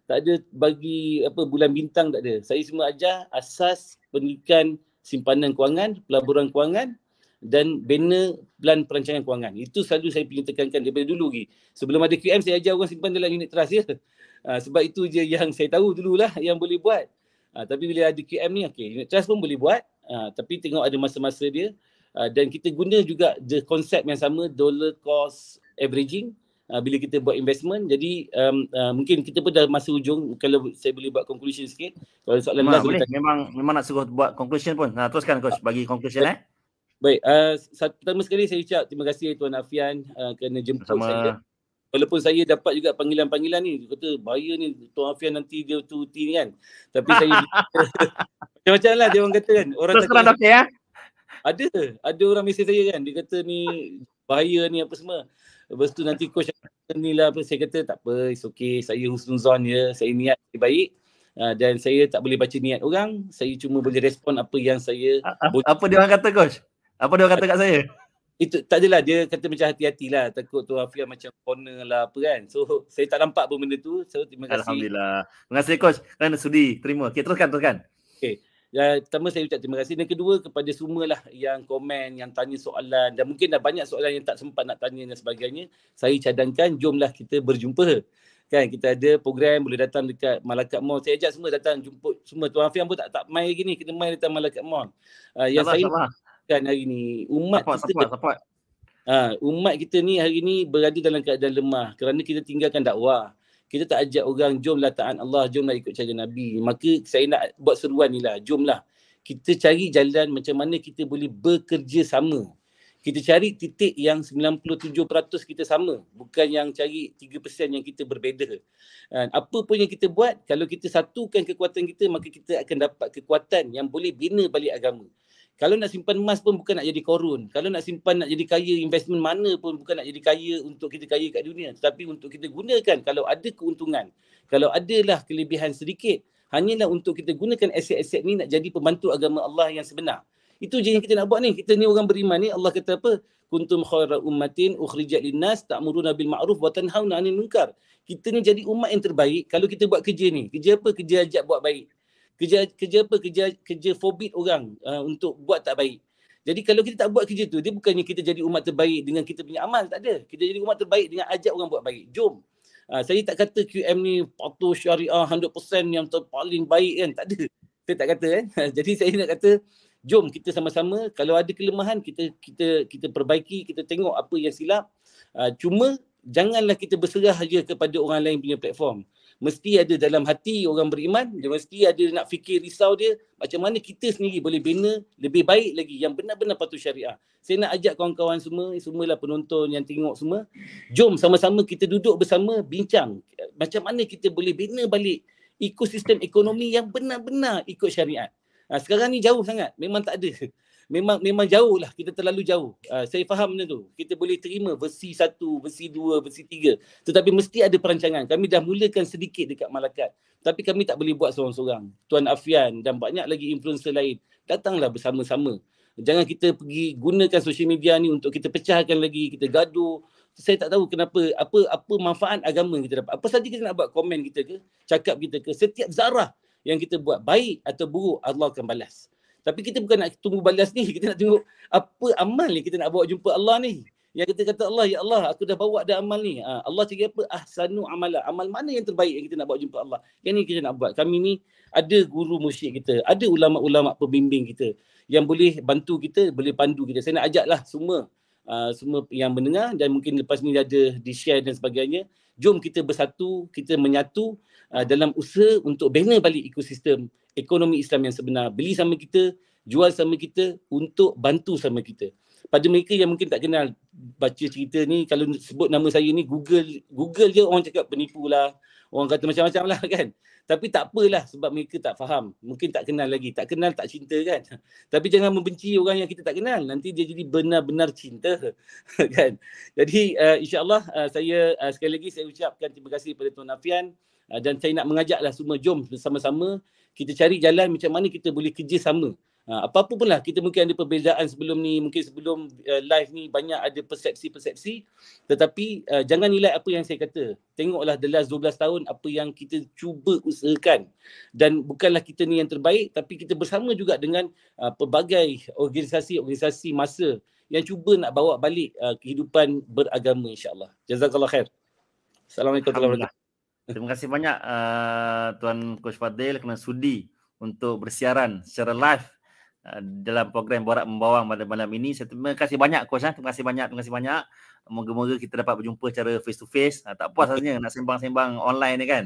tak ada bagi apa bulan bintang tak ada saya semua ajar asas pendidikan simpanan kewangan pelaburan kewangan dan bina plan perancangan kewangan itu selalu saya ingin tekankan daripada dulu lagi sebelum ada QM saya ajar orang simpan dalam unit trust ya ha, sebab itu je yang saya tahu dululah yang boleh buat ha, tapi bila ada QM ni okay, unit trust pun boleh buat ha, tapi tengok ada masa-masa dia Uh, dan kita guna juga the concept yang sama dollar cost averaging uh, bila kita buat investment jadi um, uh, mungkin kita pun dah masa hujung kalau saya boleh buat conclusion sikit kalau soalan memang, boleh. memang memang nak suruh buat conclusion pun nah teruskan coach bagi conclusion uh, eh baik uh, pertama sekali saya ucap terima kasih tuan Afian uh, kerana jemput sama. saya Walaupun saya dapat juga panggilan-panggilan ni, dia kata bahaya ni Tuan Afian nanti dia tu ni kan. Tapi saya macam-macam lah dia orang kata kan. Orang Terus terang dah ya ada ada orang mesej saya kan dia kata ni bahaya ni apa semua lepas tu nanti coach ni lah apa saya kata tak apa it's okay saya husun-zon ya saya niat lebih baik uh, dan saya tak boleh baca niat orang saya cuma boleh respon apa yang saya apa, apa dia orang kata coach apa dia orang kata kat saya itu tak adalah dia kata macam hati-hatilah takut tu Afia macam corner lah apa kan so saya tak nampak pun benda tu so terima kasih Alhamdulillah terima kasih coach kerana sudi terima okay, teruskan teruskan okay. Yang pertama saya ucap terima kasih dan kedua kepada semua lah yang komen, yang tanya soalan dan mungkin dah banyak soalan yang tak sempat nak tanya dan sebagainya. Saya cadangkan jomlah kita berjumpa. Kan kita ada program boleh datang dekat Malakat Mall. Saya ajak semua datang jumpa semua. Tuan Afian pun tak tak main lagi ni. Kena main datang Malakat Mall. Uh, yang salah, saya salah. kan hari ni. Umat support, kita support, support. Uh, umat kita ni hari ni berada dalam keadaan lemah kerana kita tinggalkan dakwah kita tak ajak orang jomlah taat Allah, jomlah ikut cara Nabi. Maka saya nak buat seruan ni lah, jomlah. Kita cari jalan macam mana kita boleh bekerja sama. Kita cari titik yang 97% kita sama. Bukan yang cari 3% yang kita berbeza. Ah, apa pun yang kita buat, kalau kita satukan kekuatan kita, maka kita akan dapat kekuatan yang boleh bina balik agama kalau nak simpan emas pun bukan nak jadi korun kalau nak simpan nak jadi kaya investment mana pun bukan nak jadi kaya untuk kita kaya kat dunia tetapi untuk kita gunakan kalau ada keuntungan kalau adalah kelebihan sedikit hanyalah untuk kita gunakan aset-aset ni nak jadi pembantu agama Allah yang sebenar itu je yang kita nak buat ni kita ni orang beriman ni Allah kata apa kuntum khairu ummatin ukhrijat linnas ta'muruna bil ma'ruf wa tanhauna 'anil munkar kita ni jadi umat yang terbaik kalau kita buat kerja ni kerja apa kerja ajak buat baik kerja kerja apa kerja kerja forbid orang uh, untuk buat tak baik jadi kalau kita tak buat kerja tu dia bukannya kita jadi umat terbaik dengan kita punya amal tak ada kita jadi umat terbaik dengan ajak orang buat baik jom uh, saya tak kata QM ni patuh syariah 100% yang paling baik kan tak ada saya tak kata kan jadi saya nak kata jom kita sama-sama kalau ada kelemahan kita kita kita perbaiki kita tengok apa yang silap uh, cuma janganlah kita berserah saja kepada orang lain punya platform mesti ada dalam hati orang beriman dia mesti ada nak fikir risau dia macam mana kita sendiri boleh bina lebih baik lagi yang benar-benar patuh syariah saya nak ajak kawan-kawan semua semualah penonton yang tengok semua jom sama-sama kita duduk bersama bincang macam mana kita boleh bina balik ekosistem ekonomi yang benar-benar ikut syariat ha, sekarang ni jauh sangat memang tak ada memang memang jauh lah kita terlalu jauh. Uh, saya faham benda tu. Kita boleh terima versi satu, versi dua, versi tiga. Tetapi mesti ada perancangan. Kami dah mulakan sedikit dekat Malakat. Tapi kami tak boleh buat seorang-seorang. Tuan Afian dan banyak lagi influencer lain. Datanglah bersama-sama. Jangan kita pergi gunakan social media ni untuk kita pecahkan lagi, kita gaduh. Saya tak tahu kenapa, apa apa manfaat agama kita dapat. Apa saja kita nak buat komen kita ke, cakap kita ke. Setiap zarah yang kita buat baik atau buruk, Allah akan balas. Tapi kita bukan nak tunggu balas ni, kita nak tunggu apa amal ni kita nak bawa jumpa Allah ni. Yang kita kata Allah, ya Allah, aku dah bawa dah amal ni. Ha, Allah cakap apa? Ahsanu amala. Amal mana yang terbaik yang kita nak bawa jumpa Allah? Yang ni kita nak buat. Kami ni ada guru musyrik kita, ada ulama-ulama pembimbing kita yang boleh bantu kita, boleh pandu kita. Saya nak ajaklah semua Uh, semua yang mendengar dan mungkin lepas ni ada di-share dan sebagainya jom kita bersatu, kita menyatu uh, dalam usaha untuk bina balik ekosistem ekonomi Islam yang sebenar. Beli sama kita, jual sama kita untuk bantu sama kita. Pada mereka yang mungkin tak kenal baca cerita ni, kalau sebut nama saya ni, Google Google je orang cakap penipu lah. Orang kata macam-macam lah kan. Tapi tak apalah sebab mereka tak faham. Mungkin tak kenal lagi. Tak kenal tak cinta kan. Tapi jangan membenci orang yang kita tak kenal. Nanti dia jadi benar-benar cinta kan. Jadi uh, insyaAllah uh, saya uh, sekali lagi saya ucapkan terima kasih kepada Tuan Afian. Uh, dan saya nak mengajaklah semua jom bersama-sama kita cari jalan macam mana kita boleh kerja sama. Uh, apa pun lah kita mungkin ada perbezaan sebelum ni mungkin sebelum uh, live ni banyak ada persepsi-persepsi tetapi uh, jangan nilai apa yang saya kata tengoklah the last 12 tahun apa yang kita cuba usahakan dan bukanlah kita ni yang terbaik tapi kita bersama juga dengan uh, pelbagai organisasi-organisasi masa yang cuba nak bawa balik uh, kehidupan beragama insyaAllah Jazakallah khair Assalamualaikum warahmatullahi wabarakatuh Terima kasih banyak uh, Tuan Coach Fadil kerana sudi untuk bersiaran secara live uh, dalam program Borak Membawang pada malam ini. Saya terima kasih banyak Coach. Ya. Terima kasih banyak. Terima kasih banyak. Moga-moga kita dapat berjumpa secara face to face. Uh, tak puas rasanya nak sembang-sembang online ni kan.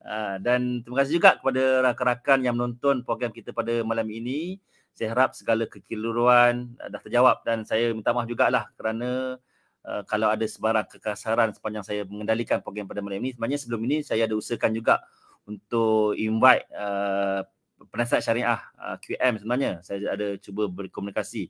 Uh, dan terima kasih juga kepada rakan-rakan yang menonton program kita pada malam ini. Saya harap segala kekeliruan uh, ah, dah terjawab dan saya minta maaf jugalah kerana Eh, kalau ada sebarang kekasaran sepanjang saya mengendalikan program pada malam ini sebenarnya sebelum ini saya ada usahakan juga untuk invite uh, eh, penasihat syariah uh, eh, QM sebenarnya saya ada cuba berkomunikasi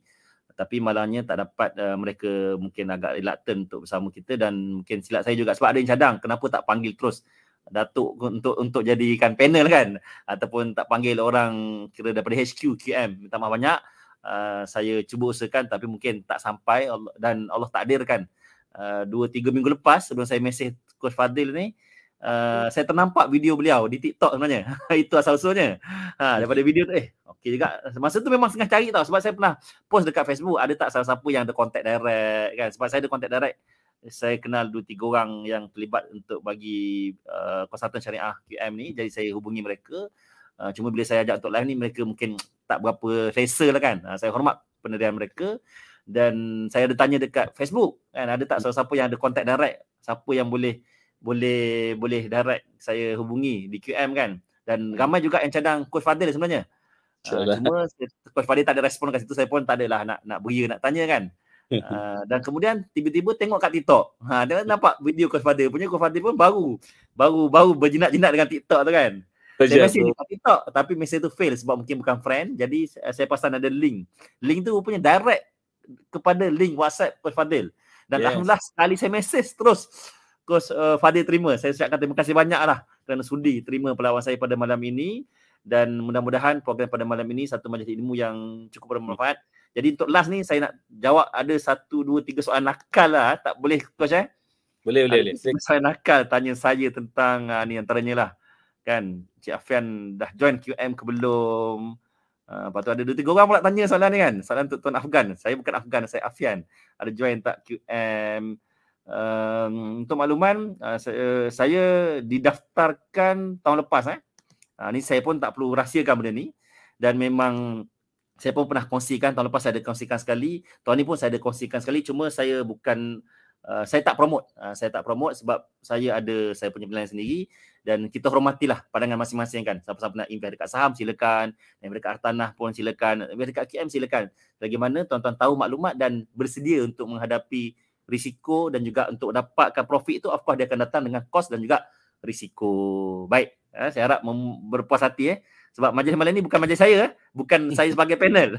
tapi malangnya tak dapat uh, mereka mungkin agak reluctant untuk bersama kita dan mungkin silap saya juga sebab ada yang cadang kenapa tak panggil terus Datuk untuk untuk jadikan panel kan ataupun tak panggil orang kira daripada HQ QM minta maaf banyak uh, saya cuba usahakan tapi mungkin tak sampai dan Allah takdirkan uh, dua tiga minggu lepas sebelum saya mesej Coach Fadil ni Uh, saya ternampak video beliau di TikTok sebenarnya. Itu asal-usulnya. Ha, daripada video tu eh okey juga. Masa tu memang sengah cari tau sebab saya pernah post dekat Facebook ada tak salah siapa yang ada contact direct kan. Sebab saya ada contact direct saya kenal dua tiga orang yang terlibat untuk bagi uh, konsultan syariah QM ni jadi saya hubungi mereka. Ah, cuma bila saya ajak untuk live ni mereka mungkin tak berapa selesa lah kan. Uh, saya hormat pendirian mereka dan saya ada tanya dekat Facebook kan ada tak siapa-siapa yang ada contact direct siapa yang boleh boleh boleh direct saya hubungi di QM kan dan ramai juga yang cadang coach Fadil sebenarnya uh, cuma coach Fadil tak ada respon kat situ saya pun tak adalah nak nak beria nak tanya kan uh, dan kemudian tiba-tiba tengok kat TikTok ha dia nampak video coach Fadil punya coach Fadil pun baru baru baru berjinak-jinak dengan TikTok tu kan saya mesej dekat TikTok tapi message tu fail sebab mungkin bukan friend. Jadi eh, saya pasang ada link. Link tu rupanya direct kepada link WhatsApp Coach Fadil. Dan yes. alhamdulillah sekali saya message terus Coach uh, Fadil terima. Saya ucapkan terima kasih banyak lah kerana sudi terima pelawan saya pada malam ini dan mudah-mudahan program pada malam ini satu majlis ilmu yang cukup bermanfaat. Jadi untuk last ni saya nak jawab ada satu, dua, tiga soalan nakal lah. Tak boleh coach eh? Boleh, boleh. boleh. Saya nakal tanya saya tentang uh, ni antaranya lah kan Cik Afian dah join QM ke belum uh, lepas tu ada dua tiga orang pula tanya soalan ni kan soalan untuk Tuan Afgan saya bukan Afgan saya Afian ada join tak QM um, ehm, untuk makluman uh, saya, saya didaftarkan tahun lepas eh uh, ni saya pun tak perlu rahsiakan benda ni dan memang saya pun pernah kongsikan tahun lepas saya ada kongsikan sekali tahun ni pun saya ada kongsikan sekali cuma saya bukan Eh, saya tak promote. Uh, saya tak promote sebab saya ada saya punya penilaian sendiri dan kita hormatilah pandangan masing-masing kan. Siapa-siapa nak invest dekat saham silakan, invest dekat hartanah pun silakan, invest dekat KM silakan. Bagaimana tuan-tuan tahu maklumat dan bersedia untuk menghadapi risiko dan juga untuk dapatkan profit itu of course dia akan datang dengan kos dan juga risiko. Baik, eh, saya harap berpuas hati eh. Sebab majlis malam ni bukan majlis saya eh. Bukan saya sebagai panel.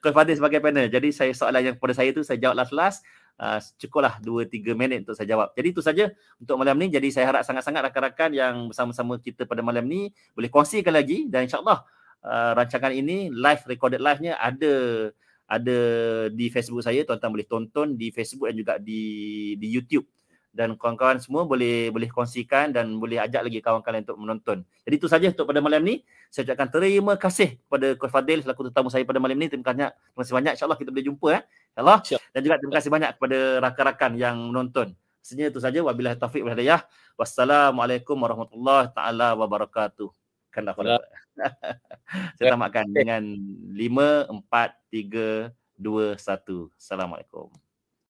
Kau sebagai panel. Jadi saya soalan yang kepada saya tu saya jawab last-last uh, cukuplah 2 3 minit untuk saya jawab. Jadi itu saja untuk malam ni. Jadi saya harap sangat-sangat rakan-rakan yang bersama-sama kita pada malam ni boleh kongsikan lagi dan insya-Allah uh, rancangan ini live recorded live-nya ada ada di Facebook saya tuan-tuan boleh tonton di Facebook dan juga di di YouTube dan kawan-kawan semua boleh boleh kongsikan dan boleh ajak lagi kawan-kawan untuk menonton. Jadi itu saja untuk pada malam ni. Saya ucapkan terima kasih kepada Coach Fadil selaku tetamu saya pada malam ni. Terima kasih banyak. Terima kasih banyak. insya kita boleh jumpa eh. InsyaAllah. Dan juga terima kasih banyak kepada rakan-rakan yang menonton. Sebenarnya itu saja. Wabillahi taufiq wa hidayah. Wassalamualaikum warahmatullahi ta'ala wabarakatuh. Kan dah Saya tamatkan dengan 5, 4, 3, 2, 1. Assalamualaikum.